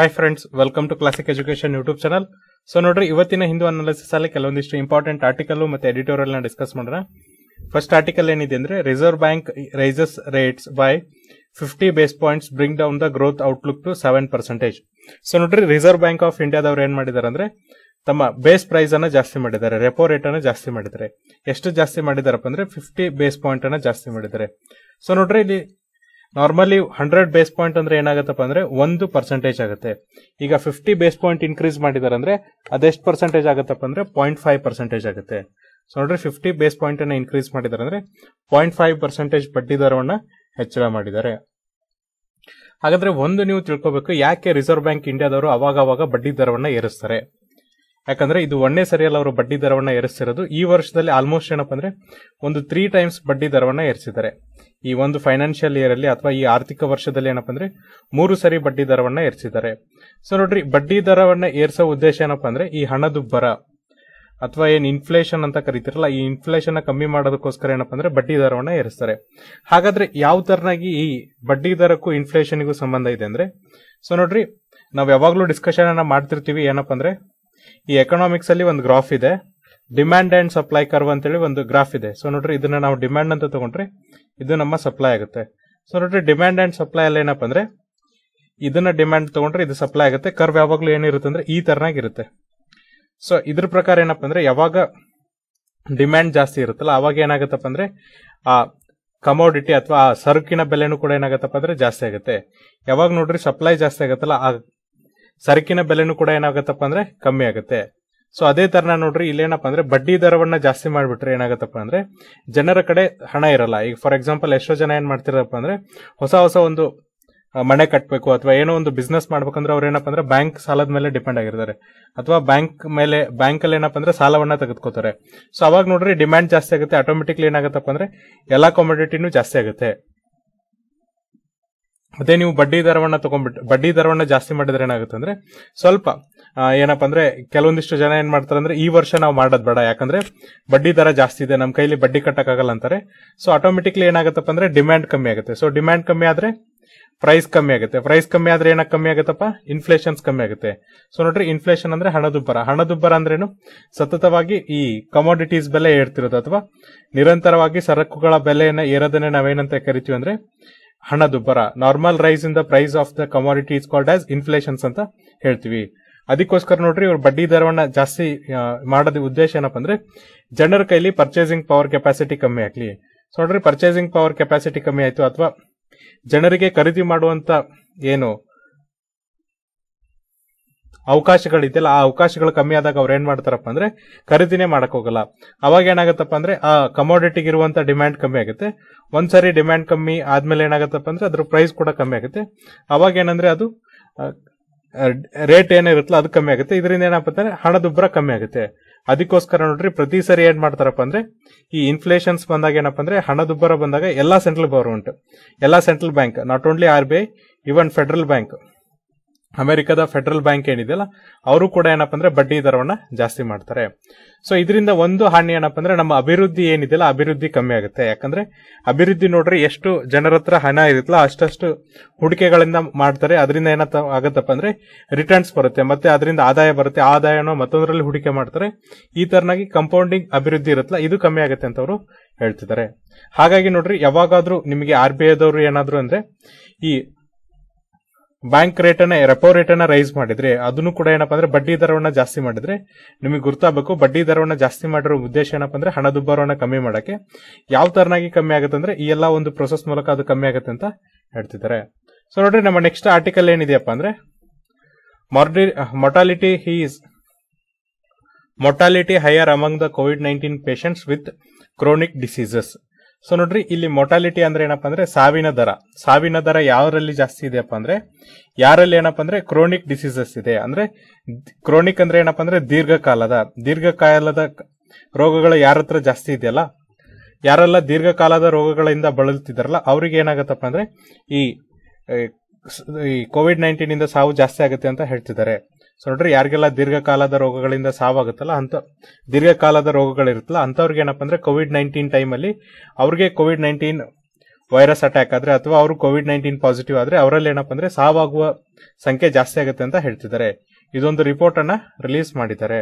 hi friends welcome to classic education YouTube channel so ನೋಡ್ರಿ ಇವತ್ತಿನ Hindu analysis ಅಲ್ಲಿ ಕೆಲವೊಂದಿಷ್ಟು ಇಂಪಾರ್ಟೆಂಟ್ ಆರ್ಟಿಕಲ್ ಮತ್ತೆ ಎಡಿಟೋರಿಯಲ್ ನ ಡಿಸ್ಕಸ್ ಮಾಡೋಣ ಫಸ್ಟ್ ಆರ್ಟಿಕಲ್ ಏನಿದೆ ಅಂದ್ರೆ reserve bank raises rates by fifty base points bring down the growth outlook to seven percentage so ನೋಡ್ರಿ ರಿಸರ್ವ್ ಬ್ಯಾಂಕ್ ಆಫ್ ಇಂಡಿಯಾದವ್ರು ಏನ್ ಮಾಡಿದ್ದಾರೆ ಅಂದ್ರೆ ತಮ್ಮ ಬೇಸ್ ಪ್ರೈಸ್ ಅನ್ನ ಜಾಸ್ತಿ ಮಾಡಿದ್ದಾರೆ ರೆಪೋ ರೇಟ್ ಅನ್ನ ಜಾಸ್ತಿ ಮಾಡಿದ್ದಾರೆ ಎಷ್ಟು ಜಾಸ್ತಿ ಮಾಡಿದಾರಪ್ಪ ಅಂದ್ರೆ ಫಿಫ್ಟಿ ಬೇಸ್ ಪಾಯಿಂಟ್ ಅನ್ನ ಜಾಸ್ತಿ ಮಾಡಿದ್ದಾರೆ ಸೊ ನೋಡ್ರಿ ಇಲ್ಲಿ ನಾರ್ಮಲಿ ಹಂಡ್ರೆಡ್ ಬೇಸ್ ಪಾಯಿಂಟ್ ಅಂದ್ರೆ ಏನಾಗತ್ತಪ್ಪ ಅಂದ್ರೆ ಒಂದು ಪರ್ಸೆಂಟೇಜ್ ಆಗುತ್ತೆ ಈಗ ಫಿಫ್ಟಿ ಬೇಸ್ ಪಾಯಿಂಟ್ ಇನ್ಕ್ರೀಸ್ ಮಾಡಿದಾರೆ ಅಂದ್ರೆ ಅದೆಷ್ಟು ಪರ್ಸೆಂಟೇಜ್ ಆಗುತ್ತಪ್ಪ ಅಂದ್ರೆ ಪಾಯಿಂಟ್ ಫೈವ್ ಪರ್ಸೆಂಟೇಜ್ ಆಗುತ್ತೆ ಸೊ ನೋಡ್ರಿ ಫಿಫ್ಟಿ ಬೇಸ್ ಪಾಯಿಂಟ್ ಅನ್ನ ಇನ್ಕ್ರೀಸ್ ಮಾಡಿದಾರೆ ಅಂದ್ರೆ ಪಾಯಿಂಟ್ ಫೈವ್ ಪರ್ಸೆಂಟೇಜ್ ಬಡ್ಡಿ ದರವನ್ನ ಹೆಚ್ಚಳ ಮಾಡಿದ್ದಾರೆ ಹಾಗಾದ್ರೆ ಒಂದು ನೀವು ತಿಳ್ಕೊಬೇಕು ಯಾಕೆ ರಿಸರ್ವ್ ಬ್ಯಾಂಕ್ ಇಂಡಿಯಾದವರು ಅವಾಗ ಅವಾಗ ಬಡ್ಡಿ ದರವನ್ನ ಏರಿಸ್ತಾರೆ ಯಾಕಂದ್ರೆ ಇದು ಒಂದೇ ಸರಿಯಲ್ಲಿ ಅವರು ಬಡ್ಡಿ ದರವನ್ನ ಏರಿಸ್ತಿರೋದು ಈ ವರ್ಷದಲ್ಲಿ ಆಲ್ಮೋಸ್ಟ್ ಏನಪ್ಪ ಅಂದ್ರೆ ಒಂದು ತ್ರೀ ಟೈಮ್ಸ್ ಬಡ್ಡಿ ದರವನ್ನ ಏರಿಸಿದ್ದಾರೆ ಈ ಒಂದು ಫೈನಾನ್ಷಿಯಲ್ ಇಯರ್ ಅಲ್ಲಿ ಅಥವಾ ಈ ಆರ್ಥಿಕ ವರ್ಷದಲ್ಲಿ ಏನಪ್ಪ ಅಂದ್ರೆ ಮೂರು ಸರಿ ಬಡ್ಡಿ ದರವನ್ನ ಏರಿಸಿದ್ದಾರೆ ಸೊ ನೋಡ್ರಿ ಬಡ್ಡಿ ದರವನ್ನ ಏರ್ಸೋ ಉದ್ದೇಶ ಏನಪ್ಪಾ ಅಂದ್ರೆ ಈ ಹಣದುಬ್ಬರ ಅಥವಾ ಏನ್ ಇನ್ಫ್ಲೇಷನ್ ಅಂತ ಕರಿತಿರಲ್ಲ ಈ ಇನ್ಫ್ಲೇಷನ್ ಕಮ್ಮಿ ಮಾಡೋದಕ್ಕೋಸ್ಕರ ಏನಪ್ಪಾ ಅಂದ್ರೆ ಬಡ್ಡಿ ದರವನ್ನ ಏರಿಸ್ತಾರೆ ಹಾಗಾದ್ರೆ ಯಾವ ತರನಾಗಿ ಈ ಬಡ್ಡಿ ದರಕ್ಕೂ ಇನ್ಫ್ಲೇಷನ್ಗೂ ಸಂಬಂಧ ಇದೆ ಅಂದ್ರೆ ಸೊ ನೋಡ್ರಿ ನಾವು ಯಾವಾಗ್ಲೂ ಡಿಸ್ಕಷನ್ ಮಾಡ್ತಿರ್ತೀವಿ ಏನಪ್ಪಾ ಅಂದ್ರೆ ಈ ಎಕನಾಮಿಕ್ಸ್ ಅಲ್ಲಿ ಒಂದು ಗ್ರಾಫ್ ಇದೆ ಡಿಮ್ಯಾಂಡ್ ಅಂಡ್ ಸಪ್ಲೈ ಕರ್ವ್ ಅಂತೇಳಿ ಒಂದು ಗ್ರಾಫ್ ಇದೆ ಸೊ ನೋಡ್ರಿ ಇದನ್ನ ನಾವು ಡಿಮ್ಯಾಂಡ್ ಅಂತ ತಗೊಂಡ್ರೆ ಇದು ನಮ್ಮ ಸಪ್ಲೈ ಆಗುತ್ತೆ ಸೊ ನೋಡ್ರಿ ಡಿಮ್ಯಾಂಡ್ ಅಂಡ್ ಸಪ್ಲೈ ಅಲ್ಲಿ ಏನಪ್ಪ ಅಂದ್ರೆ ಇದನ್ನ ಡಿಮ್ಯಾಂಡ್ ತಗೊಂಡ್ರೆ ಇದು ಸಪ್ಲೈ ಆಗುತ್ತೆ ಕರ್ವ್ ಯಾವಾಗಲೂ ಏನಿರುತ್ತೆ ಅಂದ್ರೆ ಈ ತರನಾಗಿರುತ್ತೆ ಸೊ ಇದ್ರ ಪ್ರಕಾರ ಏನಪ್ಪ ಅಂದ್ರೆ ಯಾವಾಗ ಡಿಮ್ಯಾಂಡ್ ಜಾಸ್ತಿ ಇರುತ್ತಲ್ಲ ಅವಾಗ ಏನಾಗುತ್ತಪ್ಪ ಅಂದ್ರೆ ಆ ಕಮೋಡಿಟಿ ಅಥವಾ ಆ ಸರಕಿನ ಬೆಲೆನೂ ಕೂಡ ಏನಾಗತ್ತಪ್ಪ ಅಂದ್ರೆ ಜಾಸ್ತಿ ಆಗುತ್ತೆ ಯಾವಾಗ ನೋಡ್ರಿ ಸಪ್ಲೈ ಜಾಸ್ತಿ ಆಗುತ್ತಲ್ಲ ಆ ಸರಕಿನ ಬೆಲೆನೂ ಕೂಡ ಏನಾಗುತ್ತಪ್ಪ ಅಂದ್ರೆ ಕಮ್ಮಿ ಆಗುತ್ತೆ ಸೊ ಅದೇ ತರನ ನೋಡ್ರಿ ಇಲ್ಲೇನಪ್ಪ ಅಂದ್ರೆ ಬಡ್ಡಿ ದರವನ್ನ ಜಾಸ್ತಿ ಮಾಡಿಬಿಟ್ರೆ ಏನಾಗತ್ತಪ್ಪ ಅಂದ್ರೆ ಜನರ ಕಡೆ ಹಣ ಇರಲ್ಲ ಈಗ ಫಾರ್ ಎಕ್ಸಾಂಪಲ್ ಎಷ್ಟೋ ಜನ ಏನ್ ಮಾಡ್ತಿರಪ್ಪ ಅಂದ್ರೆ ಹೊಸ ಹೊಸ ಒಂದು ಮನೆ ಕಟ್ಟಬೇಕು ಅಥವಾ ಏನೋ ಒಂದು ಬಿಸ್ನೆಸ್ ಮಾಡ್ಬೇಕಂದ್ರೆ ಅವ್ರು ಏನಪ್ಪ ಅಂದ್ರೆ ಬ್ಯಾಂಕ್ ಸಾಲದ ಮೇಲೆ ಡಿಪೆಂಡ್ ಆಗಿರ್ತಾರೆ ಅಥವಾ ಬ್ಯಾಂಕ್ ಮೇಲೆ ಬ್ಯಾಂಕ್ ಅಲ್ಲಿ ಏನಪ್ಪ ಅಂದ್ರೆ ಸಾಲವನ್ನ ತೆಗೆದುಕೋತಾರೆ ಸೊ ಅವಾಗ ನೋಡ್ರಿ ಡಿಮ್ಯಾಂಡ್ ಜಾಸ್ತಿ ಆಗುತ್ತೆ ಆಟೋಮೆಟಿಕ್ಲಿ ಏನಾಗತ್ತಪ್ಪ ಅಂದ್ರೆ ಎಲ್ಲಾ ಕಾಮಿಡಿಟಿನೂ ಜಾಸ್ತಿ ಆಗುತ್ತೆ ಮತ್ತೆ ನೀವು ಬಡ್ಡಿ ದರವನ್ನ ತಗೊಂಡ್ಬಿಟ್ಟು ಬಡ್ಡಿ ದರವನ್ನ ಜಾಸ್ತಿ ಮಾಡಿದ್ರೆ ಏನಾಗುತ್ತೆ ಅಂದ್ರೆ ಸ್ವಲ್ಪ ಏನಪ್ಪ ಅಂದ್ರೆ ಕೆಲವೊಂದಿಷ್ಟು ಜನ ಏನ್ ಮಾಡ್ತಾರೆ ಅಂದ್ರೆ ಈ ವರ್ಷ ನಾವು ಮಾಡೋದ್ ಬೇಡ ಯಾಕಂದ್ರೆ ಬಡ್ಡಿ ದರ ಜಾಸ್ತಿ ಇದೆ ನಮ್ಮ ಕೈಲಿ ಬಡ್ಡಿ ಆಗಲ್ಲ ಅಂತಾರೆ ಸೊ ಆಟೋಮೆಟಿಕ್ಲಿ ಏನಾಗತ್ತಪ್ಪ ಅಂದ್ರೆ ಡಿಮ್ಯಾಂಡ್ ಕಮ್ಮಿ ಆಗುತ್ತೆ ಸೊ ಡಿಮ್ಯಾಂಡ್ ಕಮ್ಮಿ ಆದ್ರೆ ಪ್ರೈಸ್ ಕಮ್ಮಿ ಆಗುತ್ತೆ ಪ್ರೈಸ್ ಕಮ್ಮಿ ಆದ್ರೆ ಏನಕ್ಕೆ ಕಮ್ಮಿ ಆಗುತ್ತಪ್ಪ ಇನ್ಫ್ಲೇಷನ್ಸ್ ಕಮ್ಮಿ ಆಗುತ್ತೆ ಸೊ ನೋಡ್ರಿ ಇನ್ಫ್ಲೇಷನ್ ಅಂದ್ರೆ ಹಣದುಬ್ಬರ ಹಣದುಬ್ಬರ ಅಂದ್ರೇನು ಸತತವಾಗಿ ಈ ಕಮೋಡಿಟೀಸ್ ಬೆಲೆ ಏರ್ತಿರೋದು ಅಥವಾ ನಿರಂತರವಾಗಿ ಸರಕುಗಳ ಬೆಲೆಯನ್ನ ಏರೋದನ್ನೇ ನಾವೇನಂತ ಕರಿತೀವಿ ಅಂದ್ರೆ ಹಣದುಬ್ಬರ normal rise in the price of the commodity is called as inflations ಅಂತ ಹೇಳ್ತೀವಿ ಅದಕ್ಕೋಸ್ಕರ ನೋಡ್ರಿ ಇವ್ರ ಬಡ್ಡಿ ದರವನ್ನ ಜಾಸ್ತಿ ಮಾಡೋದ ಉದ್ದೇಶ ಏನಪ್ಪ ಅಂದ್ರೆ ಜನರ ಕೈಲಿ ಪರ್ಚೇಸಿಂಗ್ ಪವರ್ ಕೆಪಾಸಿಟಿ ಕಮ್ಮಿ ಆಗ್ಲಿ ಸೊ ನೋಡ್ರಿ ಪರ್ಚೇಸಿಂಗ್ ಪವರ್ ಕೆಪಾಸಿಟಿ ಕಮ್ಮಿ ಆಯ್ತು ಅಥವಾ ಜನರಿಗೆ ಖರೀದಿ ಮಾಡುವಂತ ಏನು ಅವಕಾಶಗಳಿದೆಯಲ್ಲ ಆ ಅವಕಾಶಗಳು ಕಮ್ಮಿ ಆದಾಗ ಅವ್ರು ಏನ್ ಮಾಡ್ತಾರಪ್ಪ ಅಂದ್ರೆ ಖರೀದಿನೇ ಮಾಡಕ್ ಹೋಗಲ್ಲ ಅವಾಗ ಏನಾಗತ್ತಪ್ಪ ಅಂದ್ರೆ ಆ ಕಮೋಡಿಟಿಗೆ ಇರುವಂತ ಡಿಮ್ಯಾಂಡ್ ಕಮ್ಮಿ ಆಗುತ್ತೆ ಒಂದ್ಸರಿ ಡಿಮ್ಯಾಂಡ್ ಕಮ್ಮಿ ಆದ್ಮೇಲೆ ಏನಾಗತ್ತಪ್ಪ ಅಂದ್ರೆ ಅದ್ರ ಪ್ರೈಸ್ ಕೂಡ ಕಮ್ಮಿ ಆಗುತ್ತೆ ಅವಾಗ ಏನಂದ್ರೆ ಅದು ರೇಟ್ ಏನಿರುತ್ತಲ್ಲ ಅದು ಕಮ್ಮಿ ಆಗುತ್ತೆ ಇದರಿಂದ ಏನಪ್ಪ ಅಂದ್ರೆ ಹಣದುಬ್ಬರ ಕಮ್ಮಿ ಆಗುತ್ತೆ ಅದಕ್ಕೋಸ್ಕರ ನೋಡ್ರಿ ಪ್ರತಿ ಸರಿ ಏನ್ ಮಾಡ್ತಾರಪ್ಪ ಅಂದ್ರೆ ಈ ಇನ್ಫ್ಲೇಷನ್ಸ್ ಬಂದಾಗ ಏನಪ್ಪ ಅಂದ್ರೆ ಹಣದುಬ್ಬರ ಬಂದಾಗ ಎಲ್ಲಾ ಸೆಂಟ್ರಲ್ ಗೌರ್ಮೆಂಟ್ ಎಲ್ಲಾ central bank not only R B I even federal bank ಅಮೆರಿಕದ ಫೆಡರಲ್ ಬ್ಯಾಂಕ್ ಏನಿದೆಯಲ್ಲ ಅವರು ಕೂಡ ಏನಪ್ಪ ಅಂದ್ರೆ ಬಡ್ಡಿ ದರವನ್ನ ಜಾಸ್ತಿ ಮಾಡ್ತಾರೆ ಸೊ ಇದರಿಂದ ಒಂದು ಹಾನಿ ಏನಪ್ಪ ಅಂದ್ರೆ ನಮ್ಮ ಅಭಿವೃದ್ಧಿ ಏನಿದೆಯಲ್ಲ ಅಭಿವೃದ್ಧಿ ಕಮ್ಮಿ ಆಗುತ್ತೆ ಯಾಕಂದ್ರೆ ಅಭಿವೃದ್ಧಿ ನೋಡ್ರಿ ಎಷ್ಟು ಜನರ ಹತ್ರ ಹಣ ಇರುತ್ತಲ್ಲ ಅಷ್ಟಷ್ಟು ಹೂಡಿಕೆಗಳಿಂದ ಮಾಡ್ತಾರೆ ಅದರಿಂದ ಏನಪ್ಪ ಆಗತ್ತಪ್ಪ ಅಂದ್ರೆ ರಿಟರ್ನ್ಸ್ ಬರುತ್ತೆ ಮತ್ತೆ ಅದರಿಂದ ಆದಾಯ ಬರುತ್ತೆ ಆದಾಯನೋ ಮತ್ತೊಂದರಲ್ಲಿ ಹೂಡಿಕೆ ಮಾಡ್ತಾರೆ ಈ ತರನಾಗಿ ಕಂಪೌಂಡಿಂಗ್ ಅಭಿವೃದ್ಧಿ ಇರುತ್ತಲ್ಲ ಇದು ಕಮ್ಮಿ ಆಗುತ್ತೆ ಅಂತ ಅವರು ಹೇಳ್ತಿದ್ದಾರೆ ಹಾಗಾಗಿ ನೋಡ್ರಿ ಯಾವಾಗಾದ್ರೂ ನಿಮಗೆ ಆರ್ ಬಿ ಐದವರು ಏನಾದ್ರು ಅಂದ್ರೆ ಈ ಬ್ಯಾಂಕ್ ರೇಟ್ ಅನ್ನ ರೆಪೋ ರೇಟ್ ಅನ್ನ ರೈಸ್ ಮಾಡಿದ್ರೆ ಅದನ್ನು ಕೂಡ ಏನಪ್ಪಾ ಅಂದ್ರೆ ಬಡ್ಡಿ ದರವನ್ನ ಜಾಸ್ತಿ ಮಾಡಿದ್ರೆ ನಿಮಗೆ ಗೊತ್ತಾಗಬೇಕು ಬಡ್ಡಿ ದರವನ್ನ ಜಾಸ್ತಿ ಮಾಡಿರೋ ಉದ್ದೇಶ ಏನಪ್ಪಾ ಅಂದ್ರೆ ಹಣದುಬ್ಬರವನ್ನ ಕಮ್ಮಿ ಮಾಡಕ್ಕೆ ಯಾವ ತರನಾಗಿ ಕಮ್ಮಿ ಆಗುತ್ತೆ ಅಂದ್ರೆ ಈ ಎಲ್ಲಾ ಒಂದು ಪ್ರೊಸೆಸ್ ಮೂಲಕ ಅದು ಕಮ್ಮಿ ಆಗುತ್ತೆ ಅಂತ ಹೇಳ್ತಿದ್ದಾರೆ ಸೊ ನೋಡ್ರಿ ನಮ್ಮ ನೆಕ್ಸ್ಟ್ ಆರ್ಟಿಕಲ್ ಏನಿದೆಯಪ್ಪ ಅಂದ್ರೆ mortality is mortality higher among the Covid nineteen patients with chronic diseases so ನೋಡ್ರಿ ಇಲ್ಲಿ ಮೊಟಾಲಿಟಿ ಅಂದ್ರೆ ಏನಪ್ಪಾ ಅಂದ್ರೆ ಸಾವಿನ ದರ ಸಾವಿನ ದರ ಯಾವರಲ್ಲಿ ಜಾಸ್ತಿ ಇದೆಯಪ್ಪ ಅಂದ್ರೆ ಯಾರಲ್ಲಿ ಏನಪ್ಪ ಅಂದ್ರೆ ಕ್ರೋನಿಕ್ ಡಿಸೀಸಸ್ ಇದೆ ಅಂದ್ರೆ ಕ್ರೋನಿಕ್ ಅಂದ್ರೆ ಏನಪ್ಪ ಅಂದ್ರೆ ದೀರ್ಘಕಾಲದ ದೀರ್ಘಕಾಲದ ರೋಗಗಳು ಯಾರ ಹತ್ರ ಜಾಸ್ತಿ ಇದೆಯಲ್ಲ ಯಾರೆಲ್ಲ ದೀರ್ಘಕಾಲದ ರೋಗಗಳಿಂದ ಬಳಲುತ್ತಿದ್ದಾರಲ್ಲ ಅವ್ರಿಗೆ ಏನಾಗತ್ತಪ್ಪ ಅಂದ್ರೆ ಈ ಕೋವಿಡ್ ನೈನ್ಟೀನ್ ಇಂದ ಸಾವು ಜಾಸ್ತಿ ಆಗುತ್ತೆ ಅಂತ ಹೇಳ್ತಿದ್ದಾರೆ ಸೊ ನೋಡ್ರಿ ಯಾರಿಗೆಲ್ಲ ದೀರ್ಘಕಾಲದ ರೋಗಗಳಿಂದ ಸಾವಾಗುತ್ತಲ್ಲ ಅಂತ ದೀರ್ಘಕಾಲದ ರೋಗಗಳಿರುತ್ತಲ್ಲ ಅಂಥವ್ರಿಗೆ ಏನಪ್ಪ ಅಂದರೆ ಕೋವಿಡ್ ನೈನ್ಟೀನ್ ಟೈಮಲ್ಲಿ ಅವ್ರಿಗೆ ಕೋವಿಡ್ ನೈನ್ಟೀನ್ ವೈರಸ್ ಅಟ್ಯಾಕ್ ಆದರೆ ಅಥವಾ ಅವರು ಕೋವಿಡ್ ನೈನ್ಟೀನ್ ಪಾಸಿಟಿವ್ ಆದರೆ ಅವರಲ್ಲಿ ಏನಪ್ಪ ಅಂದರೆ ಸಾವಾಗುವ ಸಂಖ್ಯೆ ಜಾಸ್ತಿ ಆಗುತ್ತೆ ಅಂತ ಹೇಳ್ತಿದ್ದಾರೆ ಇದೊಂದು ರಿಪೋರ್ಟನ್ನು ರಿಲೀಸ್ ಮಾಡಿದ್ದಾರೆ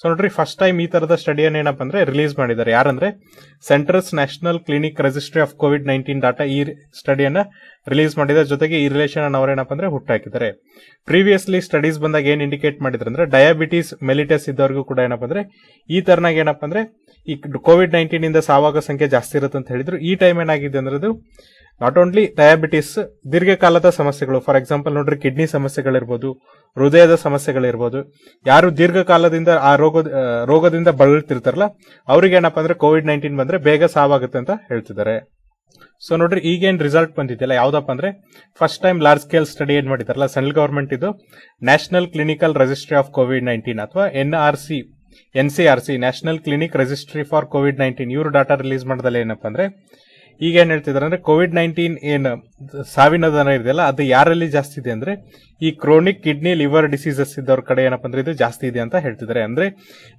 ಸೊ ನೋಡ್ರಿ ಫಸ್ಟ್ ಟೈಮ್ ಈ ತರದ ಸ್ಟಡಿಯನ್ನು ಏನಪ್ಪ ಅಂದ್ರೆ ರಿಲೀಸ್ ಮಾಡಿದ್ದಾರೆ ಯಾರಂದ್ರೆ centres national clinic registry of Covid nineteen data ಈ ಸ್ಟಡಿಯನ್ನ ರಿಲೀಸ್ ಮಾಡಿದ ಜೊತೆಗೆ ಈ ರಿಲೇಷನ್ ಅನ್ನು ಅವರೇನಪ್ಪ ಅಂದ್ರೆ ಹುಟ್ಟಾಕಿದ್ದಾರೆ ಪ್ರೀವಿಯಸ್ಲಿ ಸ್ಟಡೀಸ್ ಬಂದಾಗ ಏನ್ ಇಂಡಿಕೇಟ್ ಮಾಡಿದ್ರೆ ಅಂದ್ರೆ ಡಯಾಬಿಟಿಸ್ ಮೆಲಿಟಸ್ ಇದ್ದವರಿಗೂ ಕೂಡ ಏನಪ್ಪ ಅಂದ್ರೆ ಈ ತರನಾಗ ಏನಪ್ಪ ಅಂದ್ರೆ ಈ ಕೋವಿಡ್ ನೈನ್ಟೀನ್ ಇಂದ ಸಾವಾಗ ಸಂಖ್ಯೆ ಜಾಸ್ತಿ ಇರುತ್ತೆ ಅಂತ ಹೇಳಿದ್ರು ಈ ಟೈಮ್ ಏನಾಗಿದೆ ಅಂದ್ರೆ ಅದು ನಾಟ್ ಓನ್ಲಿ ಡಯಾಬಿಟಿಸ್ ದೀರ್ಘಕಾಲದ ಸಮಸ್ಯೆಗಳು ಫಾರ್ ಎಕ್ಸಾಂಪಲ್ ನೋಡ್ರಿ ಕಿಡ್ನಿ ಸಮಸ್ಯೆಗಳಿರ್ಬೋದು ಹೃದಯದ ಸಮಸ್ಯೆಗಳಿರ್ಬೋದು ಯಾರು ದೀರ್ಘಕಾಲದಿಂದ ಆ ರೋಗ ರೋಗದಿಂದ ಬಳಲ್ತಿರ್ತಾರಲ್ಲ ಅವ್ರಿಗೆ ಏನಪ್ಪ ಅಂದ್ರೆ ಕೋವಿಡ್ ನೈನ್ಟೀನ್ ಬಂದ್ರೆ ಬೇಗ ಸಾವಾಗುತ್ತೆ ಅಂತ ಹೇಳ್ತಿದ್ದಾರೆ ಸೊ ನೋಡ್ರಿ ಈಗೇನು ರಿಸಲ್ಟ್ ಬಂದಿದೆಯಲ್ಲ ಯಾವ್ದಪ್ಪ ಅಂದ್ರೆ first time large scale study ಏನ್ ಮಾಡಿದಾರಲ್ಲ ಸೆಂಟ್ರಲ್ ಗವರ್ಮೆಂಟ್ ಇದು national clinical registry of Covid nineteen ಅಥವಾ N R C N C R C national clinic registry for Covid nineteen ಇವರು ಡಾಟಾ ರಿಲೀಸ್ ಮಾಡಿದಲ್ಲ ಏನಪ್ಪ ಅಂದ್ರೆ ಈಗ ಏನ್ ಹೇಳ್ತಿದಾರೆ ಅಂದ್ರೆ ಕೋವಿಡ್ ನೈನ್ಟೀನ್ ಏನು ಸಾವಿನ ದರ ಇದೆಯಲ್ಲ ಅದು ಯಾರಲ್ಲಿ ಜಾಸ್ತಿ ಇದೆ ಅಂದ್ರೆ ಈ ಕ್ರೋನಿಕ್ ಕಿಡ್ನಿ ಲಿವರ್ ಡಿಸೀಸಸ್ ಇದ್ದವ್ರ ಕಡೆ ಏನಪ್ಪ ಅಂದರೆ ಇದು ಜಾಸ್ತಿ ಇದೆ ಅಂತ ಹೇಳ್ತಿದ್ದಾರೆ ಅಂದ್ರೆ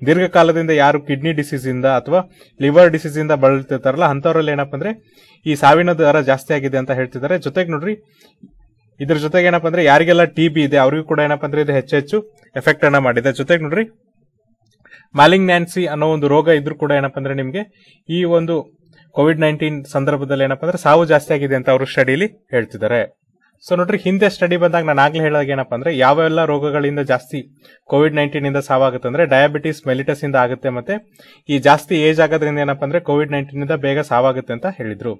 ದೀರ್ಘಕಾಲದಿಂದ ಯಾರು ಕಿಡ್ನಿ ಇಂದ ಅಥವಾ ಲಿವರ್ ಇಂದ ಬಳಲ್ತಿರ್ತಾರಲ್ಲ ಅಂತವ್ರಲ್ಲಿ ಏನಪ್ಪ ಅಂದ್ರೆ ಈ ಸಾವಿನ ದರ ಜಾಸ್ತಿ ಆಗಿದೆ ಅಂತ ಹೇಳ್ತಿದ್ದಾರೆ ಜೊತೆಗೆ ನೋಡ್ರಿ ಇದ್ರ ಜೊತೆಗೆ ಏನಪ್ಪ ಅಂದ್ರೆ ಯಾರಿಗೆಲ್ಲ ಟಿ ಬಿ ಇದೆ ಅವ್ರಿಗೂ ಕೂಡ ಏನಪ್ಪ ಅಂದ್ರೆ ಇದು ಹೆಚ್ಚು ಹೆಚ್ಚು ಅನ್ನ ಮಾಡಿದೆ ಜೊತೆಗೆ ನೋಡ್ರಿ ಮ್ಯಾಲಿಂಗ್ ನ್ಯಾನ್ಸಿ ಅನ್ನೋ ಒಂದು ರೋಗ ಇದ್ರೂ ಕೂಡ ಏನಪ್ಪ ಅಂದ್ರೆ ನಿಮಗೆ ಈ ಒಂದು ಕೋವಿಡ್ ನೈನ್ಟೀನ್ ಸಂದರ್ಭದಲ್ಲಿ ಏನಪ್ಪಾ ಅಂದ್ರೆ ಸಾವು ಜಾಸ್ತಿ ಆಗಿದೆ ಅಂತ ಅವರು ಸ್ಟಡಿಲಿ ಹೇಳ್ತಿದ್ದಾರೆ ಸೊ ನೋಡ್ರಿ ಹಿಂದೆ ಸ್ಟಡಿ ಬಂದಾಗ ನಾನು ಆಗ್ಲೇ ಹೇಳಿದಾಗ ಏನಪ್ಪಾ ಅಂದ್ರೆ ಯಾವೆಲ್ಲ ರೋಗಗಳಿಂದ ಜಾಸ್ತಿ ಕೋವಿಡ್ ನೈನ್ಟೀನ್ ಇಂದ ಸಾವಾಗುತ್ತೆ ಅಂದ್ರೆ ಡಯಾಬಿಟಿಸ್ ಮೆಲಿಟಸ್ ಇಂದ ಆಗುತ್ತೆ ಮತ್ತೆ ಈ ಜಾಸ್ತಿ ಏಜ್ ಆಗೋದ್ರಿಂದ ಏನಪ್ಪಾ ಅಂದ್ರೆ ಕೋವಿಡ್ ನೈನ್ಟೀನ್ ಇಂದ ಬೇಗ ಸಾವಾಗುತ್ತೆ ಅಂತ ಹೇಳಿದ್ರು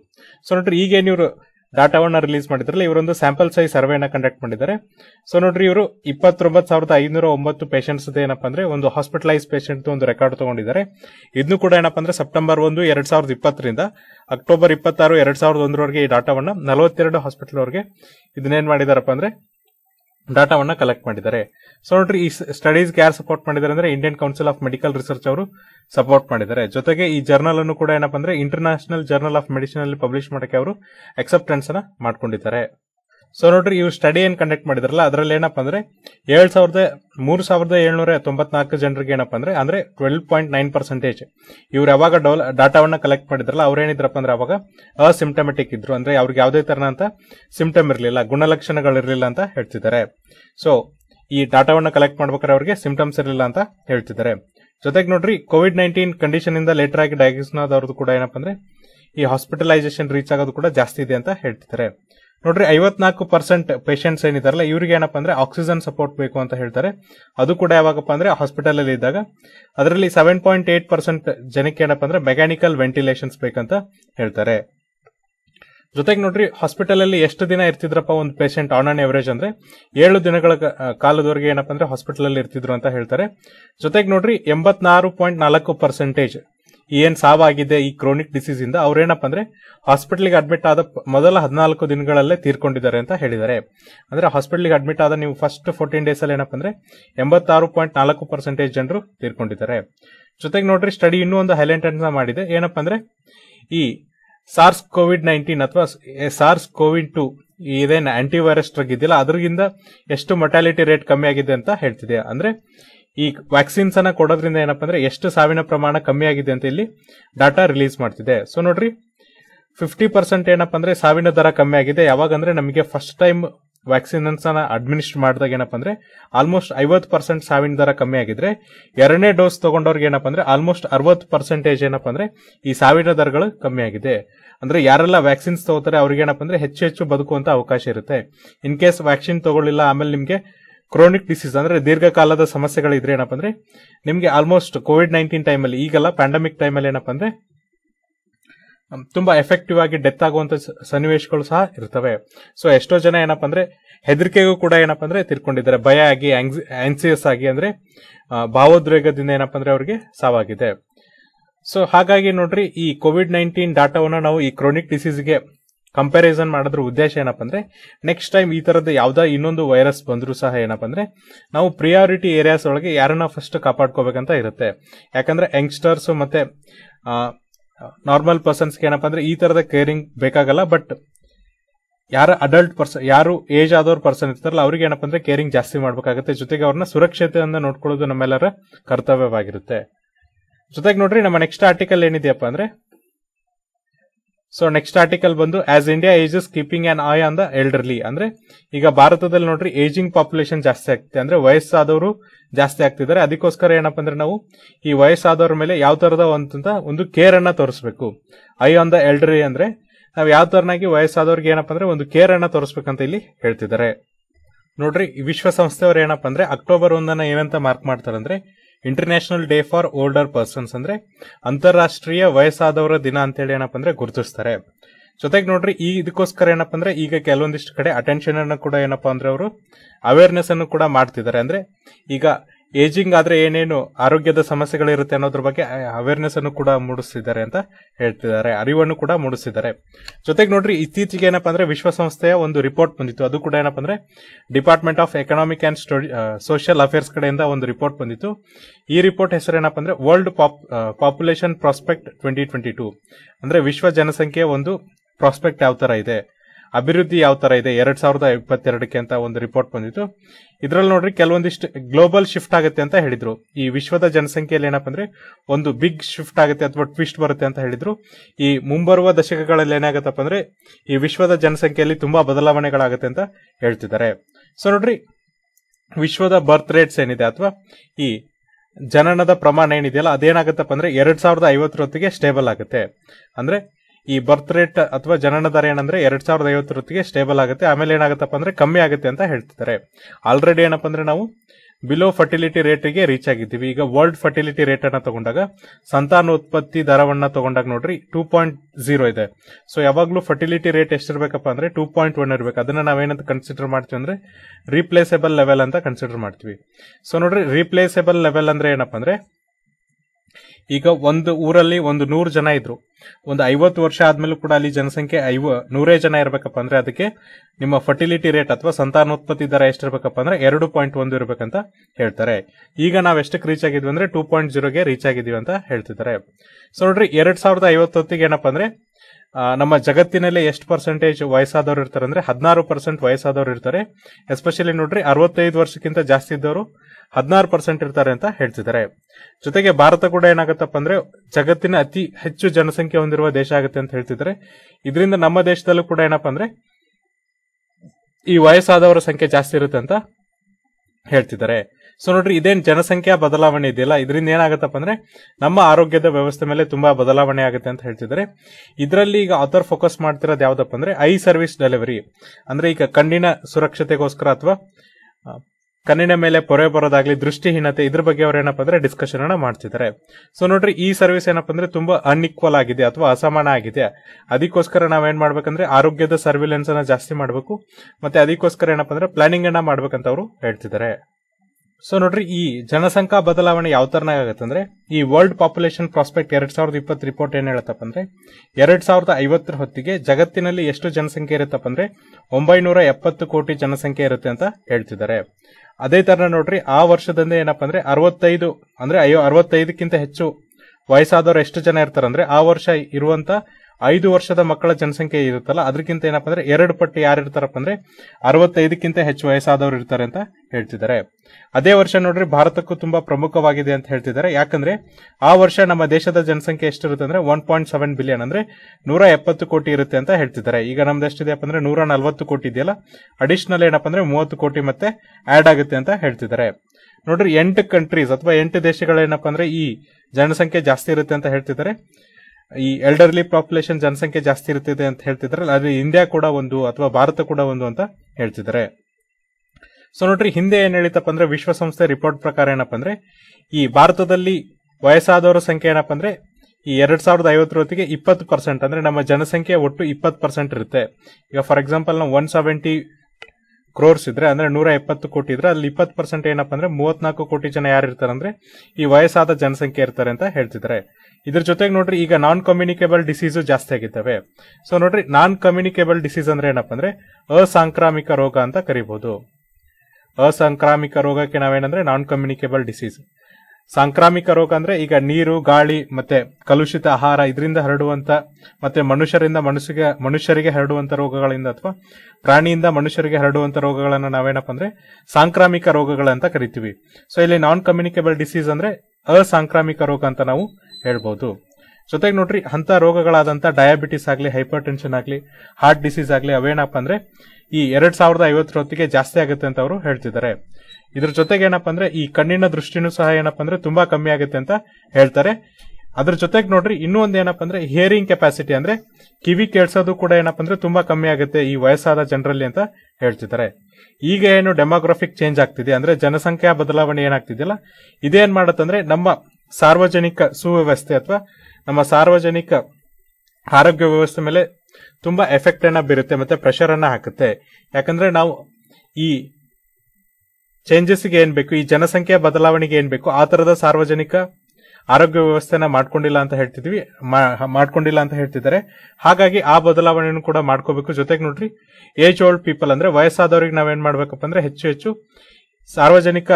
ಸೊ ನೋಡ್ರಿ ಈಗೇನು ಇವರು ಡಾಟಾವನ್ನ ರಿಲೀಸ್ ಮಾಡಿದ್ರಲ್ಲ ಇವರೊಂದು ಸ್ಯಾಂಪಲ್ ಸೈಜ್ ಸರ್ವೆನ ಕಂಡಕ್ಟ್ ಮಾಡಿದ್ದಾರೆ ಸೊ ನೋಡ್ರಿ ಇವರು ಇಪ್ಪತ್ತೊಂಬತ್ತು ಸಾವಿರದ ಐನೂರ ಒಂಬತ್ತು ಪೇಷಂಟ್ಸ್ ಏನಪ್ಪ ಅಂದ್ರೆ ಒಂದು ಹಾಸ್ಪಿಟಲೈಸ್ ಪೇಷಂಟ್ ಒಂದು ರೆಕಾರ್ಡ್ ತಗೊಂಡಿದ್ದಾರೆ ಇದನ್ನು ಕೂಡ ಏನಪ್ಪಾ ಅಂದ್ರೆ ಸೆಪ್ಟೆಂಬರ್ ಒಂದು ಎರಡ್ ಸಾವಿರದ ಇಪ್ಪತ್ತರಿಂದ ಅಕ್ಟೋಬರ್ ಇಪ್ಪತ್ತಾರು ಎರಡ್ ಸಾವಿರದ ಒಂದರವರೆಗೆ ಈ ಡಾಟಾವನ್ನ ನಲವತ್ತೆರಡು ಹಾಸ್ಪಿಟಲ್ ಅವರಿಗೆ ಇದನ್ನೇನ್ ಮಾಡಿದಾರಪ್ಪ ಅಂದ್ರೆ ಡಾಟಾವನ್ನು ಕಲೆಕ್ಟ್ ಮಾಡಿದ್ದಾರೆ ಸೊ ನೋಡ್ರಿ ಈ ಸ್ಟಡೀಸ್ ಯಾರು ಸಪೋರ್ಟ್ ಮಾಡಿದ್ದಾರೆ ಅಂದ್ರೆ Indian council of medical research ಅವರು ಸಪೋರ್ಟ್ ಮಾಡಿದ್ದಾರೆ ಜೊತೆಗೆ ಈ ಜರ್ನಲ್ ಅನ್ನು ಕೂಡ ಏನಪ್ಪಾ ಅಂದ್ರೆ ಇಂಟರ್ನ್ಯಾಷನಲ್ ಜರ್ನಲ್ ಆಫ್ ಮೆಡಿಸಿನ್ ಅಲ್ಲಿ ಪಬ್ಲಿಷ್ ಮಾಡಕ್ಕೆ ಅವರು ಅಕ್ಸೆಪ್ಟೆನ್ಸ್ ಅನ್ನ ಮಾಡ್ಕೊಂಡಿದ್ದಾರೆ ಸೊ ನೋಡ್ರಿ ಇವ್ರು ಸ್ಟಡಿ ಏನ್ ಕಂಡಕ್ಟ್ ಮಾಡಿದ್ರಲ್ಲ ಅದರಲ್ಲಿ ಏನಪ್ಪ ಅಂದ್ರೆ ಏಳ್ ಸಾವಿರದ ಮೂರ್ ಸಾವಿರದ ಏಳ್ನೂರ ತೊಂಬತ್ನಾಲ್ಕು ಜನರಿಗೆ ಏನಪ್ಪ ಅಂದ್ರೆ ಅಂದ್ರೆ ಟ್ವೆಲ್ ಪಾಯಿಂಟ್ ನೈನ್ ಪರ್ಸೆಂಟೇಜ್ ಇವ್ರು ಯಾವಾಗ ಡೌಲ್ ಡಾಟಾವನ್ನ ಕಲೆಕ್ಟ್ ಮಾಡಿದ್ರಲ್ಲ ಅವ್ರೇನಿದ್ರಪ್ಪ ಅಂದ್ರೆ ಅವಾಗ ಅಸಿಂಟಮೆಟಿಕ್ ಇದ್ರು ಅಂದ್ರೆ ಅವ್ರಿಗೆ ಯಾವುದೇ ತರನಂತ ಇರ್ಲಿಲ್ಲ ಇರಲಿಲ್ಲ ಗುಣಲಕ್ಷಣಗಳಿರಲಿಲ್ಲ ಅಂತ ಹೇಳ್ತಿದ್ದಾರೆ ಸೊ ಈ ಡಾಟಾವನ್ನ ಕಲೆಕ್ಟ್ ಮಾಡ್ಬೇಕಾದ್ರೆ ಅವ್ರಿಗೆ ಸಿಂಪ್ಟಮ್ಸ್ ಇರಲಿಲ್ಲ ಅಂತ ಹೇಳ್ತಿದ್ದಾರೆ ಜೊತೆಗೆ ನೋಡ್ರಿ ಕೋವಿಡ್ ನೈನ್ಟೀನ್ ಕಂಡೀಷನ್ ಇಂದ ಲೇಟರ್ ಆಗಿ ಡಯಾಗ್ನೋಸ್ ಆದವ್ರದ್ದು ಕೂಡ ಏನಪ್ಪ ಅಂದ್ರೆ ಈ ಹಾಸ್ಪಿಟಲೈಸೇಷನ್ ರೀಚ್ ಆಗೋದು ಕೂಡ ಜಾಸ್ತಿ ಇದೆ ಅಂತ ಹೇಳ್ತಿದ್ದಾರೆ ನೋಡ್ರಿ ಐವತ್ನಾಲ್ಕು ಪರ್ಸೆಂಟ್ ಪೇಷಂಟ್ಸ್ ಏನಿದಾರಲ್ಲ ಇವ್ರಿಗೆ ಏನಪ್ಪ ಅಂದ್ರೆ ಆಕ್ಸಿಜನ್ ಸಪೋರ್ಟ್ ಬೇಕು ಅಂತ ಹೇಳ್ತಾರೆ ಅದು ಕೂಡ ಯಾವಾಗಪ್ಪ ಅಂದ್ರೆ ಹಾಸ್ಪಿಟಲ್ ಅಲ್ಲಿ ಇದ್ದಾಗ ಅದರಲ್ಲಿ ಸೆವೆನ್ ಪಾಯಿಂಟ್ ಏಟ್ ಪರ್ಸೆಂಟ್ ಜನಕ್ಕೆ ಏನಪ್ಪ ಅಂದ್ರೆ ಮೆಕ್ಯಾನಿಕಲ್ ವೆಂಟಿಲೇಷನ್ಸ್ ಬೇಕಂತ ಹೇಳ್ತಾರೆ ಜೊತೆಗೆ ನೋಡ್ರಿ ಹಾಸ್ಪಿಟಲ್ ಅಲ್ಲಿ ಎಷ್ಟು ದಿನ ಇರ್ತಿದ್ರಪ್ಪ ಒಂದು ಪೇಷಂಟ್ ಆನ್ ಆನ್ ಎವರೇಜ್ ಅಂದ್ರೆ ಏಳು ದಿನಗಳ ಕಾಲದವರೆಗೆ ಏನಪ್ಪ ಅಂದ್ರೆ ಹಾಸ್ಪಿಟಲ್ ಅಲ್ಲಿ ಇರ್ತಿದ್ರು ಅಂತ ಹೇಳ್ತಾರೆ ಜೊತೆಗೆ ನೋಡ್ರಿ ಎಂಬತ್ನಾರು ಪಾಯಿಂಟ್ ನಾಲ್ಕು ಪರ್ಸೆಂಟೇಜ್ ಏನ್ ಸಾವಾಗಿದೆ ಈ ಕ್ರೋನಿಕ್ ಡಿಸೀಸ್ ಇಂದ ಅವ್ರೇನಪ್ಪ ಅಂದ್ರೆ ಹಾಸ್ಪಿಟಲ್ಗೆ ಅಡ್ಮಿಟ್ ಆದ ಮೊದಲ ಹದಿನಾಲ್ಕು ದಿನಗಳಲ್ಲೇ ತೀರ್ಕೊಂಡಿದ್ದಾರೆ ಅಂತ ಹೇಳಿದ್ದಾರೆ ಅಂದ್ರೆ ಹಾಸ್ಪಿಟಲ್ಗೆ ಅಡ್ಮಿಟ್ ಆದ ನೀವು ಫಸ್ಟ್ ಫೋರ್ಟೀನ್ ಡೇಸ್ ಅಲ್ಲಿ ಏನಪ್ಪ ಅಂದ್ರೆ ಎಂಬತ್ತಾರು ಪಾಯಿಂಟ್ ನಾಲ್ಕು ಪರ್ಸೆಂಟೇಜ್ ಜನರು ತೀರ್ಕೊಂಡಿದ್ದಾರೆ ಜೊತೆಗೆ ನೋಡ್ರಿ ಸ್ಟಡಿ ಇನ್ನೂ ಒಂದು ಹೈಲೈಟ್ ಮಾಡಿದೆ ಏನಪ್ಪ ಅಂದ್ರೆ ಈ ಸಾರ್ಸ್ ಕೋವಿಡ್ ನೈನ್ಟೀನ್ ಅಥವಾ ಸಾರ್ಸ್ ಕೋವಿಡ್ ಟು ಇದೇನು ಆಂಟಿವೈರಸ್ ಡ್ರಗ್ ಇದೆಯಲ್ಲ ಅದ್ರಗಿಂತ ಎಷ್ಟು ಮೊಟಾಲಿಟಿ ರೇಟ್ ಕಮ್ಮಿ ಆಗಿದೆ ಅಂತ ಹೇಳ್ತಿದೆ ಅಂದ್ರೆ ಈ ವ್ಯಾಕ್ಸಿನ್ಸ್ ಅನ್ನ ಕೊಡೋದ್ರಿಂದ ಏನಪ್ಪಾ ಅಂದ್ರೆ ಎಷ್ಟು ಸಾವಿನ ಪ್ರಮಾಣ ಕಮ್ಮಿ ಆಗಿದೆ ಅಂತ ಇಲ್ಲಿ ಡಾಟಾ ರಿಲೀಸ್ ಮಾಡ್ತಿದೆ ಸೊ ನೋಡ್ರಿ ಫಿಫ್ಟಿ ಪರ್ಸೆಂಟ್ ಏನಪ್ಪಾ ಅಂದ್ರೆ ಸಾವಿನ ದರ ಕಮ್ಮಿ ಆಗಿದೆ ಯಾವಾಗ ಅಂದ್ರೆ ನಮಗೆ ಫಸ್ಟ್ ಟೈಮ್ ವ್ಯಾಕ್ಸಿನ್ಸ್ ಅಡ್ಮಿನಿಸ್ಟ್ರ್ ಮಾಡಿದಾಗ ಏನಪ್ಪ ಅಂದ್ರೆ ಆಲ್ಮೋಸ್ಟ್ ಐವತ್ತು ಪರ್ಸೆಂಟ್ ಸಾವಿನ ದರ ಕಮ್ಮಿ ಆಗಿದ್ರೆ ಎರಡನೇ ಡೋಸ್ ತಗೊಂಡವ್ರಿಗೆ ಏನಪ್ಪ ಅಂದ್ರೆ ಆಲ್ಮೋಸ್ಟ್ ಅರವತ್ತು ಪರ್ಸೆಂಟೇಜ್ ಏನಪ್ಪ ಅಂದ್ರೆ ಈ ಸಾವಿನ ದರಗಳು ಕಮ್ಮಿ ಆಗಿದೆ ಅಂದ್ರೆ ಯಾರೆಲ್ಲ ವ್ಯಾಕ್ಸಿನ್ಸ್ ತಗೋತಾರೆ ಅವ್ರಿಗೆ ಏನಪ್ಪ ಅಂದ್ರೆ ಹೆಚ್ಚು ಹೆಚ್ಚು ಬದುಕುವಂತ ಅವಕಾಶ ಇರುತ್ತೆ ಇನ್ ಕೇಸ್ ವ್ಯಾಕ್ಸಿನ್ ತಗೊಳ್ಳಿಲ್ಲ ಆಮೇಲೆ ನಿಮಗೆ ಕ್ರೋನಿಕ್ ಡಿಸೀಸ್ ಅಂದ್ರೆ ದೀರ್ಘಕಾಲದ ಸಮಸ್ಯೆಗಳಿದ್ರೆ ಏನಪ್ಪ ಅಂದ್ರೆ ನಿಮಗೆ ಆಲ್ಮೋಸ್ಟ್ ಕೋವಿಡ್ ನೈನ್ಟೀನ್ ಟೈಮಲ್ಲಿ ಈಗಲ್ಲ ಪ್ಯಾಂಡಮಿಕ್ ಟೈಮಲ್ಲಿ ಏನಪ್ಪ ಅಂದ್ರೆ ತುಂಬಾ ಎಫೆಕ್ಟಿವ್ ಆಗಿ ಡೆತ್ ಆಗುವಂತ ಸನ್ನಿವೇಶಗಳು ಸಹ ಇರ್ತವೆ ಸೊ ಎಷ್ಟೋ ಜನ ಏನಪ್ಪ ಅಂದ್ರೆ ಹೆದರಿಕೆಗೂ ಕೂಡ ಏನಪ್ಪ ಅಂದ್ರೆ ತಿರ್ಕೊಂಡಿದ್ದಾರೆ ಭಯ ಆಗಿ ಆನ್ಸಿಯಸ್ ಆಗಿ ಅಂದ್ರೆ ಭಾವೋದ್ವೇಗದಿಂದ ಏನಪ್ಪ ಅಂದ್ರೆ ಅವರಿಗೆ ಸಾವಾಗಿದೆ ಸೊ ಹಾಗಾಗಿ ನೋಡ್ರಿ ಈ ಕೋವಿಡ್ ನೈನ್ಟೀನ್ ಡಾಟಾವನ್ನು ನಾವು ಈ ಕ್ರೋನಿಕ್ ಡಿಸೀಸ್ಗೆ ಕಂಪ್ಯಾರಿಸನ್ ಮಾಡೋದ್ರ ಉದ್ದೇಶ ಏನಪ್ಪ ಅಂದ್ರೆ ನೆಕ್ಸ್ಟ್ ಟೈಮ್ ಈ ತರದ ಯಾವ್ದಾ ಇನ್ನೊಂದು ವೈರಸ್ ಬಂದರೂ ಸಹ ಏನಪ್ಪ ಅಂದ್ರೆ ನಾವು ಪ್ರಿಯಾರಿಟಿ ಏರಿಯಾಸ್ ಒಳಗೆ ಯಾರನ್ನ ಫಸ್ಟ್ ಕಾಪಾಡ್ಕೋಬೇಕಂತ ಇರುತ್ತೆ ಯಾಕಂದ್ರೆ ಯಂಗ್ಸ್ಟರ್ಸ್ ಮತ್ತೆ ನಾರ್ಮಲ್ ಪರ್ಸನ್ಸ್ಗೆ ಏನಪ್ಪ ಅಂದ್ರೆ ಈ ತರದ ಕೇರಿಂಗ್ ಬೇಕಾಗಲ್ಲ ಬಟ್ ಯಾರ ಅಡಲ್ಟ್ ಪರ್ಸನ್ ಯಾರು ಏಜ್ ಆದವ್ರ ಪರ್ಸನ್ ಇರ್ತಾರಲ್ಲ ಅವ್ರಿಗೆ ಏನಪ್ಪ ಅಂದ್ರೆ ಕೇರಿಂಗ್ ಜಾಸ್ತಿ ಮಾಡ್ಬೇಕಾಗುತ್ತೆ ಜೊತೆಗೆ ಅವ್ರನ್ನ ಸುರಕ್ಷತೆಯಿಂದ ನೋಡ್ಕೊಳ್ಳೋದು ನಮ್ಮೆಲ್ಲರ ಕರ್ತವ್ಯವಾಗಿರುತ್ತೆ ಜೊತೆಗೆ ನೋಡ್ರಿ ನಮ್ಮ ನೆಕ್ಸ್ಟ್ ಆರ್ಟಿಕಲ್ ಏನಿದೆಯಪ್ಪ ಅಂದ್ರೆ ಸೊ ನೆಕ್ಸ್ಟ್ ಆರ್ಟಿಕಲ್ ಬಂದು as India ages keeping an eye on the elderly ಅಂದ್ರೆ ಈಗ ಭಾರತದಲ್ಲಿ ನೋಡ್ರಿ ಏಜಿಂಗ್ ಪಾಪ್ಯುಲೇಷನ್ ಜಾಸ್ತಿ ಆಗ್ತಿದೆ ಅಂದ್ರೆ ವಯಸ್ಸಾದವರು ಜಾಸ್ತಿ ಆಗ್ತಿದ್ದಾರೆ ಅದಕ್ಕೋಸ್ಕರ ಏನಪ್ಪ ಅಂದ್ರೆ ನಾವು ಈ ವಯಸ್ಸಾದವ್ರ ಮೇಲೆ ಯಾವ ತರದ ಒಂದು ಕೇರ್ ಅನ್ನ ತೋರಿಸಬೇಕು ಐ ಆನ್ ದ ಎಲ್ಡರ್ಲಿ ಅಂದ್ರೆ ನಾವು ಯಾವ ತರನಾಗಿ ವಯಸ್ಸಾದವ್ರಿಗೆ ಏನಪ್ಪ ಅಂದ್ರೆ ಒಂದು ಕೇರ್ ಅನ್ನ ತೋರಿಸಬೇಕಂತ ಇಲ್ಲಿ ಹೇಳ್ತಿದ್ದಾರೆ ನೋಡ್ರಿ ವಿಶ್ವಸಂಸ್ಥೆಯವರು ಏನಪ್ಪ ಅಂದ್ರೆ ಅಕ್ಟೋಬರ್ ಒಂದನ್ನ ಏನಂತ ಮಾರ್ಕ್ ಮಾಡ್ತಾರೆ ಅಂದ್ರೆ international day for older persons ಅಂದ್ರೆ ಅಂತಾರಾಷ್ಟ್ರೀಯ ವಯಸ್ಸಾದವರ ದಿನ ಅಂತೇಳಿ ಏನಪ್ಪ ಅಂದ್ರೆ ಗುರುತಿಸ್ತಾರೆ ಜೊತೆಗೆ ನೋಡ್ರಿ ಈ ಇದಕ್ಕೋಸ್ಕರ ಏನಪ್ಪ ಅಂದ್ರೆ ಈಗ ಕೆಲವೊಂದಿಷ್ಟು ಕಡೆ ಅಟೆನ್ಷನ್ ಅನ್ನು ಕೂಡ ಏನಪ್ಪಾ ಅಂದ್ರೆ ಅವರು ಅವೇರ್ನೆಸ್ ಅನ್ನು ಕೂಡ ಮಾಡ್ತಿದ್ದಾರೆ ಅಂದ್ರೆ ಈಗ ಏಜಿಂಗ್ ಆದ್ರೆ ಏನೇನು ಆರೋಗ್ಯದ ಸಮಸ್ಯೆಗಳಿರುತ್ತೆ ಅನ್ನೋದ್ರ ಬಗ್ಗೆ ಅವೇರ್ನೆಸ್ ಅನ್ನು ಕೂಡ ಮೂಡಿಸಿದ್ದಾರೆ ಅಂತ ಹೇಳ್ತಿದ್ದಾರೆ ಅರಿವನ್ನು ಕೂಡ ಮೂಡಿಸಿದ್ದಾರೆ ಜೊತೆಗೆ ನೋಡ್ರಿ ಇತ್ತೀಚೆಗೆ ಏನಪ್ಪ ಅಂದ್ರೆ ವಿಶ್ವಸಂಸ್ಥೆಯ ಒಂದು ರಿಪೋರ್ಟ್ ಬಂದಿತ್ತು ಅದು ಕೂಡ ಏನಪ್ಪ ಅಂದ್ರೆ department of economic and social affairs ಕಡೆಯಿಂದ ಒಂದು ರಿಪೋರ್ಟ್ ಬಂದಿತ್ತು ಈ ರಿಪೋರ್ಟ್ ಹೆಸರೇನಪ್ಪ ಅಂದ್ರೆ world pop population prospect twenty twenty two ಅಂದ್ರೆ ವಿಶ್ವ ಜನಸಂಖ್ಯೆಯ ಒಂದು ಪ್ರಾಸ್ಪೆಕ್ಟ್ ಯಾವ ತರ ಇದೆ ಅಭಿವೃದ್ಧಿ ಯಾವ ತರ ಇದೆ ಎರಡ್ ಸಾವಿರದ ಇಪ್ಪತ್ತೆರಡಕ್ಕೆ ಅಂತ ಒಂದು ರಿಪೋರ್ಟ್ ಬಂದಿತ್ತು ಇದರಲ್ಲಿ ನೋಡ್ರಿ ಕೆಲವೊಂದಿಷ್ಟು ಗ್ಲೋಬಲ್ ಶಿಫ್ಟ್ ಆಗುತ್ತೆ ಅಂತ ಹೇಳಿದ್ರು ಈ ವಿಶ್ವದ ಜನಸಂಖ್ಯೆಯಲ್ಲಿ ಏನಪ್ಪ ಅಂದ್ರೆ ಒಂದು ಬಿಗ್ ಶಿಫ್ಟ್ ಆಗುತ್ತೆ ಅಥವಾ ಟ್ವಿಸ್ಟ್ ಬರುತ್ತೆ ಅಂತ ಹೇಳಿದ್ರು ಈ ಮುಂಬರುವ ದಶಕಗಳಲ್ಲಿ ಏನಾಗತ್ತಪ್ಪ ಅಂದ್ರೆ ಈ ವಿಶ್ವದ ಜನಸಂಖ್ಯೆಯಲ್ಲಿ ತುಂಬಾ ಬದಲಾವಣೆಗಳಾಗುತ್ತೆ ಅಂತ ಹೇಳ್ತಿದ್ದಾರೆ ಸೊ ನೋಡ್ರಿ ವಿಶ್ವದ ಬರ್ತ್ ರೇಟ್ಸ್ ಏನಿದೆ ಅಥವಾ ಈ ಜನನದ ಪ್ರಮಾಣ ಏನಿದೆಯಲ್ಲ ಅದೇನಾಗತ್ತಪ್ಪ ಅಂದ್ರೆ ಎರಡ್ ಸಾವಿರದ ಐವತ್ತರೊತ್ತಿಗೆ ಸ್ಟೇಬಲ್ ಆಗುತ್ತೆ ಅಂದ್ರೆ ಈ ಬರ್ತ್ ರೇಟ್ ಅಥವಾ ಜನನ ದರ ಏನಂದ್ರೆ ಎರಡ್ ಸಾವಿರದ ಐವತ್ತರೊತ್ತಿಗೆ ಸ್ಟೇಬಲ್ ಆಗುತ್ತೆ ಆಮೇಲೆ ಏನಾಗುತ್ತಪ್ಪ ಅಂದ್ರೆ ಕಮ್ಮಿ ಆಗುತ್ತೆ ಅಂತ ಹೇಳ್ತಿದ್ದಾರೆ ಆಲ್ರೆಡಿ ಏನಪ್ಪ ಅಂದ್ರೆ ನಾವು ಬಿಲೋ ಫರ್ಟಿಲಿಟಿ ರೇಟಿಗೆ ರೀಚ್ ಆಗಿದ್ದೀವಿ ಈಗ ವರ್ಲ್ಡ್ ಫರ್ಟಿಲಿಟಿ ರೇಟ್ ಅನ್ನ ತಗೊಂಡಾಗ ಸಂತಾನೋತ್ಪತ್ತಿ ದರವನ್ನ ತಗೊಂಡಾಗ ನೋಡ್ರಿ ಟೂ ಪಾಯಿಂಟ್ ಜೀರೋ ಇದೆ ಸೊ ಯಾವಾಗಲೂ ಫರ್ಟಿಲಿಟಿ ರೇಟ್ ಎಷ್ಟಿರ್ಬೇಕಪ್ಪ ಅಂದ್ರೆ ಟೂ ಪಾಯಿಂಟ್ ಒನ್ ಇರ್ಬೇಕು ಅದನ್ನ ನಾವೇನಂತ ಕನ್ಸಿಡರ್ ಮಾಡ್ತೀವಿ ಅಂದ್ರೆ ರೀಪ್ಲೇಸೆಬಲ್ ಲೆವೆಲ್ ಅಂತ ಕನ್ಸಿಡರ್ ಮಾಡ್ತೀವಿ ಸೊ ನೋಡ್ರಿ ರೀಪ್ಲೇಸೆಬಲ್ ಲೆವೆಲ್ ಅಂದ್ರೆ ಏನಪ್ಪ ಅಂದ್ರೆ ಈಗ ಒಂದು ಊರಲ್ಲಿ ಒಂದು ನೂರು ಜನ ಇದ್ರು ಒಂದು ಐವತ್ತು ವರ್ಷ ಆದ್ಮೇಲೂ ಕೂಡ ಅಲ್ಲಿ ಜನಸಂಖ್ಯೆ ಐವ ನೂರೇ ಜನ ಇರಬೇಕಪ್ಪ ಅಂದ್ರೆ ಅದಕ್ಕೆ ನಿಮ್ಮ ಫರ್ಟಿಲಿಟಿ ರೇಟ್ ಅಥವಾ ಸಂತಾನೋತ್ಪತ್ತಿ ದರ ಎಷ್ಟಿರ್ಬೇಕಪ್ಪ ಅಂದ್ರೆ ಎರಡು ಪಾಯಿಂಟ್ ಒಂದು ಇರಬೇಕಂತ ಹೇಳ್ತಾರೆ ಈಗ ನಾವ್ ಎಷ್ಟಕ್ಕೆ ರೀಚ್ ಆಗಿದ್ವಿ ಅಂದ್ರೆ ಟೂ ಪಾಯಿಂಟ್ ಜೀರೋಗೆ ರೀಚ್ ಆಗಿದೀವಿ ಅಂತ ಹೇಳ್ತಿದ್ದಾರೆ ಸೊ ನೋಡ್ರಿ ಎರಡ್ ಸಾವಿರದ ಐವತ್ತೊತ್ತಿಗೆ ಏನಪ್ಪ ಅಂದ್ರೆ ನಮ್ಮ ಜಗತ್ತಿನಲ್ಲೇ ಎಷ್ಟು ಪರ್ಸೆಂಟೇಜ್ ವಯಸ್ಸಾದವ್ರು ಇರ್ತಾರೆ ಅಂದ್ರೆ ಹದಿನಾರು ಪರ್ಸೆಂಟ್ ವಯಸ್ಸಾದವ್ರು ಇರ್ತಾರೆ ಎಸ್ಪೆಷಲಿ ನೋಡ್ರಿ ಅರವತ್ತೈದು ವರ್ಷಕ್ಕಿಂತ ಜಾಸ್ತಿ ಇದ್ದವರು ಹದಿನಾರು ಪರ್ಸೆಂಟ್ ಇರ್ತಾರೆ ಅಂತ ಹೇಳ್ತಿದ್ದಾರೆ ಜೊತೆಗೆ ಭಾರತ ಕೂಡ ಏನಾಗುತ್ತಪ್ಪ ಅಂದ್ರೆ ಜಗತ್ತಿನ ಅತಿ ಹೆಚ್ಚು ಜನಸಂಖ್ಯೆ ಹೊಂದಿರುವ ದೇಶ ಆಗುತ್ತೆ ಅಂತ ಹೇಳ್ತಿದ್ದಾರೆ ಇದರಿಂದ ನಮ್ಮ ದೇಶದಲ್ಲೂ ಕೂಡ ಏನಪ್ಪ ಅಂದ್ರೆ ಈ ವಯಸ್ಸಾದವರ ಸಂಖ್ಯೆ ಜಾಸ್ತಿ ಇರುತ್ತೆ ಅಂತ ಹೇಳ್ತಿದ್ದಾರೆ ಸೊ ನೋಡ್ರಿ ಇದೇನು ಜನಸಂಖ್ಯಾ ಬದಲಾವಣೆ ಇದೆಯಲ್ಲ ಇದರಿಂದ ಏನಾಗುತ್ತಪ್ಪ ಅಂದ್ರೆ ನಮ್ಮ ಆರೋಗ್ಯದ ವ್ಯವಸ್ಥೆ ಮೇಲೆ ತುಂಬಾ ಬದಲಾವಣೆ ಆಗುತ್ತೆ ಅಂತ ಹೇಳ್ತಿದ್ದಾರೆ ಇದರಲ್ಲಿ ಈಗ ಆಥರ್ ಫೋಕಸ್ ಮಾಡ್ತಿರೋದು ಯಾವ್ದಪ್ಪ ಅಂದ್ರೆ ಐ ಸರ್ವಿಸ್ ಡೆಲಿವರಿ ಅಂದ್ರೆ ಈಗ ಕಣ್ಣಿನ ಸುರಕ್ಷತೆಗೋಸ್ಕರ ಅಥವಾ ಕಣ್ಣಿನ ಮೇಲೆ ಪೊರೆ ಬರೋದಾಗ್ಲಿ ದೃಷ್ಟಿಹೀನತೆ ಇದ್ರ ಬಗ್ಗೆ ಅವ್ರು ಏನಪ್ಪ ಅಂದ್ರೆ ಡಿಸ್ಕಷನ್ ಅನ್ನ ಮಾಡ್ತಿದ್ದಾರೆ ಸೊ ನೋಡ್ರಿ ಈ ಸರ್ವಿಸ್ ಏನಪ್ಪಾ ಅಂದ್ರೆ ತುಂಬಾ ಅನ್ಇಕ್ವಲ್ ಆಗಿದೆ ಅಥವಾ ಅಸಮಾನ ಆಗಿದೆ ಅದಕ್ಕೋಸ್ಕರ ನಾವೇನ್ ಮಾಡ್ಬೇಕಂದ್ರೆ ಆರೋಗ್ಯದ ಸರ್ವಿಲೆನ್ಸ್ ಅನ್ನ ಜಾಸ್ತಿ ಮಾಡಬೇಕು ಮತ್ತೆ ಅದಕ್ಕೋಸ್ಕರ ಏನಪ್ಪ ಅಂದ್ರೆ ಪ್ಲಾನಿಂಗ್ ಅನ್ನ ಮಾಡ್ಬೇಕಂತ ಅವರು ಹೇಳ್ತಿದ್ದಾರೆ ಸೊ ನೋಡ್ರಿ ಈ ಜನಸಂಖ್ಯಾ ಬದಲಾವಣೆ ಯಾವ ತರನ ಆಗತ್ತಂದ್ರೆ ಈ ವರ್ಲ್ಡ್ ಪಾಪ್ಯುಲೇಷನ್ ಪ್ರಾಸ್ಪೆಕ್ಟ್ ಎರಡ್ ಸಾವಿರದ ಇಪ್ಪತ್ತು ರಿಪೋರ್ಟ್ ಏನ್ ಹೇಳತ್ತಪ್ಪ ಅಂದ್ರೆ ಎರಡ್ ಸಾವಿರದ ಐವತ್ತರ ಹೊತ್ತಿಗೆ ಜಗತ್ತಿನಲ್ಲಿ ಎಷ್ಟು ಜನಸಂಖ್ಯೆ ಇರುತ್ತಪ್ಪ ಅಂದ್ರೆ ಒಂಬೈನೂರ ಎಪ್ಪತ್ತು ಕೋಟಿ ಜನಸಂಖ್ಯೆ ಇರುತ್ತೆ ಅಂತ ಹೇಳ್ತಿದ್ದಾರೆ ಅದೇ ತರ ನೋಡ್ರಿ ಆ ವರ್ಷದಿಂದ ಏನಪ್ಪಾ ಅಂದ್ರೆ ಅರವತ್ತೈದು ಅಂದ್ರೆ ಅಯ್ಯೋ ಅರವತ್ತೈದಕ್ಕಿಂತ ಹೆಚ್ಚು ವಯಸ್ಸಾದವ್ರು ಎಷ್ಟು ಜನ ಇರ್ತಾರಂದ್ರೆ ಆ ವರ್ಷ ಇರುವಂತ ಐದು ವರ್ಷದ ಮಕ್ಕಳ ಜನಸಂಖ್ಯೆ ಇರುತ್ತಲ್ಲ ಅದಕ್ಕಿಂತ ಏನಪ್ಪ ಅಂದ್ರೆ ಎರಡು ಪಟ್ಟು ಯಾರು ಇರ್ತಾರಪ್ಪ ಅಂದ್ರೆ ಅರವತ್ತೈದಕ್ಕಿಂತ ಹೆಚ್ಚು ವಯಸ್ಸಾದವರು ಇರ್ತಾರೆ ಅಂತ ಹೇಳ್ತಿದ್ದಾರೆ ಅದೇ ವರ್ಷ ನೋಡ್ರಿ ಭಾರತಕ್ಕೂ ತುಂಬಾ ಪ್ರಮುಖವಾಗಿದೆ ಅಂತ ಹೇಳ್ತಿದ್ದಾರೆ ಯಾಕಂದ್ರೆ ಆ ವರ್ಷ ನಮ್ಮ ದೇಶದ ಜನಸಂಖ್ಯೆ ಎಷ್ಟಿರುತ್ತೆ ಅಂದ್ರೆ ಒನ್ ಪಾಯಿಂಟ್ ಸೆವೆನ್ ಬಿಲಿಯನ್ ಅಂದ್ರೆ ನೂರ ಎಪ್ಪತ್ತು ಕೋಟಿ ಇರುತ್ತೆ ಅಂತ ಹೇಳ್ತಿದ್ದಾರೆ ಈಗ ನಮ್ದು ಅಂದ್ರೆ ನೂರ ನಲ್ವತ್ತು ಕೋಟಿ ಇದೆಯಲ್ಲ ಅಡಿಷನಲ್ ಏನಪ್ಪ ಅಂದ್ರೆ ಮೂವತ್ತು ಕೋಟಿ ಮತ್ತೆ ಆಡ್ ಆಗುತ್ತೆ ಅಂತ ಹೇಳ್ತಿದ್ದಾರೆ ನೋಡ್ರಿ ಎಂಟು ಕಂಟ್ರೀಸ್ ಅಥವಾ ಎಂಟು ದೇಶಗಳೇನಪ್ಪ ಅಂದ್ರೆ ಈ ಜನಸಂಖ್ಯೆ ಜಾಸ್ತಿ ಇರುತ್ತೆ ಅಂತ ಹೇಳ್ತಿದ್ದಾರೆ ಈ ಎಲ್ಡರ್ಲಿ ಪಾಪ್ಯುಲೇಷನ್ ಜನಸಂಖ್ಯೆ ಜಾಸ್ತಿ ಇರ್ತಿದೆ ಅಂತ ಹೇಳ್ತಿದ್ರೆ ಅದೇ ಇಂಡಿಯಾ ಕೂಡ ಒಂದು ಅಥವಾ ಭಾರತ ಕೂಡ ಒಂದು ಅಂತ ಹೇಳ್ತಿದ್ದಾರೆ ಸೊ ನೋಡ್ರಿ ಹಿಂದೆ ಏನ್ ಹೇಳಿತಪ್ಪ ಅಂದ್ರೆ ವಿಶ್ವಸಂಸ್ಥೆ ರಿಪೋರ್ಟ್ ಪ್ರಕಾರ ಏನಪ್ಪ ಅಂದ್ರೆ ಈ ಭಾರತದಲ್ಲಿ ವಯಸ್ಸಾದವರ ಸಂಖ್ಯೆ ಏನಪ್ಪ ಅಂದ್ರೆ ಈ ಎರಡ್ ಸಾವಿರದ ಐವತ್ತರ ಹೊತ್ತಿಗೆ ಇಪ್ಪತ್ತು ಪರ್ಸೆಂಟ್ ಅಂದ್ರೆ ನಮ್ಮ ಜನಸಂಖ್ಯೆ ಒಟ್ಟು ಇಪ್ಪತ್ತು ಪರ್ಸೆಂಟ್ ಇರುತ್ತೆ ಈಗ ಫಾರ್ ಎಕ್ಸಾಂಪಲ್ ನಾವು ಒನ್ ಸೆವೆಂಟಿ ಕ್ರೋರ್ಸ್ ಇದ್ರೆ ಅಂದ್ರೆ ನೂರ ಎಪ್ಪತ್ತು ಕೋಟಿ ಇದ್ರೆ ಅಲ್ಲಿ ಇಪ್ಪತ್ತು ಪರ್ಸೆಂಟ್ ಏನಪ್ಪ ಅಂದ್ರೆ ಮೂವತ್ನಾಲ್ಕು ಕೋಟಿ ಜನ ಯಾರು ಇರ್ತಾರೆ ಅಂದ್ರೆ ಈ ವಯಸ್ಸಾದ ಜನಸಂಖ್ಯೆ ಇರ್ತಾರೆ ಅಂತ ಹೇಳ್ತಿದ್ದಾರೆ ಇದ್ರ ಜೊತೆಗೆ ನೋಡ್ರಿ ಈಗ ನಾನ್ ಕಮ್ಯುನಿಕೇಬಲ್ ಡಿಸೀಸ್ ಜಾಸ್ತಿ ಆಗಿದ್ದಾವೆ ಸೊ ನೋಡ್ರಿ ನಾನ್ ಕಮ್ಯುನಿಕೇಬಲ್ ಡಿಸೀಸ್ ಅಂದ್ರೆ ಏನಪ್ಪ ಅಂದ್ರೆ ಅಸಾಂಕ್ರಾಮಿಕ ರೋಗ ಅಂತ ಕರಿಬಹುದು ಅಸಾಂಕ್ರಾಮಿಕ ರೋಗಕ್ಕೆ ನಾವೇನಂದ್ರೆ ನಾನ್ ಕಮ್ಯುನಿಕೇಬಲ್ ಡಿಸೀಸ್ ಸಾಂಕ್ರಾಮಿಕ ರೋಗ ಅಂದ್ರೆ ಈಗ ನೀರು ಗಾಳಿ ಮತ್ತೆ ಕಲುಷಿತ ಆಹಾರ ಇದರಿಂದ ಹರಡುವಂತ ಮತ್ತೆ ಮನುಷ್ಯರಿಂದ ಮನುಷ್ಯಗೆ ಮನುಷ್ಯರಿಗೆ ಹರಡುವಂತ ರೋಗಗಳಿಂದ ಅಥವಾ ಪ್ರಾಣಿಯಿಂದ ಮನುಷ್ಯರಿಗೆ ಹರಡುವಂತ ರೋಗಗಳನ್ನು ನಾವೇನಪ್ಪ ಅಂದ್ರೆ ಸಾಂಕ್ರಾಮಿಕ ರೋಗಗಳಂತ ಕರಿತೀವಿ ಸೊ ಇಲ್ಲಿ ನಾನ್ ಕಮ್ಯುನಿಕೇಬಲ್ ಡಿಸೀಸ್ ಅಂದ್ರೆ ಅಸಾಂಕ್ರಾಮಿಕ ರೋಗ ಅಂತ ನಾವು ಹೇಳ್ಬೋದು ಜೊತೆಗೆ ನೋಡ್ರಿ ಅಂಥ ರೋಗಗಳಾದಂಥ ಡಯಾಬಿಟಿಸ್ ಆಗಲಿ ಹೈಪರ್ ಟೆನ್ಷನ್ ಆಗಲಿ ಹಾರ್ಟ್ ಡಿಸೀಸ್ ಆಗಲಿ ಅವೇನಪ್ಪ ಅಂದರೆ ಈ ಎರಡು ಸಾವಿರದ ಐವತ್ತರೊತ್ತಿಗೆ ಜಾಸ್ತಿ ಆಗುತ್ತೆ ಅಂತ ಅವರು ಹೇಳ್ತಿದ್ದಾರೆ ಇದ್ರ ಜೊತೆಗೆ ಏನಪ್ಪ ಅಂದ್ರೆ ಈ ಕಣ್ಣಿನ ದೃಷ್ಟಿನೂ ಸಹ ಏನಪ್ಪ ಅಂದರೆ ತುಂಬ ಕಮ್ಮಿ ಆಗುತ್ತೆ ಅಂತ ಹೇಳ್ತಾರೆ ಅದ್ರ ಜೊತೆಗೆ ನೋಡ್ರಿ ಇನ್ನೂ ಒಂದು ಏನಪ್ಪ ಅಂದರೆ ಹಿಯರಿಂಗ್ ಕೆಪಾಸಿಟಿ ಅಂದರೆ ಕಿವಿ ಕೇಳಿಸೋದು ಕೂಡ ಏನಪ್ಪ ಅಂದರೆ ತುಂಬ ಕಮ್ಮಿ ಆಗುತ್ತೆ ಈ ವಯಸ್ಸಾದ ಜನರಲ್ಲಿ ಅಂತ ಹೇಳ್ತಿದ್ದಾರೆ ಈಗ ಏನು ಡೆಮೋಗ್ರಫಿಕ್ ಚೇಂಜ್ ಆಗ್ತಿದೆ ಅಂದರೆ ಜನಸಂಖ್ಯಾ ಬದಲಾವಣೆ ಏನಾಗ್ತಿದೆಯಲ್ಲ ಇದೇನು ಮಾಡುತ್ತಂದ್ರೆ ನಮ್ಮ ಸಾರ್ವಜನಿಕ ಸುವ್ಯವಸ್ಥೆ ಅಥವಾ ನಮ್ಮ ಸಾರ್ವಜನಿಕ ಆರೋಗ್ಯ ವ್ಯವಸ್ಥೆ ಮೇಲೆ ತುಂಬ ಎಫೆಕ್ಟ್ ಅನ್ನ ಬೀರುತ್ತೆ ಮತ್ತೆ ಪ್ರೆಷರ್ ಅನ್ನ ಹಾಕುತ್ತೆ ಯಾಕಂದ್ರೆ ನಾವು ಈ ಚೇಂಜಸ್ಗೆ ಏನ್ ಬೇಕು ಈ ಜನಸಂಖ್ಯೆಯ ಬದಲಾವಣೆಗೆ ಏನ್ ಬೇಕು ಆ ತರದ ಸಾರ್ವಜನಿಕ ಆರೋಗ್ಯ ವ್ಯವಸ್ಥೆನ ಮಾಡ್ಕೊಂಡಿಲ್ಲ ಅಂತ ಹೇಳ್ತಿದ್ವಿ ಮಾಡ್ಕೊಂಡಿಲ್ಲ ಅಂತ ಹೇಳ್ತಿದ್ದಾರೆ ಹಾಗಾಗಿ ಆ ಬದಲಾವಣೆಯನ್ನು ಕೂಡ ಮಾಡ್ಕೋಬೇಕು ಜೊತೆಗೆ ನೋಡ್ರಿ ಏಜ್ ಓಲ್ಡ್ ಪೀಪಲ್ ಅಂದ್ರೆ ವಯಸ್ಸಾದವ್ರಿಗೆ ನಾವೇನ್ ಮಾಡ್ಬೇಕಪ್ಪ ಅಂದ್ರೆ ಹೆಚ್ಚು ಹೆಚ್ಚು ಸಾರ್ವಜನಿಕ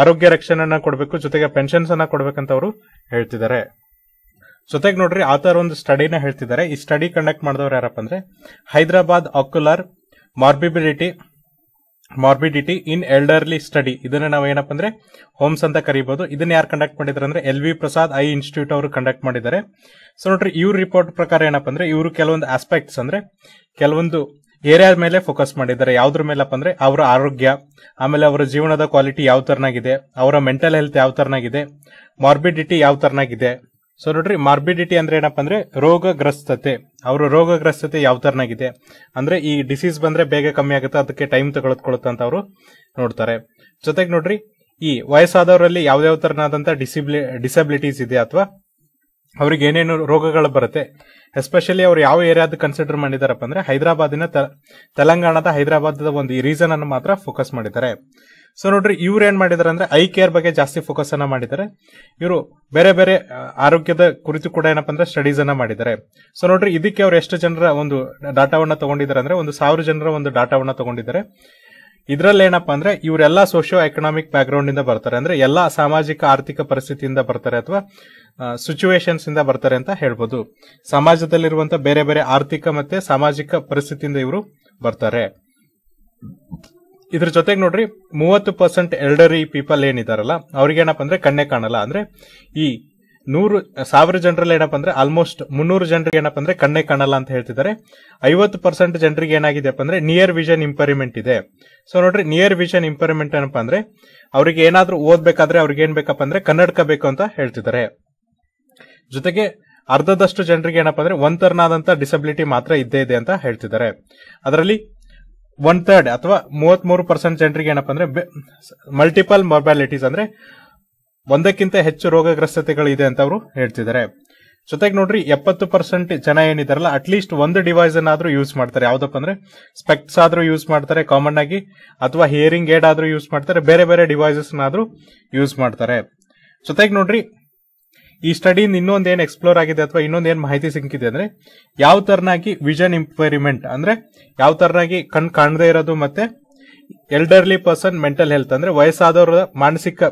ಆರೋಗ್ಯ ರಕ್ಷಣೆಯನ್ನ ಕೊಡಬೇಕು ಜೊತೆಗೆ ಪೆನ್ಷನ್ಸ್ ಅನ್ನ ಕೊಡಬೇಕಂತ ಅವರು ಹೇಳ್ತಿದ್ದಾರೆ ಜೊತೆಗೆ ನೋಡ್ರಿ ಆ ಥರ ಒಂದು ಸ್ಟಡಿನ ಹೇಳ್ತಿದ್ದಾರೆ ಈ ಸ್ಟಡಿ ಕಂಡಕ್ಟ್ ಮಾಡಿದವರು ಯಾರಪ್ಪ ಅಂದ್ರೆ Hyderabad ocular morbibility morbidity in elderly study ಇದನ್ನ ನಾವು ಏನಪ್ಪ ಅಂದ್ರೆ ಹೋಮ್ಸ್ ಅಂತ ಕರಿಬಹುದು ಇದನ್ನ ಯಾರು ಕಂಡಕ್ಟ್ ಮಾಡಿದ್ರೆ ಅಂದ್ರೆ L V Prasad eye institute ಅವರು ಕಂಡಕ್ಟ್ ಮಾಡಿದ್ದಾರೆ ಸೊ ನೋಡ್ರಿ ಇವ್ರ ರಿಪೋರ್ಟ್ ಪ್ರಕಾರ ಏನಪ್ಪ ಅಂದ್ರೆ ಇವರು ಕೆಲವೊಂದು ಆಸ್ಪೆಕ್ಟ್ಸ್ ಅಂದ್ರೆ ಕೆಲವೊಂದು ಏರಿಯಾದ ಮೇಲೆ ಫೋಕಸ್ ಮಾಡಿದ್ದಾರೆ ಯಾವ್ದ್ರ ಮೇಲಪ್ಪ ಅಂದ್ರೆ ಅವರ ಆರೋಗ್ಯ ಆಮೇಲೆ ಅವರ ಜೀವನದ ಕ್ವಾಲಿಟಿ ಯಾವ ತರನಾಗಿದೆ ಅವರ ಮೆಂಟಲ್ ಹೆಲ್ತ್ ಯಾವ ತರನಾಗಿದೆ ಮಾರ್ಬಿಡಿಟಿ ಯಾವ ತರನಾಗಿದೆ ಸೊ ನೋಡ್ರಿ ಮಾರ್ಬಿಡಿಟಿ ಅಂದ್ರೆ ಏನಪ್ಪ ಅಂದ್ರೆ ರೋಗಗ್ರಸ್ತತೆ ಅವರು ರೋಗಗ್ರಸ್ತತೆ ಯಾವ ತರನಾಗಿದೆ ಅಂದ್ರೆ ಈ ಡಿಸೀಸ್ ಬಂದ್ರೆ ಬೇಗ ಕಮ್ಮಿ ಆಗುತ್ತೆ ಅದಕ್ಕೆ ಟೈಮ್ ಅಂತ ಅವರು ನೋಡ್ತಾರೆ ಜೊತೆಗೆ ನೋಡ್ರಿ ಈ ವಯಸ್ಸಾದವರಲ್ಲಿ ಯಾವ್ದಾವ ತರನಾದಂತ ಡಿಸಿಬಿಲಿ ಡಿಸಬಿಲಿಟೀಸ್ ಇದೆ ಅಥವಾ ಅವ್ರಿಗೆ ಏನೇನು ರೋಗಗಳು ಬರುತ್ತೆ ಎಸ್ಪೆಷಲಿ ಅವ್ರು ಯಾವ ಏರಿಯಾದ ಕನ್ಸಿಡರ್ ಮಾಡಿದಾರಪ್ಪ ಅಂದ್ರೆ ಹೈದರಾಬಾದಿನ ತೆಲಂಗಾಣದ ಹೈದರಾಬಾದ್ ಒಂದು ರೀಸನ್ ಅನ್ನು ಮಾತ್ರ ಫೋಕಸ್ ಮಾಡಿದ್ದಾರೆ ಸೊ ನೋಡ್ರಿ ಇವ್ರು ಏನ್ ಮಾಡಿದಾರೆ ಅಂದ್ರೆ ಐ ಕೇರ್ ಬಗ್ಗೆ ಜಾಸ್ತಿ ಫೋಕಸ್ ಅನ್ನ ಮಾಡಿದ್ದಾರೆ ಇವರು ಬೇರೆ ಬೇರೆ ಆರೋಗ್ಯದ ಕುರಿತು ಕೂಡ ಏನಪ್ಪ ಅಂದ್ರೆ ಸ್ಟಡೀಸ್ ಅನ್ನ ಮಾಡಿದ್ದಾರೆ ಸೊ ನೋಡ್ರಿ ಇದಕ್ಕೆ ಅವ್ರು ಎಷ್ಟು ಜನರ ಒಂದು ಡಾಟಾವನ್ನ ತಗೊಂಡಿದ್ದಾರೆ ಅಂದ್ರೆ ಒಂದು ಸಾವಿರ ಜನರ ಒಂದು ಡಾಟಾವನ್ನ ತಗೊಂಡಿದ್ದಾರೆ ಇದರಲ್ಲಿ ಏನಪ್ಪಾ ಅಂದ್ರೆ ಇವರೆಲ್ಲ ಸೋಶಿಯೋ ಎಕನಾಮಿಕ್ ಬ್ಯಾಕ್ ಇಂದ ಬರ್ತಾರೆ ಅಂದ್ರೆ ಎಲ್ಲ ಸಾಮಾಜಿಕ ಆರ್ಥಿಕ ಪರಿಸ್ಥಿತಿಯಿಂದ ಬರ್ತಾರೆ ಅಥವಾ ಸಿಚುವೇಶನ್ಸ್ ಇಂದ ಬರ್ತಾರೆ ಅಂತ ಹೇಳ್ಬೋದು ಸಮಾಜದಲ್ಲಿರುವಂತಹ ಬೇರೆ ಬೇರೆ ಆರ್ಥಿಕ ಮತ್ತೆ ಸಾಮಾಜಿಕ ಪರಿಸ್ಥಿತಿಯಿಂದ ಇವರು ಬರ್ತಾರೆ ಇದ್ರ ಜೊತೆಗೆ ನೋಡ್ರಿ ಮೂವತ್ತು ಪರ್ಸೆಂಟ್ ಎಲ್ಡರಿ ಪೀಪಲ್ ಏನಿದಾರಲ್ಲ ಏನಪ್ಪ ಅಂದ್ರೆ ಕಣ್ಣೆ ಕಾಣಲ್ಲ ಅಂದ್ರೆ ಈ ನೂರು ಸಾವಿರ ಜನರಲ್ಲಿ ಏನಪ್ಪ ಅಂದ್ರೆ ಆಲ್ಮೋಸ್ಟ್ ಮುನ್ನೂರು ಜನರಿಗೆ ಏನಪ್ಪ ಅಂದ್ರೆ ಕಣ್ಣೇ ಕಾಣಲ್ಲ ಅಂತ ಹೇಳ್ತಿದ್ದಾರೆ ಐವತ್ತು ಪರ್ಸೆಂಟ್ ಜನರಿಗೆ ಏನಾಗಿದೆ ಅಂದ್ರೆ ನಿಯರ್ ವಿಷನ್ ಇಂಪರಿಮೆಂಟ್ ಇದೆ ಸೊ ನೋಡ್ರಿ ನಿಯರ್ ವಿಷನ್ ಇಂಪರಿಮೆಂಟ್ ಏನಪ್ಪ ಅಂದ್ರೆ ಅವ್ರಿಗೆ ಏನಾದ್ರೂ ಓದ್ಬೇಕಾದ್ರೆ ಅವ್ರಿಗೆ ಏನ್ ಬೇಕಪ್ಪ ಅಂದ್ರೆ ಕನ್ನಡಕ ಬೇಕು ಅಂತ ಹೇಳ್ತಿದ್ದಾರೆ ಜೊತೆಗೆ ಅರ್ಧದಷ್ಟು ಜನರಿಗೆ ಏನಪ್ಪ ಅಂದ್ರೆ ಒನ್ ತರನಾದಂತ ಡಿಸಬಿಲಿಟಿ ಮಾತ್ರ ಇದ್ದೇ ಇದೆ ಅಂತ ಹೇಳ್ತಿದ್ದಾರೆ ಅದರಲ್ಲಿ ಒನ್ ಥರ್ಡ್ ಅಥವಾ ಮೂವತ್ಮೂರು ಪರ್ಸೆಂಟ್ ಜನರಿಗೆ ಏನಪ್ಪ ಅಂದ್ರೆ ಮಲ್ಟಿಪಲ್ ಮೊಬಾಲಿಟೀಸ್ ಅಂದ್ರೆ ಒಂದಕ್ಕಿಂತ ಹೆಚ್ಚು ರೋಗಗ್ರಸ್ತತೆಗಳು ಇದೆ ಅಂತ ಅವರು ಹೇಳ್ತಿದ್ದಾರೆ ಜೊತೆಗೆ ನೋಡ್ರಿ ಎಪ್ಪತ್ತು ಪರ್ಸೆಂಟ್ ಜನ ಏನಿದಾರಲ್ಲ ಅಟ್ಲೀಸ್ಟ್ ಒಂದು ಡಿವೈಸ್ ಯೂಸ್ ಮಾಡ್ತಾರೆ ಯಾವ್ದಪ್ಪ ಅಂದ್ರೆ ಸ್ಪೆಕ್ಟ್ಸ್ ಆದ್ರೂ ಯೂಸ್ ಮಾಡ್ತಾರೆ ಕಾಮನ್ ಆಗಿ ಅಥವಾ ಹಿಯರಿಂಗ್ ಏಡ್ ಆದ್ರೂ ಯೂಸ್ ಮಾಡ್ತಾರೆ ಬೇರೆ ಬೇರೆ ಡಿವೈಸಸ್ ಯೂಸ್ ಮಾಡ್ತಾರೆ ಜೊತೆಗೆ ನೋಡ್ರಿ ಈ ಸ್ಟಡಿಯಿಂದ ಇನ್ನೊಂದು ಏನ್ ಎಕ್ಸ್ಪ್ಲೋರ್ ಆಗಿದೆ ಅಥವಾ ಇನ್ನೊಂದು ಏನ್ ಮಾಹಿತಿ ಸಿಕ್ಕಿದೆ ಅಂದ್ರೆ ಯಾವ ತರನಾಗಿ ವಿಷನ್ ಇಂಪೈರ್ಮೆಂಟ್ ಅಂದ್ರೆ ಯಾವ ತರನಾಗಿ ಕಣ್ ಕಾಣದೇ ಇರೋದು ಮತ್ತೆ ಎಲ್ಡರ್ಲಿ ಪರ್ಸನ್ ಮೆಂಟಲ್ ಹೆಲ್ತ್ ಅಂದ್ರೆ ವಯಸ್ಸಾದವರ ಮಾನಸಿಕ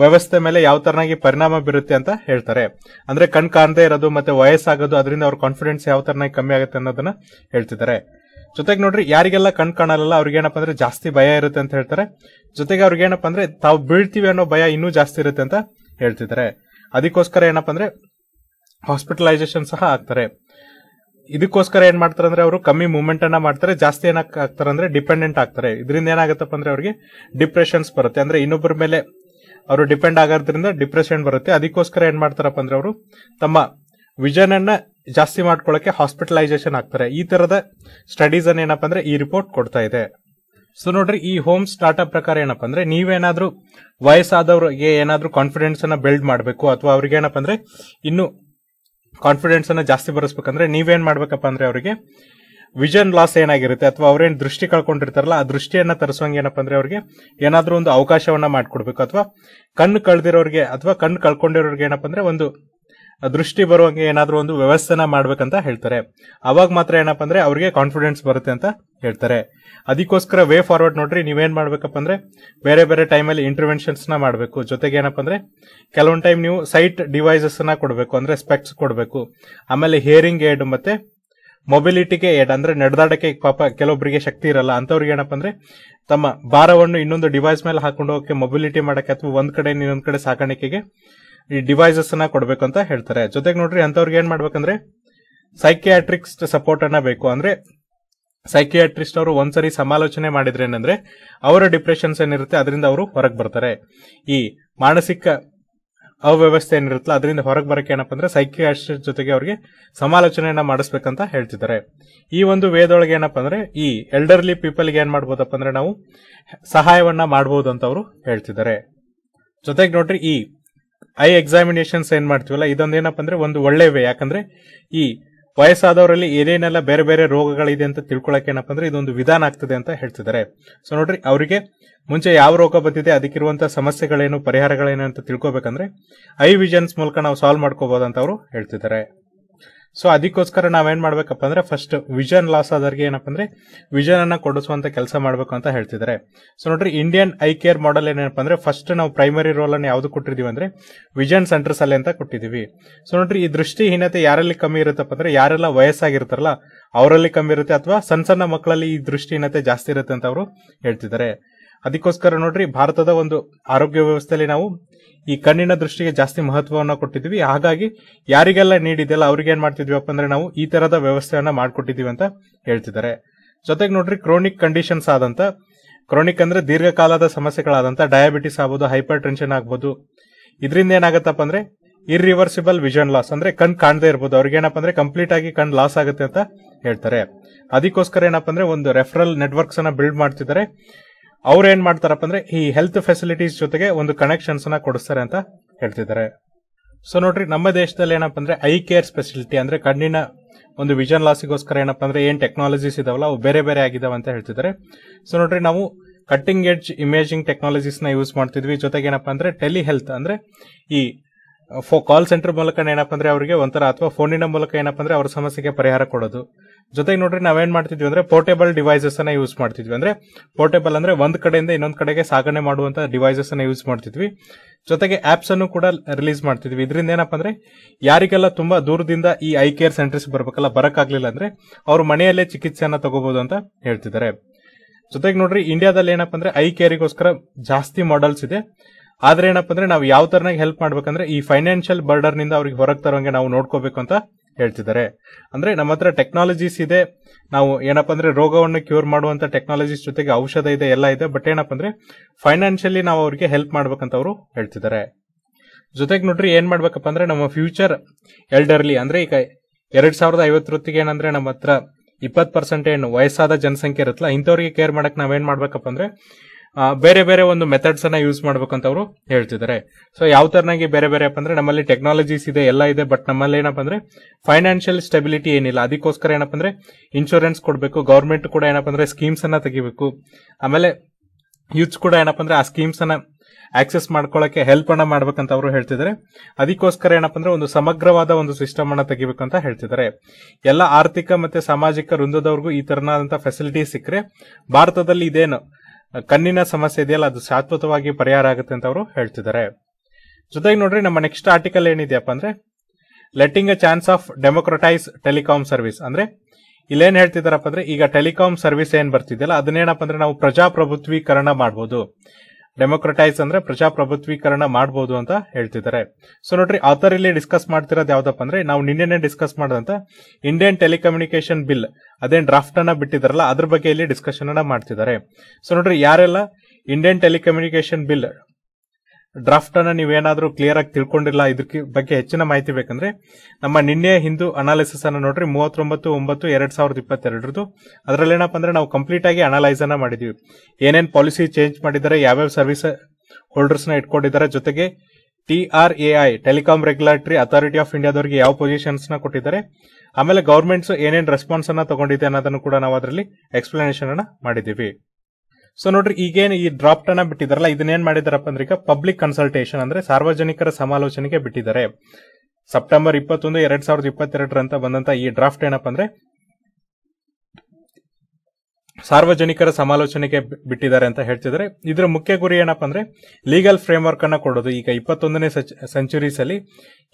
ವ್ಯವಸ್ಥೆ ಮೇಲೆ ಯಾವ ತರನಾಗಿ ಪರಿಣಾಮ ಬೀರುತ್ತೆ ಅಂತ ಹೇಳ್ತಾರೆ ಅಂದ್ರೆ ಕಣ್ ಕಾಣದೇ ಇರೋದು ಮತ್ತೆ ವಯಸ್ಸಾಗೋದು ಅದರಿಂದ ಅವ್ರ ಕಾನ್ಫಿಡೆನ್ಸ್ ಯಾವ ತರನಾಗಿ ಕಮ್ಮಿ ಆಗುತ್ತೆ ಅನ್ನೋದನ್ನ ಹೇಳ್ತಿದ್ದಾರೆ ಜೊತೆಗೆ ನೋಡ್ರಿ ಯಾರಿಗೆಲ್ಲ ಕಣ್ ಕಾಣಲ್ಲ ಅವ್ರಿಗೆ ಏನಪ್ಪಾ ಅಂದ್ರೆ ಜಾಸ್ತಿ ಭಯ ಇರುತ್ತೆ ಅಂತ ಹೇಳ್ತಾರೆ ಜೊತೆಗೆ ಅವ್ರಿಗೆ ಏನಪ್ಪಾ ಅಂದ್ರೆ ತಾವು ಬೀಳ್ತೀವಿ ಅನ್ನೋ ಭಯ ಇನ್ನೂ ಜಾಸ್ತಿ ಇರುತ್ತೆ ಅಂತ ಹೇಳ್ತಿದ್ದಾರೆ ಅದಕ್ಕೋಸ್ಕರ ಏನಪ್ಪಾ ಅಂದ್ರೆ ಹಾಸ್ಪಿಟಲೈಸೇಷನ್ ಸಹ ಆಗ್ತಾರೆ ಇದಕ್ಕೋಸ್ಕರ ಏನ್ ಮಾಡ್ತಾರೆ ಅಂದ್ರೆ ಅವರು ಕಮ್ಮಿ ಮೂವ್ಮೆಂಟ್ ಅನ್ನ ಮಾಡ್ತಾರೆ ಜಾಸ್ತಿ ಏನಕ್ಕೆ ಆಗ್ತಾರೆ ಅಂದ್ರೆ ಡಿಪೆಂಡೆಂಟ್ ಆಗ್ತಾರೆ ಇದರಿಂದ ಏನಾಗುತ್ತಪ್ಪ ಅಂದ್ರೆ ಅವ್ರಿಗೆ ಡಿಪ್ರೆಷನ್ಸ್ ಬರುತ್ತೆ ಅಂದ್ರೆ ಇನ್ನೊಬ್ಬರ ಮೇಲೆ ಅವರು ಡಿಪೆಂಡ್ ಆಗೋದ್ರಿಂದ ಡಿಪ್ರೆಷನ್ ಬರುತ್ತೆ ಅದಕ್ಕೋಸ್ಕರ ಏನ್ ಮಾಡ್ತಾರಪ್ಪ ಅಂದ್ರೆ ಅವರು ತಮ್ಮ ವಿಷನ್ ಅನ್ನ ಜಾಸ್ತಿ ಮಾಡ್ಕೊಳ್ಳಕ್ಕೆ ಹಾಸ್ಪಿಟಲೈಸೇಷನ್ ಆಗ್ತಾರೆ ಈ ತರದ ಸ್ಟಡೀಸ್ ಅನ್ನ ಏನಪ್ಪ ಅಂದ್ರೆ ಈ ರಿಪೋರ್ಟ್ ಕೊಡ್ತಾ ಇದೆ ಸೊ ನೋಡ್ರಿ ಈ ಹೋಮ್ ಸ್ಟಾರ್ಟ್ಅಪ್ ಪ್ರಕಾರ ಏನಪ್ಪ ಅಂದ್ರೆ ನೀವೇನಾದ್ರೂ ವಯಸ್ಸಾದವ್ರಿಗೆ ಏನಾದ್ರೂ ಕಾನ್ಫಿಡೆನ್ಸ್ ಅನ್ನ ಬಿಲ್ಡ್ ಮಾಡಬೇಕು ಅಥವಾ ಅವ್ರಿಗೆ ಏನಪ್ಪ ಅಂದ್ರೆ ಇನ್ನು ಕಾನ್ಫಿಡೆನ್ಸ್ ಅನ್ನ ಜಾಸ್ತಿ ಬರಸ್ಬೇಕಂದ್ರೆ ನೀವೇನ್ ಮಾಡ್ಬೇಕಪ್ಪ ಅಂದ್ರೆ ಅವರಿಗೆ ವಿಷನ್ ಲಾಸ್ ಏನಾಗಿರುತ್ತೆ ಅಥವಾ ಅವ್ರೇನು ದೃಷ್ಟಿ ಕಳ್ಕೊಂಡಿರ್ತಾರಲ್ಲ ಆ ದೃಷ್ಟಿಯನ್ನ ತರಿಸುವಂಗೆ ಏನಪ್ಪ ಅಂದ್ರೆ ಅವ್ರಿಗೆ ಏನಾದ್ರೂ ಒಂದು ಅವಕಾಶವನ್ನ ಮಾಡಿಕೊಡ್ಬೇಕು ಅಥವಾ ಕಣ್ಣು ಕಳೆದಿರೋರಿಗೆ ಅಥವಾ ಕಣ್ಣು ಕಳ್ಕೊಂಡಿರೋರಿಗೆ ಏನಪ್ಪ ಅಂದ್ರೆ ಒಂದು ದೃಷ್ಟಿ ಬರುವಂಗೆ ಏನಾದ್ರೂ ಒಂದು ವ್ಯವಸ್ಥೆನ ಮಾಡ್ಬೇಕಂತ ಹೇಳ್ತಾರೆ ಅವಾಗ ಮಾತ್ರ ಏನಪ್ಪ ಅಂದ್ರೆ ಅವ್ರಿಗೆ ಕಾನ್ಫಿಡೆನ್ಸ್ ಬರುತ್ತೆ ಅಂತ ಹೇಳ್ತಾರೆ ಅದಕ್ಕೋಸ್ಕರ ವೇ ಫಾರ್ವರ್ಡ್ ನೋಡ್ರಿ ನೀವೇನ್ ಮಾಡಬೇಕಪ್ಪ ಅಂದ್ರೆ ಬೇರೆ ಬೇರೆ ಟೈಮಲ್ಲಿ ಇಂಟರ್ವೆನ್ಷನ್ಸ್ ನ ಮಾಡಬೇಕು ಜೊತೆಗೆ ಏನಪ್ಪ ಅಂದ್ರೆ ಕೆಲವೊಂದು ಟೈಮ್ ನೀವು ಸೈಟ್ ಡಿವೈಸಸ್ ಕೊಡಬೇಕು ಅಂದ್ರೆ ಸ್ಪೆಕ್ಸ್ ಕೊಡಬೇಕು ಆಮೇಲೆ ಹಿಯರಿಂಗ್ ಏಡ್ ಮತ್ತೆ ಮೊಬಿಲಿಟಿಗೆ ಏಟ್ ಅಂದ್ರೆ ನಡೆದಾಡಕ್ಕೆ ಪಾಪ ಕೆಲವೊಬ್ಬರಿಗೆ ಶಕ್ತಿ ಇರಲ್ಲ ಅಂತವ್ರಿಗೆ ಏನಪ್ಪ ಅಂದ್ರೆ ತಮ್ಮ ಭಾರವನ್ನು ಇನ್ನೊಂದು ಡಿವೈಸ್ ಮೇಲೆ ಹಾಕೊಂಡು ಹೋಗಕ್ಕೆ ಮೊಬಿಲಿಟಿ ಮಾಡಕ್ಕೆ ಅಥವಾ ಒಂದ್ ಕಡೆ ಇನ್ನೊಂದ್ ಕಡೆ ಸಾಕಾಣಿಕೆಗೆ ಈ ಡಿವೈಸಸ್ ಅನ್ನ ಕೊಡ್ಬೇಕು ಅಂತ ಹೇಳ್ತಾರೆ ಜೊತೆಗೆ ನೋಡ್ರಿ ಅಂತವ್ರಿಗೆ ಏನ್ ಮಾಡ್ಬೇಕಂದ್ರೆ ಸೈಕಿಯಾಟ್ರಿಕ್ಸ್ ಸಪೋರ್ಟ್ ಅನ್ನ ಬೇಕು ಅಂದ್ರೆ ಸೈಕಿಯಾಟ್ರಿಸ್ಟ್ ಅವರು ಒಂದ್ಸರಿ ಸಮಾಲೋಚನೆ ಮಾಡಿದ್ರೆ ಏನಂದ್ರೆ ಅವರ ಡಿಪ್ರೆಷನ್ಸ್ ಏನಿರುತ್ತೆ ಅದರಿಂದ ಅವರು ಹೊರಗೆ ಬರ್ತಾರೆ ಈ ಮಾನಸಿಕ ಅವ್ಯವಸ್ಥೆ ಏನಿರುತ್ತಲ್ಲ ಅದರಿಂದ ಹೊರಗೆ ಬರೋಕೆ ಏನಪ್ಪ ಅಂದ್ರೆ ಸೈಕ್ಯಾಟ್ರಿಸ್ಟ್ ಜೊತೆಗೆ ಅವರಿಗೆ ಸಮಾಲೋಚನೆಯನ್ನ ಮಾಡಿಸ್ಬೇಕಂತ ಹೇಳ್ತಿದ್ದಾರೆ ಈ ಒಂದು ವೇದೊಳಗೆ ಏನಪ್ಪ ಅಂದ್ರೆ ಈ ಎಲ್ಡರ್ಲಿ ಪೀಪಲ್ಗೆ ಏನ್ ಮಾಡ್ಬೋದಪ್ಪ ಅಂದ್ರೆ ನಾವು ಸಹಾಯವನ್ನ ಮಾಡಬಹುದು ಅಂತ ಅವರು ಹೇಳ್ತಿದ್ದಾರೆ ಜೊತೆಗೆ ನೋಡ್ರಿ ಈ ಐ ಎಕ್ಸಾಮಿನೇಷನ್ಸ್ ಏನ್ ಮಾಡ್ತೀವಲ್ಲ ಏನಪ್ಪ ಅಂದ್ರೆ ಒಂದು ಒಳ್ಳೆ ವೇ ಯಾಕಂದ್ರೆ ಈ ವಯಸ್ಸಾದವರಲ್ಲಿ ಏನೇನೆಲ್ಲ ಬೇರೆ ಬೇರೆ ರೋಗಗಳಿದೆ ಅಂತ ತಿಳ್ಕೊಳಕ್ಕೆ ಏನಪ್ಪ ಅಂದ್ರೆ ಇದೊಂದು ವಿಧಾನ ಆಗ್ತದೆ ಅಂತ ಹೇಳ್ತಿದ್ದಾರೆ ಸೊ ನೋಡ್ರಿ ಅವರಿಗೆ ಮುಂಚೆ ಯಾವ ರೋಗ ಬಂದಿದೆ ಅದಕ್ಕಿರುವಂತಹ ಸಮಸ್ಯೆಗಳೇನು ಪರಿಹಾರಗಳೇನು ಅಂತ ತಿಳ್ಕೊಬೇಕಂದ್ರೆ ಐ ವಿಜನ್ಸ್ ಮೂಲಕ ನಾವು ಸಾಲ್ವ್ ಮಾಡ್ಕೋಬಹುದು ಅಂತ ಅವರು ಹೇಳ್ತಿದ್ದಾರೆ ಸೊ ಅದಕ್ಕೋಸ್ಕರ ನಾವೇನ್ ಮಾಡ್ಬೇಕಪ್ಪ ಅಂದ್ರೆ ಫಸ್ಟ್ ವಿಷನ್ ಲಾಸ್ ಆದವರಿಗೆ ಏನಪ್ಪ ಅಂದ್ರೆ ವಿಷನ್ ಅನ್ನ ಕೊಡಿಸುವಂತ ಕೆಲಸ ಮಾಡ್ಬೇಕು ಅಂತ ಹೇಳ್ತಿದ್ದಾರೆ ಸೊ ನೋಡ್ರಿ ಇಂಡಿಯನ್ ಐ ಕೇರ್ ಮಾಡೆಲ್ ಏನಪ್ಪ ಅಂದ್ರೆ ಫಸ್ಟ್ ನಾವು ಪ್ರೈಮರಿ ರೋಲ್ ಅನ್ನು ಯಾವ್ದು ಕೊಟ್ಟಿದೀವಿ ಅಂದ್ರೆ ವಿಷನ್ ಸೆಂಟರ್ಸ್ ಅಲ್ಲಿ ಅಂತ ಕೊಟ್ಟಿದೀವಿ ಸೊ ನೋಡ್ರಿ ಈ ದೃಷ್ಟಿಹೀನತೆ ಯಾರಲ್ಲಿ ಕಮ್ಮಿ ಇರುತ್ತಪ್ಪ ಅಂದ್ರೆ ಯಾರೆಲ್ಲ ವಯಸ್ಸಾಗಿರ್ತಾರಲ್ಲ ಅವರಲ್ಲಿ ಕಮ್ಮಿ ಇರುತ್ತೆ ಅಥವಾ ಸಣ್ಣ ಸಣ್ಣ ಮಕ್ಕಳಲ್ಲಿ ಈ ದೃಷ್ಟಿಹೀನತೆ ಜಾಸ್ತಿ ಇರುತ್ತೆ ಅಂತ ಅವರು ಹೇಳ್ತಿದ್ದಾರೆ ಅದಕ್ಕೋಸ್ಕರ ನೋಡ್ರಿ ಭಾರತದ ಒಂದು ಆರೋಗ್ಯ ವ್ಯವಸ್ಥೆಯಲ್ಲಿ ನಾವು ಈ ಕಣ್ಣಿನ ದೃಷ್ಟಿಗೆ ಜಾಸ್ತಿ ಮಹತ್ವವನ್ನು ಕೊಟ್ಟಿದ್ವಿ ಹಾಗಾಗಿ ಯಾರಿಗೆಲ್ಲ ನೀಡಿದೆಯಲ್ಲ ಅವ್ರಿಗೆ ಏನ್ ಅಪ್ಪ ಅಂದ್ರೆ ನಾವು ಈ ತರದ ವ್ಯವಸ್ಥೆಯನ್ನ ಮಾಡ್ಕೊಟ್ಟಿದ್ವಿ ಅಂತ ಹೇಳ್ತಿದ್ದಾರೆ ಜೊತೆಗೆ ನೋಡ್ರಿ ಕ್ರೋನಿಕ್ ಕಂಡೀಷನ್ಸ್ ಆದಂತ ಕ್ರೋನಿಕ್ ಅಂದ್ರೆ ದೀರ್ಘಕಾಲದ ಸಮಸ್ಯೆಗಳಾದಂತ ಡಯಾಬಿಟಿಸ್ ಆಗ್ಬೋದು ಹೈಪರ್ ಟೆನ್ಷನ್ ಆಗ್ಬೋದು ಇದರಿಂದ ಏನಾಗತ್ತಪ್ಪ ಅಂದ್ರೆ ಇರ್ರಿವರ್ಸಿಬಲ್ ವಿಷನ್ ಲಾಸ್ ಅಂದ್ರೆ ಕಣ್ ಕಾಣದೇ ಇರ್ಬೋದು ಏನಪ್ಪ ಅಂದ್ರೆ ಕಂಪ್ಲೀಟ್ ಆಗಿ ಕಣ್ ಲಾಸ್ ಆಗುತ್ತೆ ಅಂತ ಹೇಳ್ತಾರೆ ಅದಕ್ಕೋಸ್ಕರ ಏನಪ್ಪ ಅಂದ್ರೆ ಒಂದು ರೆಫರಲ್ ನೆಟ್ವರ್ಕ್ಸ್ ಅನ್ನ ಬಿಲ್ಡ್ ಮಾಡ್ತಿದ್ದಾರೆ ಅವ್ರು ಏನ್ ಮಾಡ್ತಾರಪ್ಪ ಅಂದ್ರೆ ಈ ಹೆಲ್ತ್ ಫೆಸಿಲಿಟೀಸ್ ಜೊತೆಗೆ ಒಂದು ಕನೆಕ್ಷನ್ಸ್ ನ ಕೊಡಿಸ್ತಾರೆ ಅಂತ ಹೇಳ್ತಿದ್ದಾರೆ ಸೊ ನೋಡ್ರಿ ನಮ್ಮ ದೇಶದಲ್ಲಿ ಏನಪ್ಪ ಅಂದ್ರೆ ಐ ಕೇರ್ ಫೆಸಿಲಿಟಿ ಅಂದ್ರೆ ಕಣ್ಣಿನ ಒಂದು ವಿಷನ್ ಲಾಸಿಗೋಸ್ಕರ ಏನಪ್ಪ ಅಂದ್ರೆ ಏನ್ ಟೆಕ್ನಾಲಜೀಸ್ ಇದಾವಲ್ಲ ಅವು ಬೇರೆ ಬೇರೆ ಆಗಿದಾವ ಅಂತ ಹೇಳ್ತಿದ್ದಾರೆ ಸೊ ನೋಡ್ರಿ ನಾವು ಕಟ್ಟಿಂಗ್ ಎಡ್ಜ್ ಇಮೇಜಿಂಗ್ ಟೆಕ್ನಾಲಜೀಸ್ ನ ಯೂಸ್ ಮಾಡ್ತಿದ್ವಿ ಜೊತೆಗೆ ಏನಪ್ಪಾ ಅಂದ್ರೆ ಟೆಲಿ ಹೆಲ್ತ್ ಅಂದ್ರೆ ಈ ಕಾಲ್ ಸೆಂಟರ್ ಮೂಲಕ ಏನಪ್ಪಾ ಅಂದ್ರೆ ಅವರಿಗೆ ಒಂಥರ ಅಥವಾ ಫೋನಿನ ಮೂಲಕ ಏನಪ್ಪ ಅಂದ್ರೆ ಅವ್ರ ಸಮಸ್ಯೆಗೆ ಪರಿಹಾರ ಕೊಡೋದು ಜೊತೆಗೆ ನೋಡ್ರಿ ನಾವೇನ್ ಮಾಡ್ತಿದ್ವಿ ಅಂದ್ರೆ ಪೋರ್ಟೇಬಲ್ ಡಿವೈಸಸ್ ಅನ್ನ ಯೂಸ್ ಮಾಡ್ತಿದ್ವಿ ಅಂದ್ರೆ ಪೋರ್ಟೇಬಲ್ ಅಂದ್ರೆ ಒಂದ್ ಕಡೆಯಿಂದ ಇನ್ನೊಂದ್ ಕಡೆಗೆ ಸಾಗಣೆ ಮಾಡುವಂತ ಡಿವೈಸಸ್ ಅನ್ನ ಯೂಸ್ ಮಾಡ್ತಿದ್ವಿ ಜೊತೆಗೆ ಆಪ್ಸ್ ಅನ್ನು ಕೂಡ ರಿಲೀಸ್ ಮಾಡ್ತಿದ್ವಿ ಇದರಿಂದ ಏನಪ್ಪ ಅಂದ್ರೆ ಯಾರಿಗೆಲ್ಲ ತುಂಬಾ ದೂರದಿಂದ ಈ ಐ ಕೇರ್ ಸೆಂಟರ್ಸ್ ಬರ್ಬೇಕಲ್ಲ ಬರಕ್ಕಾಗ್ಲಿಲ್ಲ ಅಂದ್ರೆ ಅವ್ರ ಮನೆಯಲ್ಲೇ ಚಿಕಿತ್ಸೆಯನ್ನ ತಗೋಬಹುದು ಅಂತ ಹೇಳ್ತಿದ್ದಾರೆ ಜೊತೆಗೆ ನೋಡ್ರಿ ಇಂಡಿಯಾದಲ್ಲಿ ಏನಪ್ಪ ಅಂದ್ರೆ ಐ ಕೇರಿಗೋಸ್ಕರ ಜಾಸ್ತಿ ಮಾಡೆಲ್ಸ್ ಇದೆ ಆದ್ರೆ ಏನಪ್ಪ ಅಂದ್ರೆ ನಾವು ಯಾವ ತರನಾಗಿ ಹೆಲ್ಪ್ ಮಾಡ್ಬೇಕಂದ್ರೆ ಈ ಫೈನಾನ್ಷಿಯಲ್ ಬರ್ಡರ್ ನಿಂದ ಅವ್ರಿಗೆ ಹೊರಗೆ ತರೋಂಗೆ ನಾವು ನೋಡ್ಕೋಬೇಕು ಅಂತ ಹೇಳ್ತಿದ್ದಾರೆ ಅಂದ್ರೆ ನಮ್ಮ ಹತ್ರ ಟೆಕ್ನಾಲಜೀಸ್ ಇದೆ ನಾವು ಏನಪ್ಪ ಅಂದ್ರೆ ರೋಗವನ್ನು ಕ್ಯೂರ್ ಮಾಡುವಂತ ಟೆಕ್ನಾಲಜೀಸ್ ಜೊತೆಗೆ ಔಷಧ ಇದೆ ಎಲ್ಲ ಇದೆ ಬಟ್ ಏನಪ್ಪ ಅಂದ್ರೆ ಫೈನಾನ್ಷಿಯಲಿ ನಾವು ಅವ್ರಿಗೆ ಹೆಲ್ಪ್ ಮಾಡ್ಬೇಕಂತ ಅವರು ಹೇಳ್ತಿದ್ದಾರೆ ಜೊತೆಗೆ ನೋಡ್ರಿ ಏನು ಮಾಡ್ಬೇಕಪ್ಪ ಅಂದ್ರೆ ನಮ್ಮ ಫ್ಯೂಚರ್ ಎಲ್ಡರ್ಲಿ ಅಂದ್ರೆ ಈಗ ಎರಡ್ ಸಾವಿರದ ಐವತ್ತರೊತ್ತಿಗೆ ಏನಂದ್ರೆ ನಮ್ಮ ಹತ್ರ ಇಪ್ಪತ್ತು ಪರ್ಸೆಂಟ್ ಏನು ವಯಸ್ಸಾದ ಜನಸಂಖ್ಯೆ ಇರುತ್ತಲ್ಲ ಇಂಥವ್ರಿಗೆ ಕೇರ್ ಮಾಡಕ್ ನಾವೇನ್ ಮಾಡ್ಬೇಕಪ್ಪ ಅಂದರೆ ಬೇರೆ ಬೇರೆ ಒಂದು ಮೆಥಡ್ಸ್ ಅನ್ನ ಯೂಸ್ ಮಾಡ್ಬೇಕಂತ ಅವರು ಹೇಳ್ತಿದ್ದಾರೆ ಸೊ ಯಾವ ತರನಾಗಿ ಬೇರೆ ಬೇರೆ ಅಂದ್ರೆ ನಮ್ಮಲ್ಲಿ ಟೆಕ್ನಾಲಜೀಸ್ ಇದೆ ಎಲ್ಲ ಇದೆ ಬಟ್ ನಮ್ಮಲ್ಲಿ ಏನಪ್ಪ ಅಂದ್ರೆ ಫೈನಾನ್ಷಿಯಲ್ ಸ್ಟೆಬಿಲಿಟಿ ಏನಿಲ್ಲ ಅದಕ್ಕೋಸ್ಕರ ಏನಪ್ಪ ಅಂದ್ರೆ ಇನ್ಶೂರೆನ್ಸ್ ಕೊಡಬೇಕು ಗೌರ್ಮೆಂಟ್ ಕೂಡ ಏನಪ್ಪ ಅಂದ್ರೆ ಸ್ಕೀಮ್ಸ್ ಅನ್ನ ತೆಗಿಬೇಕು ಆಮೇಲೆ ಯೂತ್ಸ್ ಕೂಡ ಏನಪ್ಪ ಅಂದ್ರೆ ಆ ಸ್ಕೀಮ್ಸ್ ಅನ್ನ ಆಕ್ಸೆಸ್ ಮಾಡ್ಕೊಳ್ಳೋಕೆ ಹೆಲ್ಪ್ ಅನ್ನ ಮಾಡ್ಬೇಕಂತ ಅವರು ಹೇಳ್ತಿದ್ದಾರೆ ಅದಕ್ಕೋಸ್ಕರ ಏನಪ್ಪ ಅಂದ್ರೆ ಒಂದು ಸಮಗ್ರವಾದ ಒಂದು ಸಿಸ್ಟಮ್ ಅನ್ನ ತೆಗಿಬೇಕಂತ ಹೇಳ್ತಿದ್ದಾರೆ ಎಲ್ಲ ಆರ್ಥಿಕ ಮತ್ತೆ ಸಾಮಾಜಿಕ ವೃಂದದವ್ರಿಗೂ ಈ ತರನಾದಂತಹ ಫೆಸಿಲಿಟಿ ಸಿಕ್ಕರೆ ಭಾರತದಲ್ಲಿ ಇದೇನು ಕಣ್ಣಿನ ಸಮಸ್ಯೆ ಇದೆಯಲ್ಲ ಅದು ಶಾಶ್ವತವಾಗಿ ಪರಿಹಾರ ಆಗುತ್ತೆ ಅಂತ ಅವರು ಹೇಳ್ತಿದ್ದಾರೆ ಜೊತೆಗೆ ನೋಡ್ರಿ ನಮ್ಮ ನೆಕ್ಸ್ಟ್ ಆರ್ಟಿಕಲ್ ಏನಿದೆಯಪ್ಪ ಅಂದ್ರೆ letting a chance of democratise telecom service ಅಂದ್ರೆ ಇಲ್ಲೇನ್ ಹೇಳ್ತಿದಾರಪ್ಪ ಅಂದ್ರೆ ಈಗ ಟೆಲಿಕಾಮ್ ಸರ್ವಿಸ್ ಏನ್ ಬರ್ತಿದೆಯಲ್ಲ ಅದನ್ನೇನಪ್ಪ ಅಂದ್ರೆ ನಾವು ಪ್ರಜಾಪ್ರಭುತ್ವೀಕರಣ ಮಾಡಬಹುದು ಡೆಮೊಕ್ರಟೈಸ್ ಅಂದ್ರೆ ಪ್ರಜಾಪ್ರಭುತ್ವೀಕರಣ ಮಾಡಬಹುದು ಅಂತ ಹೇಳ್ತಿದ್ದಾರೆ ಸೊ ನೋಡ್ರಿ ಆಥರ್ ಇಲ್ಲಿ ಡಿಸ್ಕಸ್ ಮಾಡ್ತಿರೋದು ಯಾವ್ದಪ್ಪ ಅಂದ್ರೆ ನಾವು ನಿನ್ನೆನೆ ಡಿಸ್ಕಸ್ ಮಾಡಿದಂತ ಇಂಡಿಯನ್ ಟೆಲಿಕಮ್ಯುನಿಕೇಶನ್ ಬಿಲ್ ಅದೇನ್ ಡ್ರಾಫ್ಟ್ ಅನ್ನ ಬಿಟ್ಟಿದಾರಲ್ಲ ಅದ್ರ ಬಗ್ಗೆ ಇಲ್ಲಿ ಡಿಸ್ಕಷನ್ ಅನ್ನ ಮಾಡ್ತಿದ್ದಾರೆ ಸೊ ನೋಡ್ರಿ ಯಾರೆಲ್ಲ ಇಂಡಿಯನ್ ಟೆಲಿಕಮ್ಯುನಿಕೇಶನ್ ಬಿಲ್ ಡ್ರಾಫ್ಟ್ ಅನ್ನ ನೀವೇನಾದ್ರೂ ಕ್ಲಿಯರ್ ಆಗಿ ತಿಳ್ಕೊಂಡಿಲ್ಲ ಇದಕ್ಕೆ ಬಗ್ಗೆ ಹೆಚ್ಚಿನ ಮಾಹಿತಿ ಬೇಕಂದ್ರೆ ನಮ್ಮ ನಿನ್ನೆ ಹಿಂದೂ ಅನಾಲಿಸಿಸ್ ಅನ್ನ ನೋಡ್ರಿ ಮೂವತ್ತೊಂಬತ್ತು ಒಂಬತ್ತು ಎರಡ್ ಸಾವಿರದ ಇಪ್ಪತ್ತೆರಡರದು ಅದರಲ್ಲಿ ಏನಪ್ಪ ಅಂದ್ರೆ ನಾವು ಕಂಪ್ಲೀಟ್ ಆಗಿ ಅನಾಲೈಸ್ ಅನ್ನ ಮಾಡಿದೀವಿ ಏನೇನ್ ಪಾಲಿಸಿ ಚೇಂಜ್ ಮಾಡಿದ್ದಾರೆ ಯಾವ್ಯಾವ ಸರ್ವಿಸ್ ಹೋಲ್ಡರ್ಸ್ ನ ಇಟ್ಕೊಂಡಿದ್ದಾರೆ ಜೊತೆಗೆ T R A I telecom regulatory authority of ಇಂಡಿಯಾದವರಿಗೆ ಯಾವ ಪೊಸಿಷನ್ಸ್ ನ ಕೊಟ್ಟಿದ್ದಾರೆ ಆಮೇಲೆ ಗೌರ್ಮೆಂಟ್ಸ್ ಏನೇನು ರೆಸ್ಪಾನ್ಸ್ ಅನ್ನ ತಗೊಂಡಿದೆ ಅನ್ನೋದನ್ನು ಕೂಡ ನಾವು ಅದರಲ್ಲಿ ಎಕ್ಸ್ಪ್ಲನೇಷನ್ ಅನ್ನ ಮಾಡಿದ್ದೀವಿ ಸೊ ನೋಡ್ರಿ ಈಗೇನ್ ಈ ಡ್ರಾಫ್ಟ್ ಅನ್ನ ಬಿಟ್ಟಿದಾರಲ್ಲ ಇದನ್ನೇನ್ ಮಾಡಿದಾರಪ್ಪ ಅಂದ್ರೆ ಈಗ ಪಬ್ಲಿಕ್ ಕನ್ಸಲ್ಟೇಷನ್ ಅಂದ್ರೆ ಸಾರ್ವಜನಿಕರ ಸಮಾಲೋಚನೆಗೆ ಬಿಟ್ಟಿದ್ದಾರೆ ಸೆಪ್ಟೆಂಬರ್ ಇಪ್ಪತ್ತೊಂದು ಎರಡ್ ಸಾವಿರದ ಇಪ್ಪತ್ತೆರಡರಂತ ಬಂದಂತ ಈ ಡ್ರಾಫ್ಟ್ ಏನಪ್ಪ ಅಂದ್ರೆ ಸಾರ್ವಜನಿಕರ ಸಮಾಲೋಚನೆಗೆ ಬಿಟ್ಟಿದ್ದಾರೆ ಅಂತ ಹೇಳ್ತಿದ್ದಾರೆ ಇದರ ಮುಖ್ಯ ಗುರಿ ಏನಪ್ಪ ಅಂದ್ರೆ ಲೀಗಲ್ ಫ್ರೇಮ್ವರ್ಕ್ ಅನ್ನ ಕೊಡೋದು ಈಗ ಇಪ್ಪತ್ತೊಂದನೇ ಸೆಂಚುರೀಸ್ ಅಲ್ಲಿ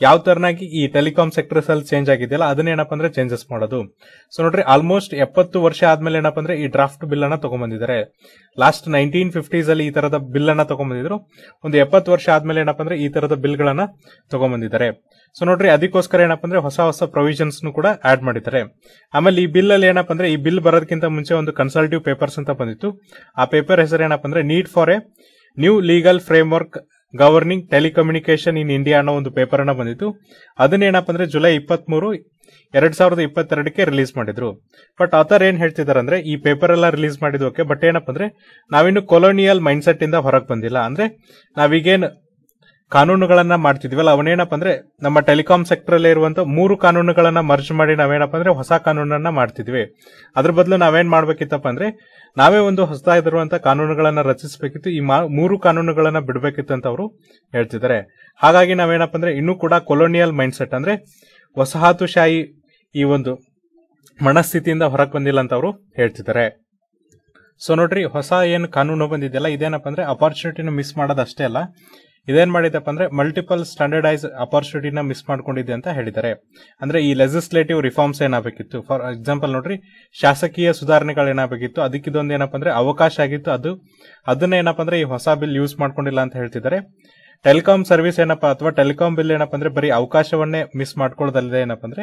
ಯಾವ ತರನಾಗಿ ಈ ಟೆಲಿಕಾಂ ಸೆಕ್ಟರ್ಸ್ ಅಲ್ಲಿ ಚೇಂಜ್ ಆಗಿದೆಯಲ್ಲ ಅದನ್ನೇನಪ್ಪ ಅಂದ್ರೆ ಚೇಂಜಸ್ ಮಾಡೋದು ಸೊ ನೋಡ್ರಿ ಆಲ್ಮೋಸ್ಟ್ ಎಪ್ಪತ್ತು ವರ್ಷ ಆದ್ಮೇಲೆ ಏನಪ್ಪ ಅಂದ್ರೆ ಈ ಡ್ರಾಫ್ಟ್ ಬಿಲ್ ಅನ್ನ ತಗೊಂಡ್ಬಂದಿದ್ದಾರೆ ಲಾಸ್ಟ್ ನೈನ್ಟೀನ್ ಫಿಫ್ಟೀಸ್ ಅಲ್ಲಿ ಈ ತರದ ಬಿಲ್ ಅನ್ನ ತಗೊಂಡ್ಬಂದಿದ್ರು ಒಂದು ಎಪ್ಪತ್ತು ವರ್ಷ ಆದ್ಮೇಲೆ ಏನಪ್ಪ ಅಂದ್ರೆ ಈ ತರದ ಬಿಲ್ಗಳನ್ನ ತಗೊಂಡ್ಬಂದಿದ್ದಾರೆ ಸೊ ನೋಡ್ರಿ ಅದಕ್ಕೋಸ್ಕರ ಏನಪ್ಪ ಅಂದ್ರೆ ಹೊಸ ಹೊಸ ಪ್ರೊವಿಷನ್ಸ್ ಕೂಡ ಆಡ್ ಮಾಡಿದ್ದಾರೆ ಆಮೇಲೆ ಈ ಬಿಲ್ ಅಲ್ಲಿ ಏನಪ್ಪ ಅಂದ್ರೆ ಈ ಬಿಲ್ ಬರೋದಕ್ಕಿಂತ ಮುಂಚೆ ಒಂದು ಕನ್ಸಲ್ಟಿವ್ ಪೇಪರ್ಸ್ ಅಂತ ಬಂದಿತ್ತು ಆ ಪೇಪರ್ ಹೆಸರು ಏನಪ್ಪ ಅಂದ್ರೆ need for a new legal framework governing telecommunication in India ಅನ್ನೋ ಒಂದು ಪೇಪರ್ ಅನ್ನ ಬಂದಿತ್ತು ಅದನ್ನೇನಪ್ಪ ಅಂದ್ರೆ ಜುಲೈ ಇಪ್ಪತ್ಮೂರು ಎರಡ್ ಸಾವಿರದ ಇಪ್ಪತ್ತೆರಡಕ್ಕೆ ರಿಲೀಸ್ ಮಾಡಿದ್ರು ಬಟ್ ಆತರ್ ಏನ್ ಹೇಳ್ತಿದ್ದಾರೆ ಅಂದ್ರೆ ಈ ಪೇಪರ್ ಎಲ್ಲ ರಿಲೀಸ್ ಓಕೆ ಬಟ್ ಏನಪ್ಪ ಅಂದ್ರೆ ನಾವಿನ್ನು ಕೊಲೋನಿಯಲ್ ಮೈಂಡ್ ಸೆಟ್ ಇಂದ ಹೊರಗೆ ಬಂದಿಲ್ಲ ಅಂದ್ರೆ ನಾವೀಗೇನು ಕಾನೂನುಗಳನ್ನ ಮಾಡ್ತಿದ್ವಲ್ಲ ಅವನೇನಪ್ಪ ಅಂದ್ರೆ ನಮ್ಮ ಟೆಲಿಕಾಂ ಸೆಕ್ಟರ್ ಅಲ್ಲಿ ಇರುವಂತ ಮೂರು ಕಾನೂನುಗಳನ್ನ ಮರ್ಜ್ ಮಾಡಿ ನಾವೇನಪ್ಪ ಅಂದ್ರೆ ಹೊಸ ಕಾನೂನನ್ನ ಮಾಡ್ತಿದ್ವಿ ಅದ್ರ ಬದಲು ನಾವೇನ್ ಮಾಡ್ಬೇಕಿತ್ತಪ್ಪ ಅಂದ್ರೆ ನಾವೇ ಒಂದು ಹೊಸದಾಗಿರುವಂತಹ ಕಾನೂನುಗಳನ್ನ ರಚಿಸಬೇಕಿತ್ತು ಈ ಮೂರು ಕಾನೂನುಗಳನ್ನ ಬಿಡಬೇಕಿತ್ತು ಅಂತ ಅವರು ಹೇಳ್ತಿದ್ದಾರೆ ಹಾಗಾಗಿ ನಾವೇನಪ್ಪ ಅಂದ್ರೆ ಇನ್ನೂ ಕೂಡ ಕೊಲೋನಿಯಲ್ ಮೈಂಡ್ ಸೆಟ್ ಅಂದ್ರೆ ವಸಾಹತುಶಾಹಿ ಈ ಒಂದು ಮನಸ್ಥಿತಿಯಿಂದ ಹೊರಕ್ ಬಂದಿಲ್ಲ ಅಂತ ಅವರು ಹೇಳ್ತಿದ್ದಾರೆ ಸೊ ನೋಡ್ರಿ ಹೊಸ ಏನು ಕಾನೂನು ಬಂದಿದೆಯಲ್ಲ ಇದೇನಪ್ಪ ಅಂದ್ರೆ ಅಪಾರ್ಚುನಿಟಿನ ಮಿಸ್ ಮಾಡೋದು ಅಷ್ಟೇ ಅಲ್ಲ ಇದೇನು ಮಾಡಿದಪ್ಪ ಅಂದ್ರೆ ಮಲ್ಟಿಪಲ್ ಸ್ಟ್ಯಾಂಡರ್ಡೈಸ್ ಅಪಾರ್ಚುನಿಟಿನ ಮಿಸ್ ಮಾಡ್ಕೊಂಡಿದೆ ಅಂತ ಹೇಳಿದ್ದಾರೆ ಅಂದ್ರೆ ಈ ಲೆಜಿಸ್ಲೇಟಿವ್ ರಿಫಾರ್ಮ್ಸ್ ಏನಾಗಬೇಕಿತ್ತು ಫಾರ್ ಎಕ್ಸಾಂಪಲ್ ನೋಡ್ರಿ ಶಾಸಕೀಯ ಸುಧಾರಣೆಗಳು ಏನಾಗಬೇಕಿತ್ತು ಅದಕ್ಕಿದೊಂದು ಏನಪ್ಪ ಅಂದ್ರೆ ಅವಕಾಶ ಆಗಿತ್ತು ಅದು ಅದನ್ನ ಏನಪ್ಪ ಅಂದ್ರೆ ಈ ಹೊಸ ಬಿಲ್ ಯೂಸ್ ಮಾಡ್ಕೊಂಡಿಲ್ಲ ಅಂತ ಹೇಳ್ತಿದ್ದಾರೆ ಟೆಲಿಕಾಂ ಸರ್ವಿಸ್ ಏನಪ್ಪಾ ಅಥವಾ ಟೆಲಿಕಾಂ ಬಿಲ್ ಏನಪ್ಪಾ ಅಂದ್ರೆ ಬರೀ ಅವಕಾಶವನ್ನೇ ಮಿಸ್ ಮಾಡ್ಕೊಳ್ಳೋದಲ್ಲದೆ ಏನಪ್ಪ ಅಂದ್ರೆ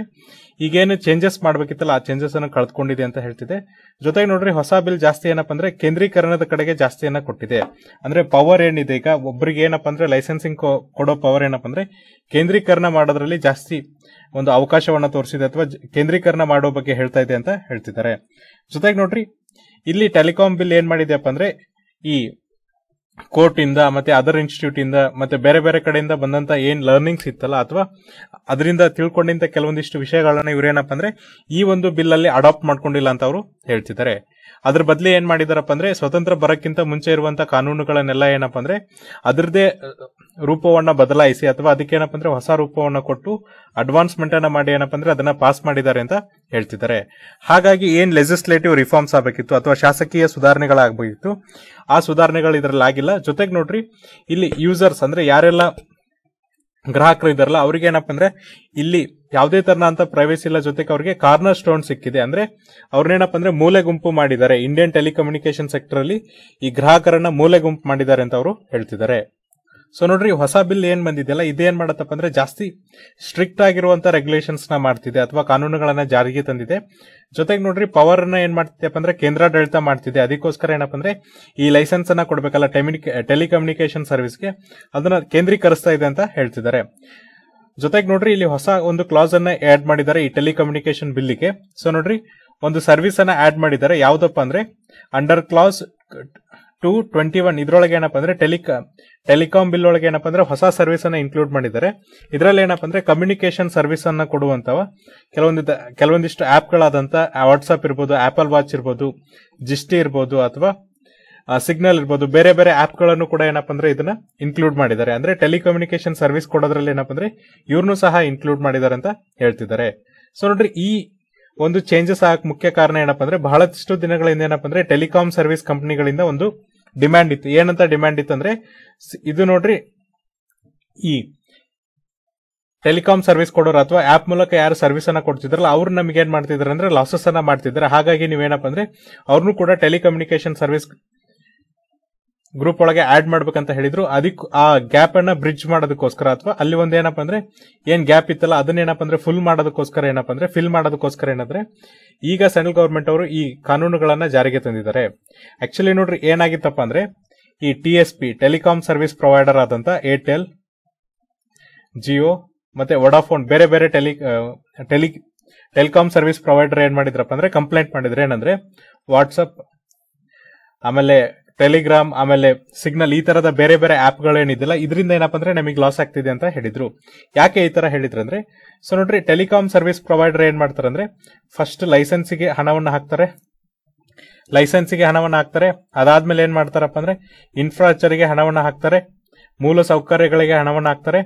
ಈಗೇನು ಚೇಂಜಸ್ ಮಾಡ್ಬೇಕಿತ್ತಲ್ಲ ಆ ಚೇಂಜಸ್ ಅನ್ನು ಕಳೆದುಕೊಂಡಿದೆ ಅಂತ ಹೇಳ್ತಿದೆ ಜೊತೆಗೆ ನೋಡ್ರಿ ಹೊಸ ಬಿಲ್ ಜಾಸ್ತಿ ಏನಪ್ಪ ಅಂದ್ರೆ ಕೇಂದ್ರೀಕರಣದ ಕಡೆಗೆ ಜಾಸ್ತಿಯನ್ನ ಕೊಟ್ಟಿದೆ ಅಂದ್ರೆ ಪವರ್ ಏನಿದೆ ಈಗ ಒಬ್ಬರಿಗೆ ಏನಪ್ಪ ಅಂದ್ರೆ ಲೈಸೆನ್ಸಿಂಗ್ ಕೊಡೋ ಪವರ್ ಏನಪ್ಪ ಅಂದ್ರೆ ಕೇಂದ್ರೀಕರಣ ಮಾಡೋದ್ರಲ್ಲಿ ಜಾಸ್ತಿ ಒಂದು ಅವಕಾಶವನ್ನ ತೋರಿಸಿದೆ ಅಥವಾ ಕೇಂದ್ರೀಕರಣ ಮಾಡೋ ಬಗ್ಗೆ ಹೇಳ್ತಾ ಇದೆ ಅಂತ ಹೇಳ್ತಿದ್ದಾರೆ ಜೊತೆಗೆ ನೋಡ್ರಿ ಇಲ್ಲಿ ಟೆಲಿಕಾಂ ಬಿಲ್ ಏನ್ ಮಾಡಿದೆಯಪ್ಪ ಅಂದ್ರೆ ಈ ಕೋರ್ಟ್ ಇಂದ ಮತ್ತೆ ಅದರ್ ಇನ್ಸ್ಟಿಟ್ಯೂಟ್ ಇಂದ ಮತ್ತೆ ಬೇರೆ ಬೇರೆ ಕಡೆಯಿಂದ ಬಂದಂತ ಏನ್ ಲರ್ನಿಂಗ್ಸ್ ಇತ್ತಲ್ಲ ಅಥವಾ ಅದರಿಂದ ತಿಳ್ಕೊಂಡಿಂತ ಕೆಲವೊಂದಿಷ್ಟು ವಿಷಯಗಳನ್ನ ಇವ್ರೇನಪ್ಪ ಅಂದ್ರೆ ಈ ಒಂದು ಬಿಲ್ ಅಲ್ಲಿ ಅಡಾಪ್ಟ್ ಮಾಡ್ಕೊಂಡಿಲ್ಲ ಅಂತ ಅವರು ಹೇಳ್ತಿದ್ದಾರೆ ಅದ್ರ ಬದಲಿ ಏನ್ ಮಾಡಿದಾರಪ್ಪ ಅಂದ್ರೆ ಸ್ವತಂತ್ರ ಬರಕ್ಕಿಂತ ಮುಂಚೆ ಇರುವಂತ ಕಾನೂನುಗಳನ್ನೆಲ್ಲ ಏನಪ್ಪ ಅಂದ್ರೆ ಅದರದೇ ರೂಪವನ್ನ ಬದಲಾಯಿಸಿ ಅಥವಾ ಅದಕ್ಕೆ ಏನಪ್ಪ ಅಂದ್ರೆ ಹೊಸ ರೂಪವನ್ನ ಕೊಟ್ಟು ಅಡ್ವಾನ್ಸ್ಮೆಂಟ್ ಅನ್ನ ಮಾಡಿ ಏನಪ್ಪ ಅಂದ್ರೆ ಅದನ್ನ ಪಾಸ್ ಮಾಡಿದ್ದಾರೆ ಅಂತ ಹೇಳ್ತಿದ್ದಾರೆ ಹಾಗಾಗಿ ಏನ್ ಲೆಜಿಸ್ಲೇಟಿವ್ ರಿಫಾರ್ಮ್ಸ್ ಆಗಬೇಕಿತ್ತು ಅಥವಾ ಶಾಸಕೀಯ ಸುಧಾರಣೆಗಳಾಗಬೇಕಿತ್ತು ಆ ಸುಧಾರಣೆಗಳು ಇದರಲ್ಲಿ ಆಗಿಲ್ಲ ಜೊತೆಗೆ ನೋಡ್ರಿ ಇಲ್ಲಿ ಯೂಸರ್ಸ್ ಅಂದ್ರೆ ಯಾರೆಲ್ಲ ಗ್ರಾಹಕರು ಇದಾರಲ್ಲ ಅವ್ರಿಗೆ ಏನಪ್ಪ ಅಂದ್ರೆ ಇಲ್ಲಿ ಯಾವುದೇ ಅಂತ ಪ್ರೈವೇಸಿ ಇಲ್ಲ ಜೊತೆಗೆ ಅವ್ರಿಗೆ ಕಾರ್ನರ್ ಸ್ಟೋನ್ ಸಿಕ್ಕಿದೆ ಅಂದ್ರೆ ಅವ್ರನ್ನೇನಪ್ಪ ಅಂದ್ರೆ ಮೂಲೆ ಗುಂಪು ಮಾಡಿದ್ದಾರೆ ಇಂಡಿಯನ್ ಟೆಲಿಕಮ್ಯುನಿಕೇಶನ್ ಸೆಕ್ಟರ್ ಅಲ್ಲಿ ಈ ಗ್ರಾಹಕರನ್ನ ಮೂಲೆ ಗುಂಪು ಮಾಡಿದ್ದಾರೆ ಅಂತ ಅವರು ಹೇಳ್ತಿದ್ದಾರೆ ಸೊ ನೋಡ್ರಿ ಹೊಸ ಬಿಲ್ ಏನ್ ಬಂದಿದೆಯಲ್ಲ ಇದೇನ್ ಮಾಡತ್ತಪ್ಪ ಅಂದ್ರೆ ಜಾಸ್ತಿ ಸ್ಟ್ರಿಕ್ಟ್ ಆಗಿರುವಂತ ರೆಗ್ಯುಲೇಷನ್ಸ್ ನ ಮಾಡ್ತಿದೆ ಅಥವಾ ಕಾನೂನುಗಳನ್ನ ಜಾರಿಗೆ ತಂದಿದೆ ಜೊತೆಗೆ ನೋಡ್ರಿ ಪವರ್ ನ ಏನ್ ಮಾಡ್ತಿದೆ ಅಂದ್ರೆ ಕೇಂದ್ರಾಡಳಿತ ಮಾಡ್ತಿದೆ ಅದಕ್ಕೋಸ್ಕರ ಏನಪ್ಪ ಅಂದ್ರೆ ಈ ಲೈಸೆನ್ಸ್ ಅನ್ನ ಕೊಡ್ಬೇಕಲ್ಲ ಟೆಲಿಕಮ್ಯುನಿಕೇಶನ್ ಸರ್ವಿಸ್ ಗೆ ಅದನ್ನ ಕೇಂದ್ರೀಕರಿಸ್ತಾ ಇದೆ ಅಂತ ಹೇಳ್ತಿದ್ದಾರೆ ಜೊತೆಗೆ ನೋಡ್ರಿ ಇಲ್ಲಿ ಹೊಸ ಒಂದು ಕ್ಲಾಸ್ ಅನ್ನ ಆಡ್ ಮಾಡಿದ್ದಾರೆ ಈ ಟೆಲಿಕಮ್ಯುನಿಕೇಶನ್ ಬಿಲ್ಗೆ ಸೊ ನೋಡ್ರಿ ಒಂದು ಸರ್ವಿಸ್ ಅನ್ನ ಆಡ್ ಮಾಡಿದ್ದಾರೆ ಯಾವ್ದಪ್ಪ ಅಂದ್ರೆ under clause two twenty one ಇದ್ರೊಳಗೆ ಏನಪ್ಪ ಅಂದ್ರೆ ಟೆಲಿಕಾ ಟೆಲಿಕಾಮ್ ಬಿಲ್ ಒಳಗೆ ಏನಪ್ಪ ಅಂದ್ರೆ ಹೊಸ ಸರ್ವಿಸ್ ಅನ್ನ ಇನ್ಕ್ಲೂಡ್ ಮಾಡಿದ್ದಾರೆ ಇದರಲ್ಲಿ ಏನಪ್ಪ ಅಂದ್ರೆ ಕಮ್ಯುನಿಕೇಶನ್ ಸರ್ವಿಸ್ ಅನ್ನ ಕೊಡುವಂತವ ಕೆಲವೊಂದು ಕೆಲವೊಂದಿಷ್ಟು ಆಪ್ಗಳಾದಂತ ವಾಟ್ಸ್ಆಪ್ ಇರ್ಬೋದು ಆಪಲ್ ವಾಚ್ ಇರ್ಬೋದು ಜಿಸ್ಟಿ ಇರ್ಬೋದು ಅಥವಾ ಸಿಗ್ನಲ್ ಇರ್ಬೋದು ಬೇರೆ ಬೇರೆ ಗಳನ್ನು ಕೂಡ ಏನಪ್ಪ ಅಂದ್ರೆ ಇದನ್ನ ಇನ್ಕ್ಲೂಡ್ ಮಾಡಿದ್ದಾರೆ ಅಂದ್ರೆ ಟೆಲಿಕಮ್ಯುನಿಕೇಶನ್ ಸರ್ವಿಸ್ ಕೊಡೋದ್ರಲ್ಲಿ ಏನಪ್ಪ ಅಂದ್ರೆ ಇವ್ರನ್ನೂ ಸಹ ಇನ್ಕ್ಲೂಡ್ ಮಾಡಿದ್ದಾರೆ ಅಂತ ಹೇಳ್ತಿದ್ದಾರೆ ಸೊ ನೋಡ್ರಿ ಈ ಒಂದು ಚೇಂಜಸ್ ಆಗಕ್ಕೆ ಮುಖ್ಯ ಕಾರಣ ಏನಪ್ಪ ಅಂದ್ರೆ ಬಹಳಷ್ಟು ದಿನಗಳಿಂದ ಏನಪ್ಪ ಅಂದ್ರೆ ಟೆಲಿಕಾಮ್ ಸರ್ವಿಸ್ ಕಂಪನಿಗಳಿಂದ ಒಂದು ಡಿಮ್ಯಾಂಡ್ ಇತ್ತು ಏನಂತ ಡಿಮ್ಯಾಂಡ್ ಇತ್ತು ಅಂದ್ರೆ ಇದು ನೋಡ್ರಿ ಈ ಟೆಲಿಕಾಮ್ ಸರ್ವಿಸ್ ಕೊಡೋರು ಅಥವಾ ಆಪ್ ಮೂಲಕ ಯಾರು ಸರ್ವಿಸ್ ಅನ್ನ ಕೊಡ್ತಿದ್ರಲ್ಲ ಅವ್ರು ನಮಗೆ ಏನ್ ಮಾಡ್ತಿದ್ರು ಅಂದ್ರೆ ಲಾಸಸ್ ಅನ್ನ ಮಾಡ್ತಿದ್ರೆ ಹಾಗಾಗಿ ನೀವೇನಪ್ಪ ಅಂದ್ರೆ ಅವ್ರನ್ನೂ ಕೂಡ ಟೆಲಿಕಮ್ಯುನಿಕೇಶನ್ ಸರ್ವಿಸ್ ಗ್ರೂಪ್ ಒಳಗೆ ಆಡ್ ಮಾಡ್ಬೇಕಂತ ಹೇಳಿದ್ರು ಅದಕ್ಕೆ ಆ ಗ್ಯಾಪ್ ಅನ್ನ ಬ್ರಿಡ್ಜ್ ಮಾಡೋದಕ್ಕೋಸ್ಕರ ಅಥವಾ ಅಲ್ಲಿ ಒಂದ್ ಏನಪ್ಪ ಅಂದ್ರೆ ಏನ್ ಗ್ಯಾಪ್ ಇತ್ತಲ್ಲ ಅದನ್ನ ಏನಪ್ಪ ಅಂದ್ರೆ ಫುಲ್ ಮಾಡೋದಕ್ಕೋಸ್ಕರ ಏನಪ್ಪ ಅಂದ್ರೆ ಫಿಲ್ ಮಾಡೋದಕ್ಕೋಸ್ಕರ ಏನಂದ್ರೆ ಈಗ ಸೆಂಟ್ರಲ್ ಗವರ್ಮೆಂಟ್ ಅವರು ಈ ಕಾನೂನುಗಳನ್ನ ಜಾರಿಗೆ ತಂದಿದ್ದಾರೆ ಆಕ್ಚುಲಿ ನೋಡ್ರಿ ಏನಾಗಿತ್ತಪ್ಪ ಅಂದ್ರೆ ಈ T S P telecom service provider ಆದಂತ ಏರ್ಟೆಲ್ ಜಿಯೋ ಮತ್ತೆ ವಡಾಫೋನ್ ಬೇರೆ ಬೇರೆ tele tele telecom service provider ಏನ್ ಮಾಡಿದ್ರಪ್ಪ ಅಂದ್ರೆ ಕಂಪ್ಲೇಂಟ್ ಮಾಡಿದ್ರೆ ಏನಂದ್ರೆ ವಾಟ್ಸಪ್ ಆಮೇಲೆ ಟೆಲಿಗ್ರಾಮ್ ಆಮೇಲೆ ಸಿಗ್ನಲ್ ಈ ತರದ ಬೇರೆ ಬೇರೆ ಆ್ಯಪ್ಗಳೇನಿದ್ದಿಲ್ಲ ಇದರಿಂದ ಏನಪ್ಪ ಅಂದ್ರೆ ನಮಗೆ ಲಾಸ್ ಆಗ್ತಿದೆ ಅಂತ ಹೇಳಿದ್ರು ಯಾಕೆ ಈ ತರ ಅಂದ್ರೆ ಸೊ ನೋಡ್ರಿ ಟೆಲಿಕಾಮ್ ಸರ್ವಿಸ್ ಪ್ರೊವೈಡರ್ ಏನ್ ಮಾಡ್ತಾರೆ ಅಂದ್ರೆ ಫಸ್ಟ್ ಲೈಸೆನ್ಸಿಗೆ ಹಣವನ್ನು ಹಾಕ್ತಾರೆ ಲೈಸೆನ್ಸಿಗೆ ಹಣವನ್ನು ಹಾಕ್ತಾರೆ ಅದಾದ್ಮೇಲೆ ಏನ್ ಮಾಡ್ತಾರಪ್ಪ ಅಂದ್ರೆ ಇನ್ಫ್ರಾಸ್ಟ್ರಕ್ಚರ್ಗೆ ಹಣವನ್ನು ಹಾಕ್ತಾರೆ ಮೂಲ ಸೌಕರ್ಯಗಳಿಗೆ ಹಣವನ್ನು ಹಾಕ್ತಾರೆ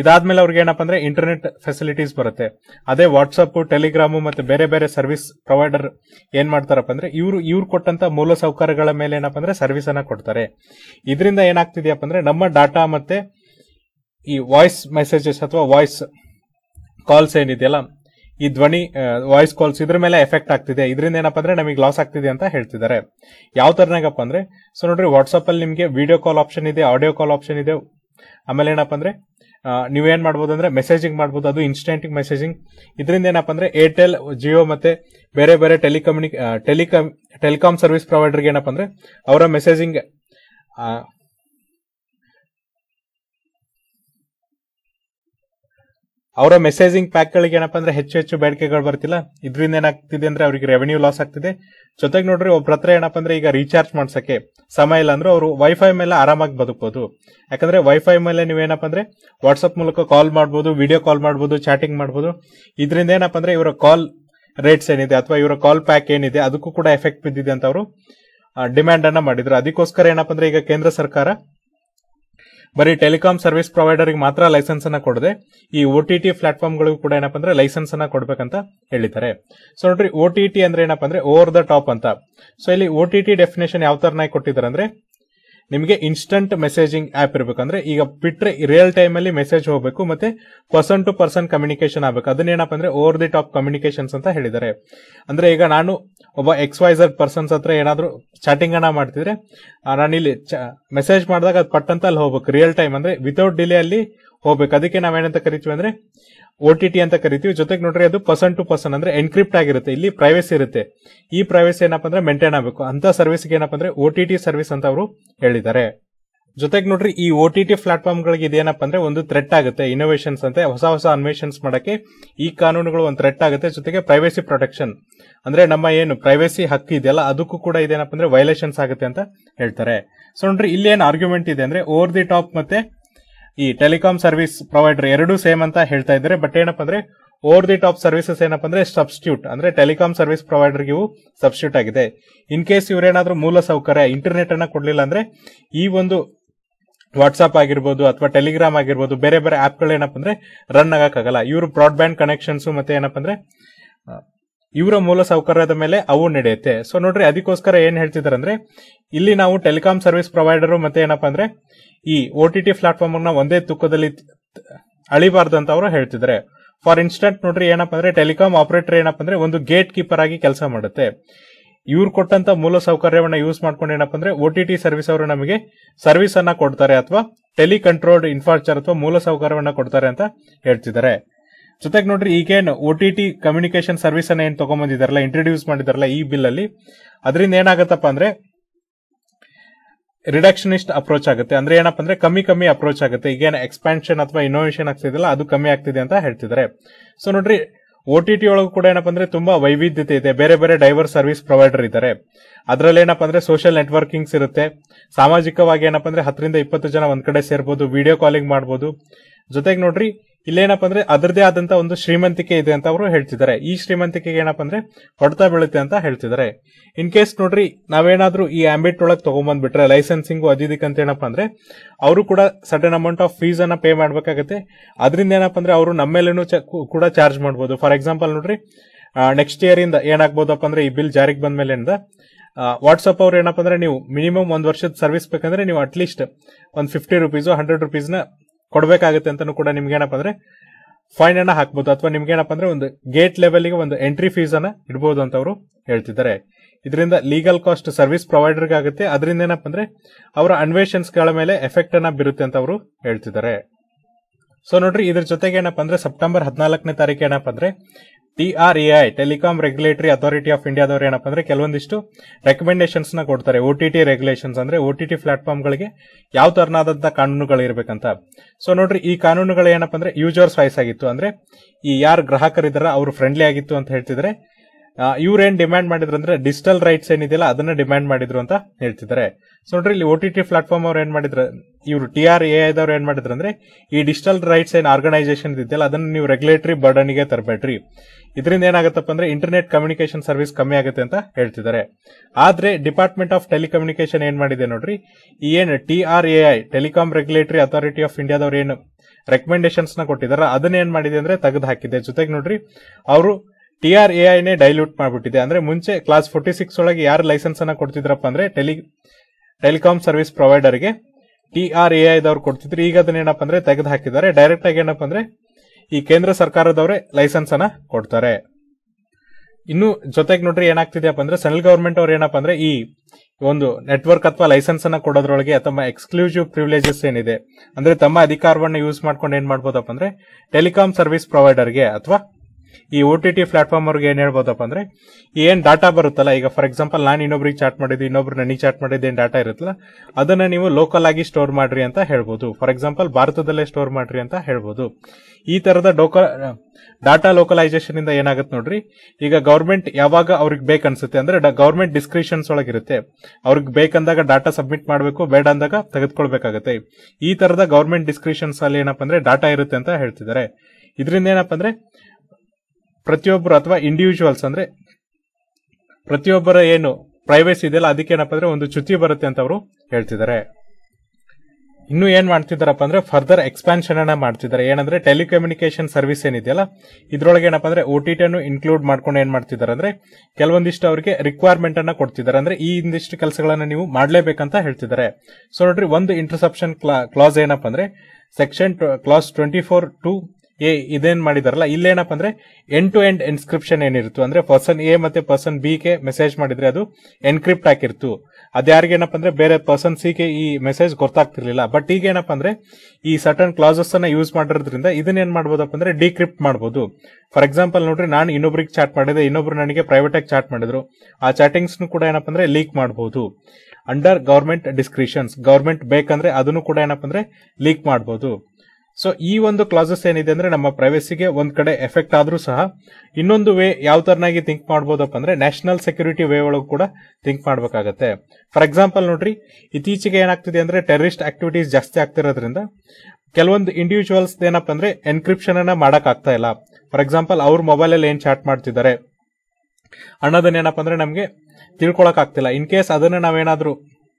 ಇದಾದ್ಮೇಲೆ ಅವ್ರಿಗೆ ಏನಪ್ಪ ಅಂದ್ರೆ ಇಂಟರ್ನೆಟ್ ಫೆಸಿಲಿಟೀಸ್ ಬರುತ್ತೆ ಅದೇ ವಾಟ್ಸಪ್ ಟೆಲಿಗ್ರಾಮು ಮತ್ತೆ ಬೇರೆ ಬೇರೆ ಸರ್ವಿಸ್ ಪ್ರೊವೈಡರ್ ಏನ್ ಮಾಡ್ತಾರಪ್ಪ ಅಂದ್ರೆ ಇವರು ಇವ್ರು ಕೊಟ್ಟಂತ ಮೂಲ ಸೌಕರ್ಯಗಳ ಮೇಲೆ ಏನಪ್ಪ ಅಂದ್ರೆ ಸರ್ವಿಸ್ ಅನ್ನ ಕೊಡ್ತಾರೆ ಇದರಿಂದ ಏನಾಗ್ತಿದೆಯಪ್ಪ ಅಂದ್ರೆ ನಮ್ಮ ಡಾಟಾ ಮತ್ತೆ ಈ ವಾಯ್ಸ್ ಮೆಸೇಜಸ್ ಅಥವಾ ವಾಯ್ಸ್ ಕಾಲ್ಸ್ ಏನಿದೆಯಲ್ಲ ಈ ಧ್ವನಿ ವಾಯ್ಸ್ ಕಾಲ್ಸ್ ಇದ್ರ ಮೇಲೆ ಎಫೆಕ್ಟ್ ಆಗ್ತಿದೆ ಇದರಿಂದ ಏನಪ್ಪ ಅಂದ್ರೆ ನಮಗೆ ಲಾಸ್ ಆಗ್ತಿದೆ ಅಂತ ಹೇಳ್ತಿದ್ದಾರೆ ಯಾವ ತರನಾಗಪ್ಪ ಅಂದ್ರೆ ಸೊ ನೋಡ್ರಿ ವಾಟ್ಸಪ್ ಅಲ್ಲಿ ನಿಮಗೆ ವಿಡಿಯೋ ಕಾಲ್ ಆಪ್ಷನ್ ಇದೆ ಆಡಿಯೋ ಕಾಲ್ ಆಪ್ಷನ್ ಇದೆ ಆಮೇಲೆ ಏನಪ್ಪ ಅಂದ್ರೆ ನೀವೇನು ಮಾಡ್ಬೋದು ಅಂದರೆ ಮೆಸೇಜಿಂಗ್ ಮಾಡ್ಬೋದು ಅದು ಇನ್ಸ್ಟೆಂಟ್ ಮೆಸೇಜಿಂಗ್ ಇದರಿಂದ ಏನಪ್ಪ ಅಂದ್ರೆ ಏರ್ಟೆಲ್ ಜಿಯೋ ಮತ್ತು ಬೇರೆ ಬೇರೆ ಟೆಲಿಕಮ್ಯುನಿ ಟೆಲಿಕಮ್ ಟೆಲಿಕಾಂ ಸರ್ವಿಸ್ ಪ್ರೊವೈಡರ್ಗೆ ಏನಪ್ಪ ಅಂದ್ರೆ ಅವರ ಮೆಸೇಜಿಂಗ್ ಅವರ ಮೆಸೇಜಿಂಗ್ ಪ್ಯಾಕ್ ಗಳಿಗೆ ಏನಪ್ಪಾ ಅಂದ್ರೆ ಹೆಚ್ಚು ಹೆಚ್ಚು ಬೇಡಿಕೆಗಳು ಬರ್ತಿಲ್ಲ ಇದರಿಂದ ಏನಾಗ್ತಿದೆ ಅಂದ್ರೆ ಅವರಿಗೆ ರೆವೆನ್ಯೂ ಲಾಸ್ ಆಗ್ತಿದೆ ಜೊತೆಗೆ ನೋಡ್ರಿ ಒಬ್ರ ಹತ್ರ ಏನಪ್ಪಾ ಅಂದ್ರೆ ಈಗ ರೀಚಾರ್ಜ್ ಮಾಡ್ಸಕ್ಕೆ ಸಮಯ ಇಲ್ಲ ಅಂದ್ರೆ ಅವರು ವೈಫೈ ಮೇಲೆ ಆರಾಮಾಗಿ ಬದುಕಬಹುದು ಯಾಕಂದ್ರೆ ವೈಫೈ ಮೇಲೆ ನೀವೇನಪ್ಪ ಅಂದ್ರೆ ವಾಟ್ಸ್ಆಪ್ ಮೂಲಕ ಕಾಲ್ ಮಾಡಬಹುದು ವಿಡಿಯೋ ಕಾಲ್ ಮಾಡಬಹುದು ಚಾಟಿಂಗ್ ಮಾಡಬಹುದು ಇದರಿಂದ ಏನಪ್ಪಾ ಅಂದ್ರೆ ಇವರ ಕಾಲ್ ರೇಟ್ಸ್ ಏನಿದೆ ಅಥವಾ ಇವರ ಕಾಲ್ ಪ್ಯಾಕ್ ಏನಿದೆ ಅದಕ್ಕೂ ಕೂಡ ಎಫೆಕ್ಟ್ ಬಿದ್ದಿದೆ ಅಂತ ಅವರು ಡಿಮ್ಯಾಂಡ್ ಅನ್ನ ಮಾಡಿದ್ರು ಅದಕ್ಕೋಸ್ಕರ ಏನಪ್ಪ ಅಂದ್ರೆ ಈಗ ಕೇಂದ್ರ ಸರ್ಕಾರ ಬರೀ ಟೆಲಿಕಾಂ ಸರ್ವಿಸ್ ಪ್ರೊವೈಡರ್ಗೆ ಮಾತ್ರ ಲೈಸೆನ್ಸ್ ಅನ್ನ ಕೊಡದೆ ಈ ಒ ಟಿ ಟಿ ಪ್ಲಾಟ್ಫಾರ್ಮ್ಗಳಿಗೂ ಕೂಡ ಏನಪ್ಪ ಅಂದ್ರೆ ಲೈಸೆನ್ಸ್ ಅನ್ನ ಕೊಡ್ಬೇಕಂತ ಹೇಳಿದ್ದಾರೆ ಸೊ ನೋಡ್ರಿ ಒ ಟಿ ಟಿ ಅಂದ್ರೆ ಏನಪ್ಪ ಅಂದ್ರೆ ಓವರ್ ದ ಟಾಪ್ ಅಂತ ಸೊ ಇಲ್ಲಿ ಒ ಟಿ ಟಿ ಡೆಫಿನೇಷನ್ ಯಾವ ತರನ ಕೊಟ್ಟಿದ್ದಾರೆ ಅಂದ್ರೆ ನಿಮಗೆ ಇನ್ಸ್ಟಂಟ್ ಮೆಸೇಜಿಂಗ್ ಆಪ್ ಇರಬೇಕಂದ್ರೆ ಈಗ ಬಿಟ್ರೆ ರಿಯಲ್ ಟೈಮ್ ಅಲ್ಲಿ ಮೆಸೇಜ್ ಹೋಗಬೇಕು ಮತ್ತೆ ಪರ್ಸನ್ ಟು ಪರ್ಸನ್ ಕಮ್ಯುನಿಕೇಶನ್ ಆಗಬೇಕು ಏನಪ್ಪ ಅಂದ್ರೆ ಓವರ್ ದಿ ಟಾಪ್ ಕಮ್ಯುನಿಕೇಶನ್ಸ್ ಅಂತ ಹೇಳಿದ್ದಾರೆ ಅಂದ್ರೆ ಈಗ ನಾನು ಒಬ್ಬ ಎಕ್ಸ್ ವೈಸರ್ ಪರ್ಸನ್ಸ್ ಹತ್ರ ಏನಾದ್ರು ಚಾಟಿಂಗ್ ಅನ್ನ ಮಾಡ್ತಿದ್ರೆ ನಾನು ಇಲ್ಲಿ ಮೆಸೇಜ್ ಮಾಡಿದಾಗ ಅದು ಪಟ್ಟಂತ ಅಲ್ಲಿ ಹೋಗ್ಬೇಕು ರಿಯಲ್ ಟೈಮ್ ಅಂದ್ರೆ ವಿತೌಟ್ ಡಿಲೇ ಅಲ್ಲಿ ಹೋಗ್ಬೇಕು ಅದಕ್ಕೆ ನಾವೇನಂತ ಕರಿತೀವಿ ಅಂದ್ರೆ ಓ ಟಿ ಟಿ ಅಂತ ಕರಿತೀವಿ ಜೊತೆಗೆ ನೋಡ್ರಿ ಅದು ಪರ್ಸನ್ ಟು ಪರ್ಸನ್ ಅಂದ್ರೆ ಎನ್ಕ್ರಿಪ್ಟ್ ಆಗಿರುತ್ತೆ ಇಲ್ಲಿ ಪ್ರೈವೇಸಿ ಇರುತ್ತೆ ಈ ಪ್ರೈವೇಸಿ ಏನಪ್ಪ ಅಂದ್ರೆ ಮೇಂಟೈನ್ ಆಗಬೇಕು ಅಂತ ಸರ್ವಿಸ್ಗೆ ಏನಪ್ಪ ಅಂದ್ರೆ ಓ ಟಿ ಟಿ ಸರ್ವಿಸ್ ಅಂತ ಅವರು ಹೇಳಿದ್ದಾರೆ ಜೊತೆಗೆ ನೋಡ್ರಿ ಈ ಒ ಟಿ ಟಿ ಪ್ಲಾಟ್ಫಾರ್ಮ್ ಗಳಿಗೆ ಇದೇನಪ್ಪ ಅಂದ್ರೆ ಒಂದು ಥ್ರೆಟ್ ಆಗುತ್ತೆ ಇನೋವೇಷನ್ಸ್ ಅಂತ ಹೊಸ ಹೊಸ ಅನ್ವೇಷನ್ಸ್ ಮಾಡಕ್ಕೆ ಈ ಕಾನೂನುಗಳು ಒಂದು ಥ್ರೆಟ್ ಆಗುತ್ತೆ ಜೊತೆಗೆ ಪ್ರೈವೇಸಿ ಪ್ರೊಟೆಕ್ಷನ್ ಅಂದ್ರೆ ನಮ್ಮ ಏನು ಪ್ರೈವೇಸಿ ಹಕ್ಕು ಇದೆಯಲ್ಲ ಅದಕ್ಕೂ ಕೂಡ ಇದೇನಪ್ಪ ಅಂದ್ರೆ ವೈಲೇಷನ್ಸ್ ಆಗುತ್ತೆ ಅಂತ ಹೇಳ್ತಾರೆ ಸೊ ನೋಡ್ರಿ ಇಲ್ಲಿ ಏನು ಆರ್ಗ್ಯುಮೆಂಟ್ ಇದೆ ಅಂದ್ರೆ ಓವರ್ ದಿ ಟಾಪ್ ಮತ್ತೆ ಈ ಟೆಲಿಕಾಮ್ ಸರ್ವಿಸ್ ಪ್ರೊವೈಡರ್ ಎರಡೂ ಸೇಮ್ ಅಂತ ಹೇಳ್ತಾ ಇದ್ದಾರೆ ಬಟ್ ಏನಪ್ಪ ಅಂದ್ರೆ ಓವರ್ ದಿ ಟಾಪ್ ಸರ್ವಿಸಸ್ ಏನಪ್ಪ ಅಂದ್ರೆ ಸಬ್ಸ್ಟಿಟ್ಯೂಟ್ ಅಂದ್ರೆ ಟೆಲಿಕಾಮ್ ಸರ್ವಿಸ್ ಪ್ರೊವೈಡರ್ಗೆ ಇವು ಸಬ್ಸ್ಟಿಟ್ಯೂಟ್ ಆಗಿದೆ ಇನ್ ಕೇಸ್ ಇವರೇನಾದ್ರೂ ಮೂಲ ಸೌಕರ್ಯ ಇಂಟರ್ನೆಟ್ ಅನ್ನ ಕೊಡ್ಲಿಲ್ಲ ಅಂದ್ರೆ ಈ ಒಂದು ವಾಟ್ಸಪ್ ಆಗಿರ್ಬೋದು ಅಥವಾ ಟೆಲಿಗ್ರಾಮ್ ಆಗಿರ್ಬೋದು ಬೇರೆ ಬೇರೆ ಆ್ಯಪ್ಗಳು ಏನಪ್ಪ ಅಂದ್ರೆ ರನ್ ಆಗಕ್ಕಾಗಲ್ಲ ಇವರು ಬ್ರಾಡ್ಬ್ಯಾಂಡ್ ಕನೆಕ್ಷನ್ಸು ಮತ್ತೆ ಏನಪ್ಪ ಅಂದ್ರೆ ಇವರ ಮೂಲ ಸೌಕರ್ಯದ ಮೇಲೆ ಅವು ನಡೆಯುತ್ತೆ ಸೊ ನೋಡ್ರಿ ಅದಕ್ಕೋಸ್ಕರ ಏನ್ ಹೇಳ್ತಿದ್ದಾರೆ ಅಂದ್ರೆ ಇಲ್ಲಿ ನಾವು ಟೆಲಿಕಾಂ ಸರ್ವಿಸ್ ಪ್ರೊವೈಡರ್ ಮತ್ತೆ ಏನಪ್ಪ ಅಂದ್ರೆ ಈ ಒ ಟಿ ಟಿ ಪ್ಲಾಟ್ಫಾರ್ಮ್ ಒಂದೇ ತೂಕದಲ್ಲಿ ಅಳಿಬಾರ್ದು ಅಂತ ಅವರು ಹೇಳ್ತಿದ್ದಾರೆ ಫಾರ್ ಇನ್ಸ್ಟೆಂಟ್ ನೋಡ್ರಿ ಏನಪ್ಪ ಅಂದ್ರೆ ಟೆಲಿಕಾಂ ಆಪರೇಟರ್ ಏನಪ್ಪ ಅಂದ್ರೆ ಒಂದು ಗೇಟ್ ಕೀಪರ್ ಆಗಿ ಕೆಲಸ ಮಾಡುತ್ತೆ ಇವ್ರು ಕೊಟ್ಟಂತ ಮೂಲ ಸೌಕರ್ಯವನ್ನ ಯೂಸ್ ಮಾಡ್ಕೊಂಡು ಏನಪ್ಪ ಅಂದ್ರೆ ಒ ಟಿ ಟಿ ಸರ್ವಿಸ್ ಅವರು ನಮಗೆ ಸರ್ವಿಸ್ ಅನ್ನ ಕೊಡ್ತಾರೆ ಅಥವಾ ಟೆಲಿ ಕಂಟ್ರೋಲ್ಡ್ ಇನ್ಫ್ರಾಸ್ಟ್ರಕ್ಚರ್ ಅಥವಾ ಮೂಲ ಸೌಕರ್ಯವನ್ನ ಕೊಡ್ತಾರೆ ಅಂತ ಹೇಳ್ತಿದ್ದಾರೆ ಜೊತೆಗೆ ನೋಡ್ರಿ ಈಗೇನು O T T communication service ಅನ್ನ ಏನ್ ತಗೊಂಡ್ಬಂದಿದಾರಲ್ಲ ಇಂಟ್ರೊಡ್ಯೂಸ್ ಮಾಡಿದಾರಲ್ಲ ಈ ಬಿಲ್ ಅಲ್ಲಿ ಅದರಿಂದ ಏನಾಗತ್ತಪ್ಪ ಅಂದ್ರೆ ರಿಡಕ್ಷನಿಸ್ಟ್ ಅಪ್ರೋಚ್ ಆಗುತ್ತೆ ಅಂದ್ರೆ ಏನಪ್ಪ ಅಂದ್ರೆ ಕಮ್ಮಿ ಕಮ್ಮಿ ಅಪ್ರೋಚ್ ಆಗುತ್ತೆ ಈಗೇನು ಎಕ್ಸ್ಪಾನ್ಷನ್ ಅಥವಾ ಇನೋವೇಷನ್ ಆಗ್ತಿದೆಯಲ್ಲ ಅದು ಕಮ್ಮಿ ಆಗ್ತಿದೆ ಅಂತ ಹೇಳ್ತಿದ್ದಾರೆ ಸೊ ನೋಡ್ರಿ ಒ ಟಿ ಟಿ ಒಳಗೂ ಕೂಡ ಏನಪ್ಪ ಅಂದ್ರೆ ತುಂಬಾ ವೈವಿಧ್ಯತೆ ಇದೆ ಬೇರೆ ಬೇರೆ ಡೈವರ್ಸ್ ಸರ್ವಿಸ್ ಪ್ರೊವೈಡರ್ ಇದ್ದಾರೆ ಅದರಲ್ಲಿ ಏನಪ್ಪ ಅಂದ್ರೆ ಸೋಷಿಯಲ್ ನೆಟ್ವರ್ಕಿಂಗ್ಸ್ ಇರುತ್ತೆ ಸಾಮಾಜಿಕವಾಗಿ ಏನಪ್ಪ ಅಂದ್ರೆ ಹತ್ತರಿಂದ ಇಪ್ಪತ್ತು ಜನ ಒಂದ್ ಕಡೆ ಸೇರ್ಬೋದು ವಿಡಿಯೋ ಕಾಲಿಂಗ್ ಮಾಡಬಹುದು ಜೊತೆಗೆ ನೋಡ್ರಿ ಇಲ್ಲೇನಪ್ಪ ಅಂದ್ರೆ ಅದರದೇ ಆದಂತ ಒಂದು ಶ್ರೀಮಂತಿಕೆ ಇದೆ ಅಂತ ಅವರು ಹೇಳ್ತಿದ್ದಾರೆ ಈ ಶ್ರೀಮಂತಿಕೆಗೆ ಏನಪ್ಪ ಅಂದ್ರೆ ಹೊಡೆತ ಬೀಳುತ್ತೆ ಅಂತ ಹೇಳ್ತಿದ್ದಾರೆ ಇನ್ ಕೇಸ್ ನೋಡ್ರಿ ನಾವೇನಾದ್ರೂ ಈ ಆಂಬಿಟ್ ಒಳಗೆ ತಗೊಂಬಂದ್ಬಿಟ್ರೆ ಲೈಸೆನ್ಸಿಂಗ್ ಅದಿದಕ್ಕೆ ಅಂತ ಏನಪ್ಪ ಅಂದ್ರೆ ಅವರು ಕೂಡ ಸಡನ್ ಅಮೌಂಟ್ ಆಫ್ ಫೀಸ್ ಅನ್ನ ಪೇ ಮಾಡ್ಬೇಕಾಗತ್ತೆ ಅದರಿಂದ ಏನಪ್ಪ ಅಂದ್ರೆ ಅವರು ನಮ್ಮೇಲೇನು ಕೂಡ ಚಾರ್ಜ್ ಮಾಡಬಹುದು ಫಾರ್ ಎಕ್ಸಾಂಪಲ್ ನೋಡ್ರಿ ನೆಕ್ಸ್ಟ್ ಇಯರ್ ಇಂದ ಏನಾಗ್ಬೋದಪ್ಪ ಅಂದ್ರೆ ಈ ಬಿಲ್ ಜಾರಿಗೆ ಬಂದ ಮೇಲಿಂದ ವಾಟ್ಸಪ್ ಅವ್ರು ಏನಪ್ಪ ಅಂದ್ರೆ ನೀವು ಮಿನಿಮಮ್ ಒಂದ್ ವರ್ಷದ ಸರ್ವಿಸ್ ಬೇಕಂದ್ರೆ ನೀವು ಅಟ್ಲೀಸ್ಟ್ ಒಂದು ಫಿಫ್ಟಿ ರುಪೀಸ್ ಹಂಡ್ರೆಡ್ ರುಪೀಸ್ನ ಕೊಡಬೇಕಾಗುತ್ತೆ ಅಂತಲೂ ಕೂಡ ನಿಮ್ಗೆ ಏನಪ್ಪ ಅಂದ್ರೆ ಫೈನ್ ಅನ್ನ ಹಾಕ್ಬೋದು ಅಥವಾ ನಿಮ್ಗೆ ಏನಪ್ಪ ಅಂದ್ರೆ ಒಂದು ಗೇಟ್ ಲೆವೆಲ್ಗೆ ಒಂದು ಎಂಟ್ರಿ ಫೀಸ್ ಅನ್ನ ಇಡಬಹುದು ಅಂತ ಅವರು ಹೇಳ್ತಿದ್ದಾರೆ ಇದರಿಂದ ಲೀಗಲ್ ಕಾಸ್ಟ್ ಸರ್ವಿಸ್ ಪ್ರೊವೈಡರ್ಗೆ ಆಗುತ್ತೆ ಅದರಿಂದ ಏನಪ್ಪ ಅಂದ್ರೆ ಅವರ ಅನ್ವೇಷನ್ಸ್ಗಳ ಮೇಲೆ ಎಫೆಕ್ಟ್ ಅನ್ನ ಬೀರುತ್ತೆ ಅಂತ ಅವರು ಹೇಳ್ತಿದ್ದಾರೆ ಸೊ ನೋಡ್ರಿ ಇದ್ರ ಜೊತೆಗೆ ಏನಪ್ಪ ಅಂದ್ರೆ ಸೆಪ್ಟೆಂಬರ್ ಹದಿನಾಲ್ಕನೇ ತಾರೀಕು ಏನಪ್ಪ ಅಂದ್ರೆ T R A I telecom regulatory authority of ಇಂಡಿಯಾದವರು ಏನಪ್ಪ ಅಂದ್ರೆ ಕೆಲವೊಂದಿಷ್ಟು ರೆಕಮೆಂಡೇಶನ್ಸ್ ನ ಕೊಡ್ತಾರೆ ಒ ಟಿ ಟಿ ರೆಗ್ಯುಲೇಷನ್ಸ್ ಅಂದ್ರೆ ಒ ಟಿ ಟಿ ಯಾವ ತರನಾದಂತಹ ಕಾನೂನುಗಳು ಇರಬೇಕಂತ ಸೊ ನೋಡ್ರಿ ಈ ಕಾನೂನುಗಳು ಏನಪ್ಪ ಅಂದ್ರೆ ಯೂಜರ್ಸ್ ವಾಯ್ಸ್ ಆಗಿತ್ತು ಅಂದ್ರೆ ಈ ಯಾರು ಗ್ರಾಹಕರಿದ್ದಾರೆ ಅವರು ಫ್ರೆಂಡ್ಲಿ ಆಗಿತ್ತು ಅಂತ ಹೇಳ್ತಿದ್ರೆ ಇವ್ರೇನ್ ಡಿಮ್ಯಾಂಡ್ ಮಾಡಿದ್ರು ಅಂದ್ರೆ ಡಿಜಿಟಲ್ ರೈಟ್ಸ್ ಏನಿದೆಯಲ್ಲ ಅದನ್ನ ಡಿಮ್ಯಾಂಡ್ ಮಾಡಿದ್ರು ಅಂತ ಹೇಳ್ತಿದ್ದಾರೆ ಸೊ ನೋಡ್ರಿ ಇಲ್ಲಿ ಒ ಟಿ ಟಿ ಪ್ಲಾಟ್ಫಾರ್ಮ್ ಅವ್ರು ಏನ್ ಮಾಡಿದ್ರು ಇವರು ಟಿ ಆರ್ ಎ ಐದವ್ರು ಏನ್ ಮಾಡಿದ್ರು ಅಂದ್ರೆ ಈ ಡಿಜಿಟಲ್ ರೈಟ್ಸ್ ಏನ್ ಆರ್ಗನೈಸೇಷನ್ ಇದೆಯಲ್ಲ ಅದನ್ನ ನೀವು ರೆಗ್ಯುಲೇಟರಿ ಗೆ ತರಬೇಡ್ರಿ ಇದರಿಂದ ಏನಾಗತ್ತಪ್ಪ ಅಂದ್ರೆ ಇಂಟರ್ನೆಟ್ ಕಮ್ಯುನಿಕೇಶನ್ ಸರ್ವಿಸ್ ಕಮ್ಮಿ ಆಗುತ್ತೆ ಅಂತ ಹೇಳ್ತಿದ್ದಾರೆ ಆದ್ರೆ ಡಿಪಾರ್ಟ್ಮೆಂಟ್ ಆಫ್ ಟೆಲಿಕಮ್ಯುನಿಕೇಶನ್ ಏನ್ ಮಾಡಿದೆ ನೋಡ್ರಿ ಈ ಏನ್ T R A I telecom regulatory authority of ಇಂಡಿಯಾದವ್ರು ಏನು ರೆಕಮೆಂಡೇಶನ್ಸ್ ನ ಕೊಟ್ಟಿದ್ದಾರೆ ಅದನ್ನ ಏನ್ ಮಾಡಿದೆ ಅಂದ್ರೆ ತೆಗೆದು ಹಾಕಿದೆ ಜೊತೆಗೆ ನೋಡ್ರಿ ಅವರು ಟಿ ಆರ್ ಎ ಐನೇ ಡೈಲ್ಯೂಟ್ ಮಾಡಿಬಿಟ್ಟಿದೆ ಅಂದ್ರೆ ಮುಂಚೆ ಕ್ಲಾಸ್ ಫೋರ್ಟಿ ಸಿಕ್ಸ್ ಒಳಗೆ ಯಾರು ಲೈಸೆನ್ಸ್ ಅನ್ನ ಕೊಡ್ತಿದ್ರಪ್ಪ ಅಂದ್ರೆ ಟೆಲಿ ಟೆಲಿಕಾಮ್ ಸರ್ವಿಸ್ ಪ್ರೊವೈಡರ್ಗೆ ಟಿ ಆರ್ ಎ ಐದವ್ರು ಕೊಡ್ತಿದ್ರು ಈಗ ಅದನ್ನ ಏನಪ್ಪ ಅಂದ್ರೆ ತೆಗೆದು ಹಾಕಿದ್ದಾರೆ ಡೈರೆಕ್ಟ್ ಆಗಿ ಏನಪ್ಪ ಅಂದ್ರೆ ಈ ಕೇಂದ್ರ ಸರ್ಕಾರದವರೇ ಲೈಸೆನ್ಸ್ ಅನ್ನ ಕೊಡ್ತಾರೆ ಇನ್ನು ಜೊತೆಗೆ ನೋಡ್ರಿ ಏನಾಗ್ತಿದೆಯಪ್ಪ ಅಂದ್ರೆ ಸೆಂಟ್ರಲ್ ಗವರ್ಮೆಂಟ್ ಅವ್ರು ಏನಪ್ಪ ಅಂದ್ರೆ ಈ ಒಂದು ನೆಟ್ವರ್ಕ್ ಅಥವಾ ಲೈಸೆನ್ಸ್ ಅನ್ನ ಕೊಡೋದ್ರೊಳಗೆ ತಮ್ಮ ಎಕ್ಸ್ಕ್ಲೂಸಿವ್ ಪ್ರಿವಿಲೇಜಸ್ ಏನಿದೆ ಅಂದ್ರೆ ತಮ್ಮ ಅಧಿಕಾರವನ್ನು ಯೂಸ್ ಮಾಡ್ಕೊಂಡು ಏನ್ ಮಾಡ್ಬೋದಪ್ಪ ಅಂದ್ರೆ ಟೆಲಿಕಾಮ್ ಸರ್ವಿಸ್ ಪ್ರೊವೈಡರ್ಗೆ ಅಥವಾ ಈ ಒ ಟಿ ಟಿ ಪ್ಲಾಟ್ಫಾರ್ಮ್ ಅವ್ರಿಗೆ ಏನು ಹೇಳ್ಬೋದಪ್ಪ ಅಂದ್ರೆ ಏನು ಡಾಟಾ ಬರುತ್ತಲ್ಲ ಈಗ ಫಾರ್ ಎಕ್ಸಾಂಪಲ್ ನಾನು ಇನ್ನೊಬ್ರಿಗೆ ಚಾಟ್ ಮಾಡಿದ್ದು ಇನ್ನೊಬ್ರು ನನಗೆ ಚಾಟ್ ಮಾಡಿದ್ದು ಏನ್ ಡಾಟಾ ಇರುತ್ತಲ್ಲ ಅದನ್ನ ನೀವು ಲೋಕಲ್ ಆಗಿ ಸ್ಟೋರ್ ಮಾಡ್ರಿ ಅಂತ ಹೇಳ್ಬೋದು ಫಾರ್ ಎಕ್ಸಾಂಪಲ್ ಭಾರತದಲ್ಲೇ ಸ್ಟೋರ್ ಮಾಡ್ರಿ ಅಂತ ಹೇಳ್ಬೋದು ಈ ತರದ ಡೋಕ ಡಾಟಾ ಲೋಕಲೈಸೇಷನ್ ಇಂದ ಏನಾಗುತ್ತೆ ನೋಡ್ರಿ ಈಗ ಗೌರ್ಮೆಂಟ್ ಯಾವಾಗ ಅವ್ರಿಗೆ ಬೇಕನ್ಸುತ್ತೆ ಅಂದ್ರೆ ಗೌರ್ಮೆಂಟ್ ಡಿಸ್ಕ್ರಿಪ್ಷನ್ಸ್ ಒಳಗಿರುತ್ತೆ ಅವ್ರಿಗೆ ಬೇಕಂದಾಗ ಡಾಟಾ ಸಬ್ಮಿಟ್ ಮಾಡಬೇಕು ಬೇಡ ಅಂದಾಗ ತೆಗೆದುಕೊಳ್ಬೇಕಾಗುತ್ತೆ ಈ ತರದ ಗೌರ್ಮೆಂಟ್ ಡಿಸ್ಕ್ರಿಪ್ಷನ್ಸ್ ಅಲ್ಲಿ ಏನಪ್ಪ ಅಂದ್ರೆ ಡಾಟಾ ಇರುತ್ತೆ ಅಂತ ಹೇಳ್ತಿದ್ದಾರೆ ಇದರಿಂದ ಏನಪ್ಪ ಅಂದ್ರೆ ಪ್ರತಿಯೊಬ್ಬರು ಅಥವಾ ಇಂಡಿವಿಜುವಲ್ಸ್ ಅಂದ್ರೆ ಪ್ರತಿಯೊಬ್ಬರ ಏನು ಪ್ರೈವೇಸಿ ಇದೆಯಲ್ಲ ಅದಕ್ಕೆ ಏನಪ್ಪ ಅಂದ್ರೆ ಒಂದು ಚ್ಯುತಿ ಬರುತ್ತೆ ಅಂತ ಅವರು ಹೇಳ್ತಿದ್ದಾರೆ ಇನ್ನು ಏನ್ ಮಾಡ್ತಿದಾರಪ್ಪ ಅಂದ್ರೆ ಫರ್ದರ್ ಎಕ್ಸ್ಪಾನ್ಷನ್ ಅನ್ನ ಮಾಡ್ತಿದ್ದಾರೆ ಏನಂದ್ರೆ ಟೆಲಿಕಮ್ಯುನಿಕೇಶನ್ ಸರ್ವಿಸ್ ಏನಿದೆಯಲ್ಲ ಇದ್ರೊಳಗೆ ಏನಪ್ಪ ಅಂದ್ರೆ ಓ ಟಿ ಅನ್ನು ಇನ್ಕ್ಲೂಡ್ ಮಾಡ್ಕೊಂಡು ಏನ್ ಮಾಡ್ತಿದ್ದಾರೆ ಅಂದ್ರೆ ಕೆಲವೊಂದಿಷ್ಟು ಅವರಿಗೆ ರಿಕ್ವೈರ್ಮೆಂಟ್ ಅನ್ನ ಕೊಡ್ತಿದ್ದಾರೆ ಅಂದ್ರೆ ಈ ಇಂದಿಷ್ಟು ಕೆಲಸಗಳನ್ನ ನೀವು ಮಾಡಲೇಬೇಕಂತ ಹೇಳ್ತಿದ್ದಾರೆ ಸೊ ನೋಡ್ರಿ ಒಂದು ಇಂಟರ್ಸೆಪ್ಷನ್ ಕ್ಲಾಸ್ ಏನಪ್ಪ ಅಂದ್ರೆ section clause twenty four two A ಇದೇನ್ ಮಾಡಿದಾರಲ್ಲ ಇಲ್ಲೇನಪ್ಪ ಅಂದ್ರೆ ಎಂಡ್ ಟು ಎಂಡ್ ಎನ್ಸ್ಕ್ರಿಪ್ಷನ್ ಏನಿರುತ್ತು ಅಂದ್ರೆ ಪರ್ಸನ್ ಎ ಮತ್ತೆ ಪರ್ಸನ್ ಬಿ ಗೆ ಮೆಸೇಜ್ ಮಾಡಿದ್ರೆ ಅದು ಎನ್ಕ್ರಿಪ್ಟ್ ಹಾಕಿರ್ತು ಅದ್ಯಾರಿಗೇನಪ್ಪ ಅಂದ್ರೆ ಬೇರೆ ಪರ್ಸನ್ ಸಿ ಗೆ ಈ ಮೆಸೇಜ್ ಗೊತ್ತಾಗ್ತಿರ್ಲಿಲ್ಲ ಬಟ್ ಈಗ ಏನಪ್ಪ ಅಂದ್ರೆ ಈ ಸರ್ಟನ್ ಕ್ಲಾಸಸ್ ಅನ್ನ ಯೂಸ್ ಮಾಡಿರೋದ್ರಿಂದ ಇದನ್ನ ಏನ್ ಮಾಡ್ಬೋದಪ್ಪ ಅಂದ್ರೆ ಡಿಕ್ರಿಪ್ಟ್ ಮಾಡ್ಬೋದು ಫಾರ್ ಎಕ್ಸಾಂಪಲ್ ನೋಡ್ರಿ ನಾನು ಇನ್ನೊಬ್ರಿಗೆ ಚಾಟ್ ಮಾಡಿದೆ ಇನ್ನೊಬ್ರು ನನಗೆ ಪ್ರೈವೇಟ್ ಆಗಿ ಚಾಟ್ ಮಾಡಿದ್ರು ಆ ಚಾಟಿಂಗ್ಸ್ ಕೂಡ ಏನಪ್ಪ ಅಂದ್ರೆ ಲೀಕ್ ಮಾಡಬಹುದು ಅಂಡರ್ ಗೌರ್ಮೆಂಟ್ ಡಿಸ್ಕ್ರಿಷನ್ಸ್ ಗೌರ್ಮೆಂಟ್ ಬೇಕಂದ್ರೆ ಅದನ್ನು ಕೂಡ ಏನಪ್ಪ ಅಂದ್ರೆ ಲೀಕ್ ಮಾಡಬಹುದು ಸೊ ಈ ಒಂದು ಕ್ಲಾಸಸ್ ಏನಿದೆ ಅಂದ್ರೆ ನಮ್ಮ ಪ್ರೈವಸಿಗೆ ಒಂದ್ ಕಡೆ ಎಫೆಕ್ಟ್ ಆದ್ರೂ ಸಹ ಇನ್ನೊಂದು ವೇ ಯಾವ ತರನಾಗಿ ಥಿಂಕ್ ಮಾಡಬಹುದಪ್ಪ ಅಂದ್ರೆ ನ್ಯಾಷನಲ್ ಸೆಕ್ಯೂರಿಟಿ ವೇ ಒಳಗೂ ಕೂಡ ಥಿಂಕ್ ಮಾಡಬೇಕಾಗತ್ತೆ ಫಾರ್ ಎಕ್ಸಾಂಪಲ್ ನೋಡ್ರಿ ಇತ್ತೀಚೆಗೆ ಏನಾಗ್ತಿದೆ ಅಂದ್ರೆ ಟೆರರಿಸ್ಟ್ ಆಕ್ಟಿವಿಟೀಸ್ ಜಾಸ್ತಿ ಆಗ್ತಿರೋದ್ರಿಂದ ಕೆಲವೊಂದು ಇಂಡಿವಿಜುವಲ್ಸ್ ಏನಪ್ಪ ಅಂದ್ರೆ ಎನ್ಕ್ರಿಪ್ಷನ್ ಅನ್ನ ಮಾಡಕ್ ಆಗ್ತಾ ಇಲ್ಲ ಫಾರ್ ಎಕ್ಸಾಂಪಲ್ ಅವ್ರ ಮೊಬೈಲ್ ಅಲ್ಲಿ ಏನ್ ಚಾಟ್ ಮಾಡ್ತಿದ್ದಾರೆ ಅನ್ನೋದನ್ನೇನಪ್ಪ ಅಂದ್ರೆ ನಮಗೆ ತಿಳ್ಕೊಳಕ್ ಆಗ್ತಿಲ್ಲ ಇನ್ ಕೇಸ್ ಅದನ್ನ ನಾವೇನಾದ್ರೂ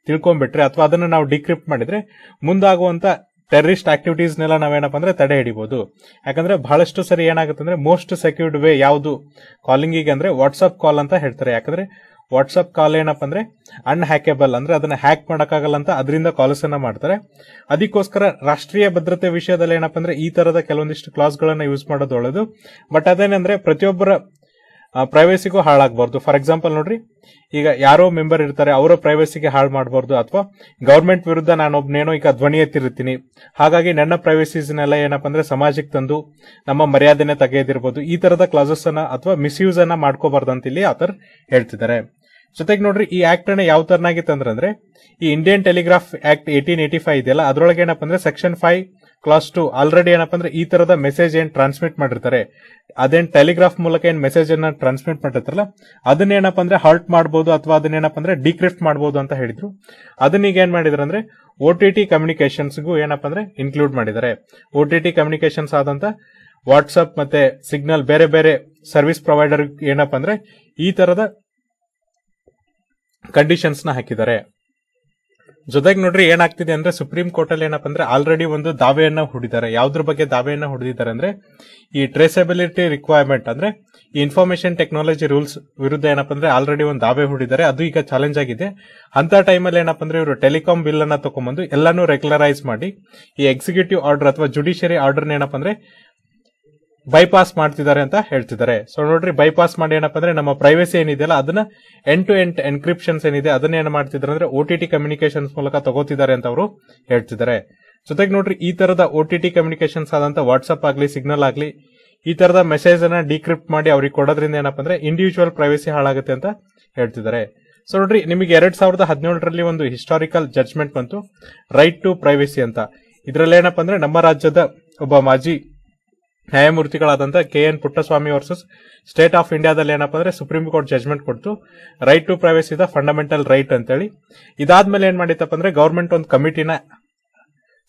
ತಿಳ್ಕೊಂಡ್ಬಿಟ್ರೆ ಅಥವಾ ಅದನ್ನ ನಾವು ಡಿಕ್ರಿಪ್ಟ್ ಮಾಡಿದ್ರೆ ಮುಂದಾಗುವಂತ ಟೆರರಿಸ್ಟ್ ಆಕ್ಟಿವಿಟೀಸ್ನೆಲ್ಲ ನಾವೇನಪ್ಪ ಅಂದ್ರೆ ತಡೆ ಹಿಡಿಬಹುದು ಯಾಕಂದ್ರೆ ಬಹಳಷ್ಟು ಸರಿ ಏನಾಗುತ್ತೆ ಅಂದ್ರೆ ಮೋಸ್ಟ್ ಸೆಕ್ಯೂರ್ಡ್ ವೇ ಯಾವುದು ಕಾಲಿಂಗಿಗೆ ಅಂದ್ರೆ ವಾಟ್ಸಪ್ ಕಾಲ್ ಅಂತ ಹೇಳ್ತಾರೆ ಯಾಕಂದ್ರೆ ವಾಟ್ಸಪ್ ಕಾಲ್ ಏನಪ್ಪ ಅಂದ್ರೆ ಅನ್ಹ್ಯಾಕೆಬಲ್ ಅಂದ್ರೆ ಅದನ್ನ ಹ್ಯಾಕ್ ಮಾಡೋಕ್ಕಾಗಲ್ಲ ಅಂತ ಅದರಿಂದ ಕಾಲ್ಸ್ ಅನ್ನ ಮಾಡ್ತಾರೆ ಅದಕ್ಕೋಸ್ಕರ ರಾಷ್ಟ್ರೀಯ ಭದ್ರತೆ ವಿಷಯದಲ್ಲಿ ಏನಪ್ಪ ಅಂದ್ರೆ ಈ ತರದ ಕೆಲವೊಂದಿಷ್ಟು ಕ್ಲಾಸ್ ಯೂಸ್ ಮಾಡೋದು ಒಳ್ಳೇದು ಬಟ್ ಅದೇನಂದ್ರೆ ಪ್ರತಿಯೊಬ್ಬರ ಪ್ರೈವೇಸಿಗೂ ಹಾಳಾಗಬಾರ್ದು ಫಾರ್ ಎಕ್ಸಾಂಪಲ್ ನೋಡ್ರಿ ಈಗ ಯಾರೋ ಮೆಂಬರ್ ಇರ್ತಾರೆ ಅವರ ಪ್ರೈವೇಸಿಗೆ ಹಾಳು ಮಾಡಬಾರ್ದು ಅಥವಾ ಗೌರ್ಮೆಂಟ್ ವಿರುದ್ಧ ನಾನೊಬ್ನೇನೋ ಈಗ ಧ್ವನಿ ಎತ್ತಿರ್ತೀನಿ ಹಾಗಾಗಿ ನನ್ನ ಪ್ರೈವೇಸಿಸ್ನೆಲ್ಲ ಏನಪ್ಪ ಅಂದ್ರೆ ಸಮಾಜಕ್ಕೆ ತಂದು ನಮ್ಮ ಮರ್ಯಾದೆನೆ ತೆಗೆದಿರ್ಬೋದು ಈ ತರದ ಕ್ಲಾಸಸ್ ಅನ್ನ ಅಥವಾ ಮಿಸ್ಯೂಸ್ ಅನ್ನ ಮಾಡ್ಕೋಬಾರ್ದು ಅಂತ ಇಲ್ಲಿ ಆತರ ಹೇಳ್ತಿದ್ದಾರೆ ಜೊತೆಗೆ ನೋಡ್ರಿ ಈ ಆಕ್ಟ್ ಅನ್ನ ಯಾವ ಥರನಾಗಿತ್ತು ಅಂದ್ರೆ ಈ Indian telegraph act eighteen eighty five ಇದೆಯಲ್ಲ ಅದರೊಳಗೆ ಏನಪ್ಪ ಅಂದ್ರೆ section five clause two already ಏನಪ್ಪ ಅಂದ್ರೆ ಈ ತರದ ಮೆಸೇಜ್ ಏನ್ ಟ್ರಾನ್ಸ್ಮಿಟ್ ಮಾಡಿರ್ತಾರೆ ಅದೇನ್ ಟೆಲಿಗ್ರಾಫ್ ಮೂಲಕ ಏನ್ ಮೆಸೇಜ್ ಅನ್ನ ಟ್ರಾನ್ಸ್ಮಿಟ್ ಮಾಡಿರ್ತಾರಲ್ಲ ಅದನ್ನೇನಪ್ಪ ಅಂದ್ರೆ ಹಾಲ್ಟ್ ಮಾಡಬಹುದು ಅಥವಾ ಅದನ್ನೇನಪ್ಪ ಅಂದ್ರೆ ಡಿಕ್ರಿಪ್ಟ್ ಮಾಡಬಹುದು ಅಂತ ಹೇಳಿದ್ರು ಅದನ್ನೀಗ ಏನ್ ಮಾಡಿದ್ರು ಅಂದ್ರೆ ಒ ಟಿ ಟಿ ಕಮ್ಯುನಿಕೇಶನ್ಸ್ಗೂ ಏನಪ್ಪ ಅಂದ್ರೆ ಇನ್ಕ್ಲೂಡ್ ಮಾಡಿದ್ದಾರೆ ಒ ಟಿ ಟಿ ಕಮ್ಯುನಿಕೇಶನ್ಸ್ ಆದಂತ ವಾಟ್ಸಪ್ ಮತ್ತೆ ಸಿಗ್ನಲ್ ಬೇರೆ ಬೇರೆ ಸರ್ವಿಸ್ ಪ್ರೊವೈಡರ್ ಏನಪ್ಪ ಅಂದ್ರೆ ಈ ತರದ ಕಂಡೀಷನ್ಸ್ ನ ಹಾಕಿದ್ದಾರೆ ಜೊತೆಗೆ ನೋಡ್ರಿ ಏನಾಗ್ತಿದೆ ಅಂದ್ರೆ ಸುಪ್ರೀಂ ಕೋರ್ಟ್ ಅಲ್ಲಿ ಏನಪ್ಪ ಅಂದ್ರೆ ಆಲ್ರೆಡಿ ಒಂದು ದಾವೆಯನ್ನ ಹೊಡಿದ್ದಾರೆ ಯಾವ್ದ್ರ ಬಗ್ಗೆ ದಾವೆಯನ್ನ ಹೊಡೆದಿದ್ದಾರೆ ಅಂದ್ರೆ ಈ ಟ್ರೇಸಬಿಲಿಟಿ ರಿಕ್ವೈರ್ಮೆಂಟ್ ಅಂದ್ರೆ ಈ ಇನ್ಫಾರ್ಮೇಶನ್ ಟೆಕ್ನಾಲಜಿ ರೂಲ್ಸ್ ವಿರುದ್ಧ ಏನಪ್ಪ ಅಂದ್ರೆ ಆಲ್ರೆಡಿ ಒಂದು ದಾವೆ ಹೊಡಿದಾರೆ ಅದು ಈಗ ಚಾಲೆಂಜ್ ಆಗಿದೆ ಅಂತ ಟೈಮಲ್ಲಿ ಏನಪ್ಪ ಅಂದ್ರೆ ಇವರು ಟೆಲಿಕಾಂ ಬಿಲ್ ಅನ್ನ ತಗೊಂಡ್ಬಂದು ಎಲ್ಲಾನು ರೆಗ್ಯುಲರೈಸ್ ಮಾಡಿ ಈ ಎಕ್ಸಿಕ್ಯೂಟಿವ್ ಆರ್ಡರ್ ಅಥವಾ ಜುಡಿಷಿಯರಿ ಆರ್ಡರ್ ಏನಪ್ಪ ಅಂದ್ರೆ ಬೈಪಾಸ್ ಮಾಡ್ತಿದ್ದಾರೆ ಅಂತ ಹೇಳ್ತಿದ್ದಾರೆ ಸೊ ನೋಡ್ರಿ ಬೈಪಾಸ್ ಮಾಡಿ ಏನಪ್ಪಾ ಅಂದ್ರೆ ನಮ್ಮ ಪ್ರೈವಸಿ ಏನಿದೆಯಲ್ಲ ಅದನ್ನ ಎನ್ ಟು ಎಂಡ್ ಎನ್ಕ್ರಿಪ್ಷನ್ಸ್ ಏನಿದೆ ಅದನ್ನ ಏನ್ ಮಾಡ್ತಿದ್ದಾರೆ ಅಂದ್ರೆ ಒ ಟಿ ಕಮ್ಯುನಿಕೇಶನ್ಸ್ ಮೂಲಕ ತಗೋತಿದ್ದಾರೆ ಅಂತ ಅವರು ಹೇಳ್ತಿದ್ದಾರೆ ಜೊತೆಗೆ ನೋಡ್ರಿ ಈ ತರದ ಒ ಟಿ ಟಿ ಕಮ್ಯುನಿಕೇಶನ್ಸ್ ಆದಂತ ವಾಟ್ಸ್ಆಪ್ ಆಗಲಿ ಸಿಗ್ನಲ್ ಆಗಲಿ ಈ ತರದ ಮೆಸೇಜ್ ಅನ್ನ ಡಿಕ್ರಿಪ್ಟ್ ಮಾಡಿ ಅವ್ರಿಗೆ ಕೊಡೋದ್ರಿಂದ ಏನಪ್ಪಾ ಅಂದ್ರೆ ಇಂಡಿವಿಜುವಲ್ ಪ್ರೈವಸಿ ಹಾಳಾಗುತ್ತೆ ಅಂತ ಹೇಳ್ತಿದ್ದಾರೆ ಸೊ ನೋಡ್ರಿ ನಿಮಗೆ ಎರಡ್ ಸಾವಿರದ ಹದಿನೇಳರಲ್ಲಿ ಒಂದು ಹಿಸ್ಟಾರಿಕಲ್ ಜಡ್ಜ್ಮೆಂಟ್ ಬಂತು ರೈಟ್ ಟು ಪ್ರೈವಸಿ ಅಂತ ಇದರಲ್ಲಿ ಏನಪ್ಪಾ ಅಂದ್ರೆ ನಮ್ಮ ರಾಜ್ಯದ ಒಬ್ಬ ಮಾಜಿ ನ್ಯಾಯಮೂರ್ತಿಗಳಾದಂಥ K N Puttaswamy versus state of ಇಂಡಿಯಾದಲ್ಲಿ ಏನಪ್ಪ ಅಂದ್ರೆ ಸುಪ್ರೀಂ ಕೋರ್ಟ್ ಜಜ್ಮೆಂಟ್ ಕೊಡ್ತು right to privacy the fundamental right ಅಂತೇಳಿ ಇದಾದ್ಮೇಲೆ ಏನ್ ಮಾಡಿತ್ತಪ್ಪ ಅಂದ್ರೆ ಗೌರ್ಮೆಂಟ್ ಒಂದು ಕಮಿಟಿನ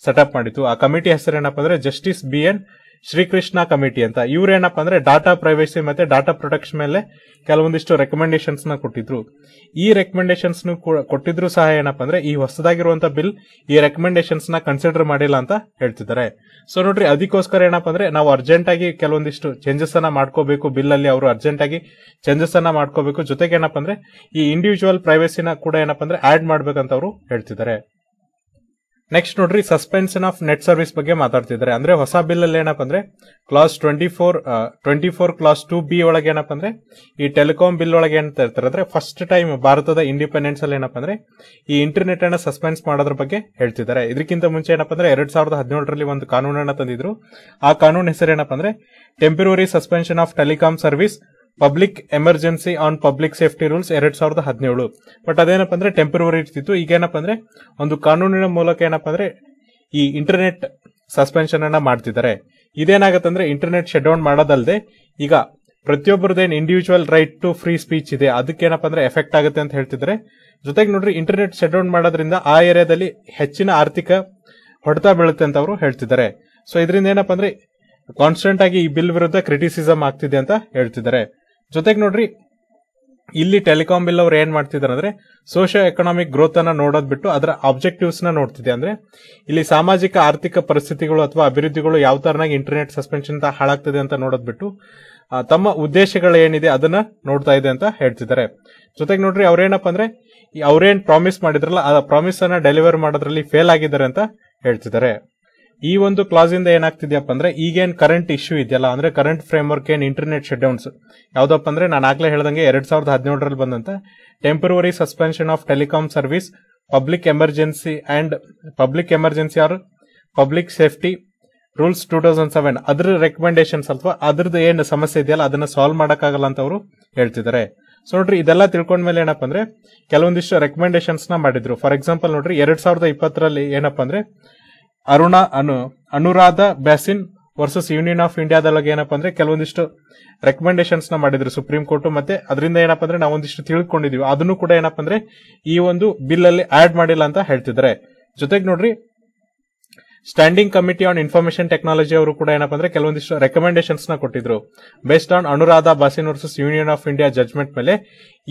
ಸೆಟಪ್ ಮಾಡಿತ್ತು ಆ ಕಮಿಟಿ ಹೆಸರು ಏನಪ್ಪ ಅಂದ್ರೆ justice B N Srikrishna committee ಅಂತ ಏನಪ್ಪಾ ಅಂದ್ರೆ ಡಾಟಾ ಪ್ರೈವೇಸಿ ಮತ್ತೆ ಡಾಟಾ ಪ್ರೊಟೆಕ್ಷನ್ ಮೇಲೆ ಕೆಲವೊಂದಿಷ್ಟು ರೆಕಮೆಂಡೇಶನ್ಸ್ ನ ಕೊಟ್ಟಿದ್ರು ಈ ರೆಕಮೆಂಡೇಶನ್ಸ್ ಕೊಟ್ಟಿದ್ರು ಸಹ ಏನಪ್ಪ ಅಂದ್ರೆ ಈ ಹೊಸದಾಗಿರುವಂತ ಬಿಲ್ ಈ ರೆಕಮೆಂಡೇಶನ್ಸ್ ನ ಕನ್ಸಿಡರ್ ಮಾಡಿಲ್ಲ ಅಂತ ಹೇಳ್ತಿದ್ದಾರೆ ಸೊ ನೋಡ್ರಿ ಅದಕ್ಕೋಸ್ಕರ ಏನಪ್ಪ ಅಂದ್ರೆ ನಾವು ಅರ್ಜೆಂಟ್ ಆಗಿ ಕೆಲವೊಂದಿಷ್ಟು ಚೇಂಜಸ್ ಅನ್ನ ಮಾಡ್ಕೋಬೇಕು ಬಿಲ್ ಅಲ್ಲಿ ಅವರು ಅರ್ಜೆಂಟ್ ಆಗಿ ಚೇಂಜಸ್ ಅನ್ನ ಮಾಡ್ಕೋಬೇಕು ಜೊತೆಗೆ ಏನಪ್ಪ ಅಂದ್ರೆ ಈ ಇಂಡಿವಿಜುವಲ್ ಪ್ರೈವಸಿನ ಕೂಡ ಏನಪ್ಪ ಅಂದ್ರೆ ಆಡ್ ಮಾಡ್ಬೇಕಂತ ಅವರು ಹೇಳ್ತಿದ್ದಾರೆ ನೆಕ್ಸ್ಟ್ ನೋಡ್ರಿ ಸಸ್ಪೆನ್ಷನ್ ಆಫ್ ನೆಟ್ ಸರ್ವಿಸ್ ಬಗ್ಗೆ ಮಾತಾಡ್ತಿದ್ದಾರೆ ಅಂದ್ರೆ ಹೊಸ ಬಿಲ್ ಅಲ್ಲಿ ಏನಪ್ಪ ಅಂದ್ರೆ clause twenty four twenty four clause two B ಒಳಗೆ ಏನಪ್ಪ ಅಂದ್ರೆ ಈ ಟೆಲಿಕಾಂ ಬಿಲ್ ಒಳಗೆ ಏನಂತ ಇರ್ತಾರೆ ಅಂದ್ರೆ ಫಸ್ಟ್ ಟೈಮ್ ಭಾರತದ ಇಂಡಿಪೆಂಡೆನ್ಸ್ ಅಲ್ಲಿ ಏನಪ್ಪ ಅಂದ್ರೆ ಈ ಇಂಟರ್ನೆಟ್ ಅನ್ನ ಸಸ್ಪೆನ್ಸ್ ಮಾಡೋದ್ರ ಬಗ್ಗೆ ಹೇಳ್ತಿದ್ದಾರೆ ಇದಕ್ಕಿಂತ ಮುಂಚೆ ಏನಪ್ಪ ಅಂದ್ರೆ ಎರಡ್ ಸಾವಿರದ ಹದಿನೇಳರಲ್ಲಿ ಒಂದು ಕಾನೂನನ್ನ ತಂದಿದ್ರು ಆ ಕಾನೂನು ಹೆಸರು ಏನಪ್ಪ ಅಂದ್ರೆ temporary suspension of telecom service public emergency on public safety rules ಎರಡ್ ಸಾವಿರದ ಹದಿನೇಳು ಬಟ್ ಅದೇನಪ್ಪ ಅಂದ್ರೆ ಟೆಂಪ್ರವರಿ ಇರ್ತಿತ್ತು ಈಗ ಏನಪ್ಪ ಅಂದ್ರೆ ಒಂದು ಕಾನೂನಿನ ಮೂಲಕ ಏನಪ್ಪ ಅಂದ್ರೆ ಈ ಇಂಟರ್ನೆಟ್ ಸಸ್ಪೆನ್ಷನ್ ಅನ್ನ ಮಾಡ್ತಿದ್ದಾರೆ ಇದೇನಾಗತ್ತಂದ್ರೆ ಇಂಟರ್ನೆಟ್ ಶಟ್ ಡೌನ್ ಮಾಡೋದಲ್ಲದೆ ಈಗ ಪ್ರತಿಯೊಬ್ಬರದೇನು individual right to free speech ಇದೆ ಅದಕ್ಕೇನಪ್ಪ ಅಂದ್ರೆ ಎಫೆಕ್ಟ್ ಆಗುತ್ತೆ ಅಂತ ಹೇಳ್ತಿದ್ರೆ ಜೊತೆಗೆ ನೋಡ್ರಿ ಇಂಟರ್ನೆಟ್ ಶಟ್ ಡೌನ್ ಮಾಡೋದ್ರಿಂದ ಆ ಏರಿಯಾದಲ್ಲಿ ಹೆಚ್ಚಿನ ಆರ್ಥಿಕ ಹೊಡೆತ ಬೀಳುತ್ತೆ ಅಂತ ಅವರು ಹೇಳ್ತಿದ್ದಾರೆ ಸೊ ಇದರಿಂದ ಏನಪ್ಪ ಅಂದ್ರೆ ಕಾನ್ಸ್ಟೆಂಟ್ ಆಗಿ ಈ ಬಿಲ್ ವಿರುದ್ಧ ಕ್ರಿಟಿಸಿಸಮ್ ಆಗ್ತಿದೆ ಅಂತ ಹೇಳ್ತಿದ್ದಾರೆ ಜೊತೆಗೆ ನೋಡ್ರಿ ಇಲ್ಲಿ ಟೆಲಿಕಾಮ್ ಬಿಲ್ ಅವ್ರು ಏನ್ ಮಾಡ್ತಿದ್ದಾರೆ ಅಂದ್ರೆ ಸೋಷಿಯೋ ಎಕನಾಮಿಕ್ ಗ್ರೋತ್ ಅನ್ನ ನೋಡೋದ್ ಬಿಟ್ಟು ಅದರ ಅಬ್ಜೆಕ್ಟಿವ್ಸ್ ನ ನೋಡ್ತಿದೆ ಅಂದ್ರೆ ಇಲ್ಲಿ ಸಾಮಾಜಿಕ ಆರ್ಥಿಕ ಪರಿಸ್ಥಿತಿಗಳು ಅಥವಾ ಅಭಿವೃದ್ಧಿಗಳು ಯಾವ ತರನಾಗಿ ಇಂಟರ್ನೆಟ್ ಸಸ್ಪೆನ್ಷನ್ ಹಾಳಾಗ್ತದೆ ಅಂತ ನೋಡೋದ್ ಬಿಟ್ಟು ತಮ್ಮ ಉದ್ದೇಶಗಳು ಏನಿದೆ ಅದನ್ನ ನೋಡ್ತಾ ಇದೆ ಅಂತ ಹೇಳ್ತಿದ್ದಾರೆ ಜೊತೆಗೆ ನೋಡ್ರಿ ಅವ್ರೇನಪ್ಪ ಅಂದ್ರೆ ಅವ್ರೇನ್ ಪ್ರಾಮಿಸ್ ಮಾಡಿದ್ರಲ್ಲ ಆ ಪ್ರಾಮಿಸ್ ಅನ್ನ ಡೆಲಿವರ್ ಮಾಡೋದ್ರಲ್ಲಿ ಫೇಲ್ ಆಗಿದ್ದಾರೆ ಅಂತ ಹೇಳ್ತಿದ್ದಾರೆ ಈ ಒಂದು ಕ್ಲಾಸ್ ಇಂದ ಏನಾಗ್ತಿದ್ಯಪ್ಪ ಅಂದ್ರೆ ಈಗೇನ್ ಕರೆಂಟ್ ಇಶ್ಯೂ ಇದೆಯಲ್ಲ ಅಂದ್ರೆ ಕರೆಂಟ್ ಫ್ರೇಮ್ ವರ್ಕ್ ಏನ್ ಇಂಟರ್ನೆಟ್ ಶಟ್ ಡೌನ್ಸ್ ಯಾವ್ದಪ್ಪ ಅಂದ್ರೆ ನಾನು ಆಗ್ಲೇ ಹೇಳ್ದಂಗೆ ಎರಡ್ ಸಾವಿರದ ಹದಿನೇಳರಲ್ಲಿ ಬಂದಂತ temporary suspension of telecom service public emergency and public emergency or public safety rules two thousand seven ಅದ್ರ ರೆಕಮೆಂಡೇಶನ್ಸ್ ಅಥವಾ ಅದ್ರದ್ದು ಏನು ಸಮಸ್ಯೆ ಇದೆಯಲ್ಲ ಅದನ್ನ ಸಾಲ್ವ್ ಮಾಡೋಕ್ಕಾಗಲ್ಲ ಅಂತ ಅವರು ಹೇಳ್ತಿದ್ದಾರೆ ಸೊ ನೋಡ್ರಿ ಇದೆಲ್ಲ ತಿಳ್ಕೊಂಡ್ಮೇಲೆ ಏನಪ್ಪ ಅಂದ್ರೆ ಕೆಲವೊಂದಿಷ್ಟು ರೆಕಮೆಂಡೇಶನ್ಸ್ ನ ಮಾಡಿದ್ರು ಫಾರ್ ಎಕ್ಸಾಂಪಲ್ ನೋಡ್ರಿ ಎರಡ್ ಸಾವಿರದ ಇಪ್ಪತ್ತರಲ್ಲಿ ಏನಪ್ಪ ಅಂದ್ರೆ Aruna Anu Anuradha Bhasin versus union of ಇಂಡಿಯಾದೊಳಗೆ ಏನಪ್ಪಾ ಅಂದ್ರೆ ಕೆಲವೊಂದಿಷ್ಟು ರೆಕಮೆಂಡೇಶನ್ಸ್ ನ ಮಾಡಿದ್ರು ಸುಪ್ರೀಂ ಕೋರ್ಟ್ ಮತ್ತೆ ಅದರಿಂದ ಏನಪ್ಪ ಅಂದ್ರೆ ನಾವೊಂದಿಷ್ಟು ತಿಳ್ಕೊಂಡಿದೀವಿ ಅದನ್ನು ಕೂಡ ಏನಪ್ಪಾ ಅಂದ್ರೆ ಈ ಒಂದು ಬಿಲ್ ಅಲ್ಲಿ ಆಡ್ ಮಾಡಿಲ್ಲ ಅಂತ ಹೇಳ್ತಿದ್ದಾರೆ ಜೊತೆಗೆ ನೋಡ್ರಿ standing committee on information technology ಅವರು ಕೂಡ ಏನಪ್ಪ ಅಂದ್ರೆ ಕೆಲವೊಂದಿಷ್ಟು ರೆಕಮೆಂಡೇಶನ್ಸ್ ನ ಕೊಟ್ಟಿದ್ರು based on Anuradha Bhasin versus union of India judgement ಮೇಲೆ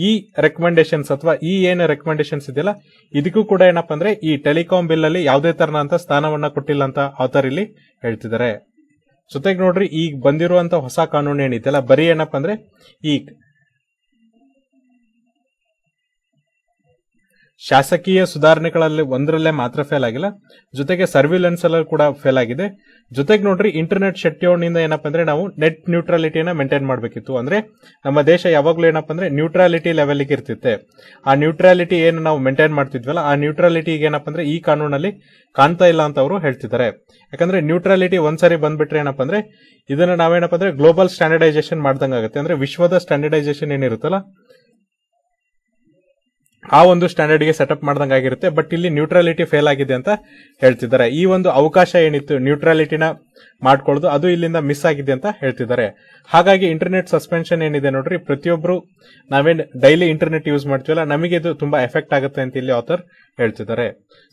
ಈ ರೆಕಮೆಂಡೇಶನ್ಸ್ ಅಥವಾ ಈ ಏನು ರೆಕಮೆಂಡೇಶನ್ಸ್ ಇದೆಯಲ್ಲ ಇದಕ್ಕೂ ಕೂಡ ಏನಪ್ಪ ಅಂದ್ರೆ ಈ ಟೆಲಿಕಾಂ ಬಿಲ್ ಅಲ್ಲಿ ಯಾವುದೇ ತರನಂತ ಸ್ಥಾನವನ್ನ ಕೊಟ್ಟಿಲ್ಲ ಅಂತ ಆತರ್ ಇಲ್ಲಿ ಹೇಳ್ತಿದ್ದಾರೆ ಜೊತೆಗೆ ನೋಡ್ರಿ ಈಗ ಬಂದಿರುವಂತ ಹೊಸ ಕಾನೂನು ಏನಿದೆಯಲ್ಲ ಬರೀ ಏನಪ್ಪ ಅಂದ್ರೆ ಈ ಶಾಸಕೀಯ ಸುಧಾರಣೆಗಳಲ್ಲಿ ಒಂದರಲ್ಲೇ ಮಾತ್ರ ಫೇಲ್ ಆಗಿಲ್ಲ ಜೊತೆಗೆ ಸರ್ವಿಲೆನ್ಸ್ ಎಲ್ಲ ಕೂಡ ಫೇಲ್ ಆಗಿದೆ ಜೊತೆಗೆ ನೋಡ್ರಿ ಇಂಟರ್ನೆಟ್ ಶೆಟ್ಯವಣಿಯಿಂದ ಏನಪ್ಪ ಅಂದ್ರೆ ನಾವು ನೆಟ್ ನ್ಯೂಟ್ರಾಲಿಟಿಯನ್ನ ಮೇಂಟೈನ್ ಮಾಡಬೇಕಿತ್ತು ಅಂದ್ರೆ ನಮ್ಮ ದೇಶ ಯಾವಾಗಲೂ ಏನಪ್ಪ ಅಂದ್ರೆ ನ್ಯೂಟ್ರಾಲಿಟಿ ಲೆವೆಲ್ಗೆ ಇರ್ತಿತ್ತೆ ಆ ನ್ಯೂಟ್ರಾಲಿಟಿ ಏನು ನಾವು ಮೇಂಟೈನ್ ಮಾಡ್ತಿದ್ವಲ್ಲ ಆ ನ್ಯೂಟ್ರಾಲಿಟಿಗೆ ಏನಪ್ಪ ಅಂದ್ರೆ ಈ ಕಾನೂನಲ್ಲಿ ಕಾಣ್ತಾ ಇಲ್ಲ ಅಂತ ಅವರು ಹೇಳ್ತಿದ್ದಾರೆ ಯಾಕಂದ್ರೆ ನ್ಯೂಟ್ರಾಲಿಟಿ ಒಂದ್ಸರಿ ಬಂದ್ಬಿಟ್ರೆ ಏನಪ್ಪ ಅಂದ್ರೆ ಇದನ್ನ ನಾವೇನಪ್ಪ ಅಂದ್ರೆ ಗ್ಲೋಬಲ್ ಸ್ಟ್ಯಾಂಡರ್ಡೈಸೇಷನ್ ಮಾಡ್ದಂಗೆ ಅಂದ್ರೆ ವಿಶ್ವದ ಸ್ಟ್ಯಾಂಡರ್ಡೈಸೇಷನ್ ಏನಿರುತ್ತಲ್ಲ ಆ ಒಂದು ಸ್ಟ್ಯಾಂಡರ್ಡ್ ಗೆ ಸೆಟಪ್ ಮಾಡ್ದಂಗೆ ಆಗಿರುತ್ತೆ ಬಟ್ ಇಲ್ಲಿ ನ್ಯೂಟ್ರಾಲಿಟಿ ಫೇಲ್ ಆಗಿದೆ ಅಂತ ಹೇಳ್ತಿದ್ದಾರೆ ಈ ಒಂದು ಅವಕಾಶ ಏನಿತ್ತು ನ್ಯೂಟ್ರಾಲಿಟಿನ ಮಾಡ್ಕೊಳ್ಳೋದು ಅದು ಇಲ್ಲಿಂದ ಮಿಸ್ ಆಗಿದೆ ಅಂತ ಹೇಳ್ತಿದ್ದಾರೆ ಹಾಗಾಗಿ ಇಂಟರ್ನೆಟ್ ಸಸ್ಪೆನ್ಷನ್ ಏನಿದೆ ನೋಡ್ರಿ ಪ್ರತಿಯೊಬ್ಬರು ನಾವೇನು ಡೈಲಿ ಇಂಟರ್ನೆಟ್ ಯೂಸ್ ಮಾಡ್ತೀವಲ್ಲ ನಮಗೆ ಇದು ತುಂಬಾ ಎಫೆಕ್ಟ್ ಆಗುತ್ತೆ ಅಂತ ಇಲ್ಲಿ ಆಥರ್ ಹೇಳ್ತಿದ್ದಾರೆ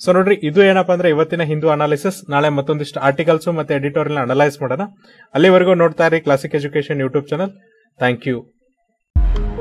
ಸೊ ನೋಡ್ರಿ ಇದು ಏನಪ್ಪಾ ಅಂದ್ರೆ ಇವತ್ತಿನ ಹಿಂದೂ ಅನಾಲಿಸಿಸ್ ನಾಳೆ ಮತ್ತೊಂದಿಷ್ಟು ಆರ್ಟಿಕಲ್ಸ್ ಮತ್ತೆ ಎಡಿಟೋರಿಯಲ್ ಅನಲೈಸ್ ಮಾಡೋಣ ಅಲ್ಲಿವರೆಗೂ ನೋಡ್ತಾ ಇರಿ classic education YouTube channel thank you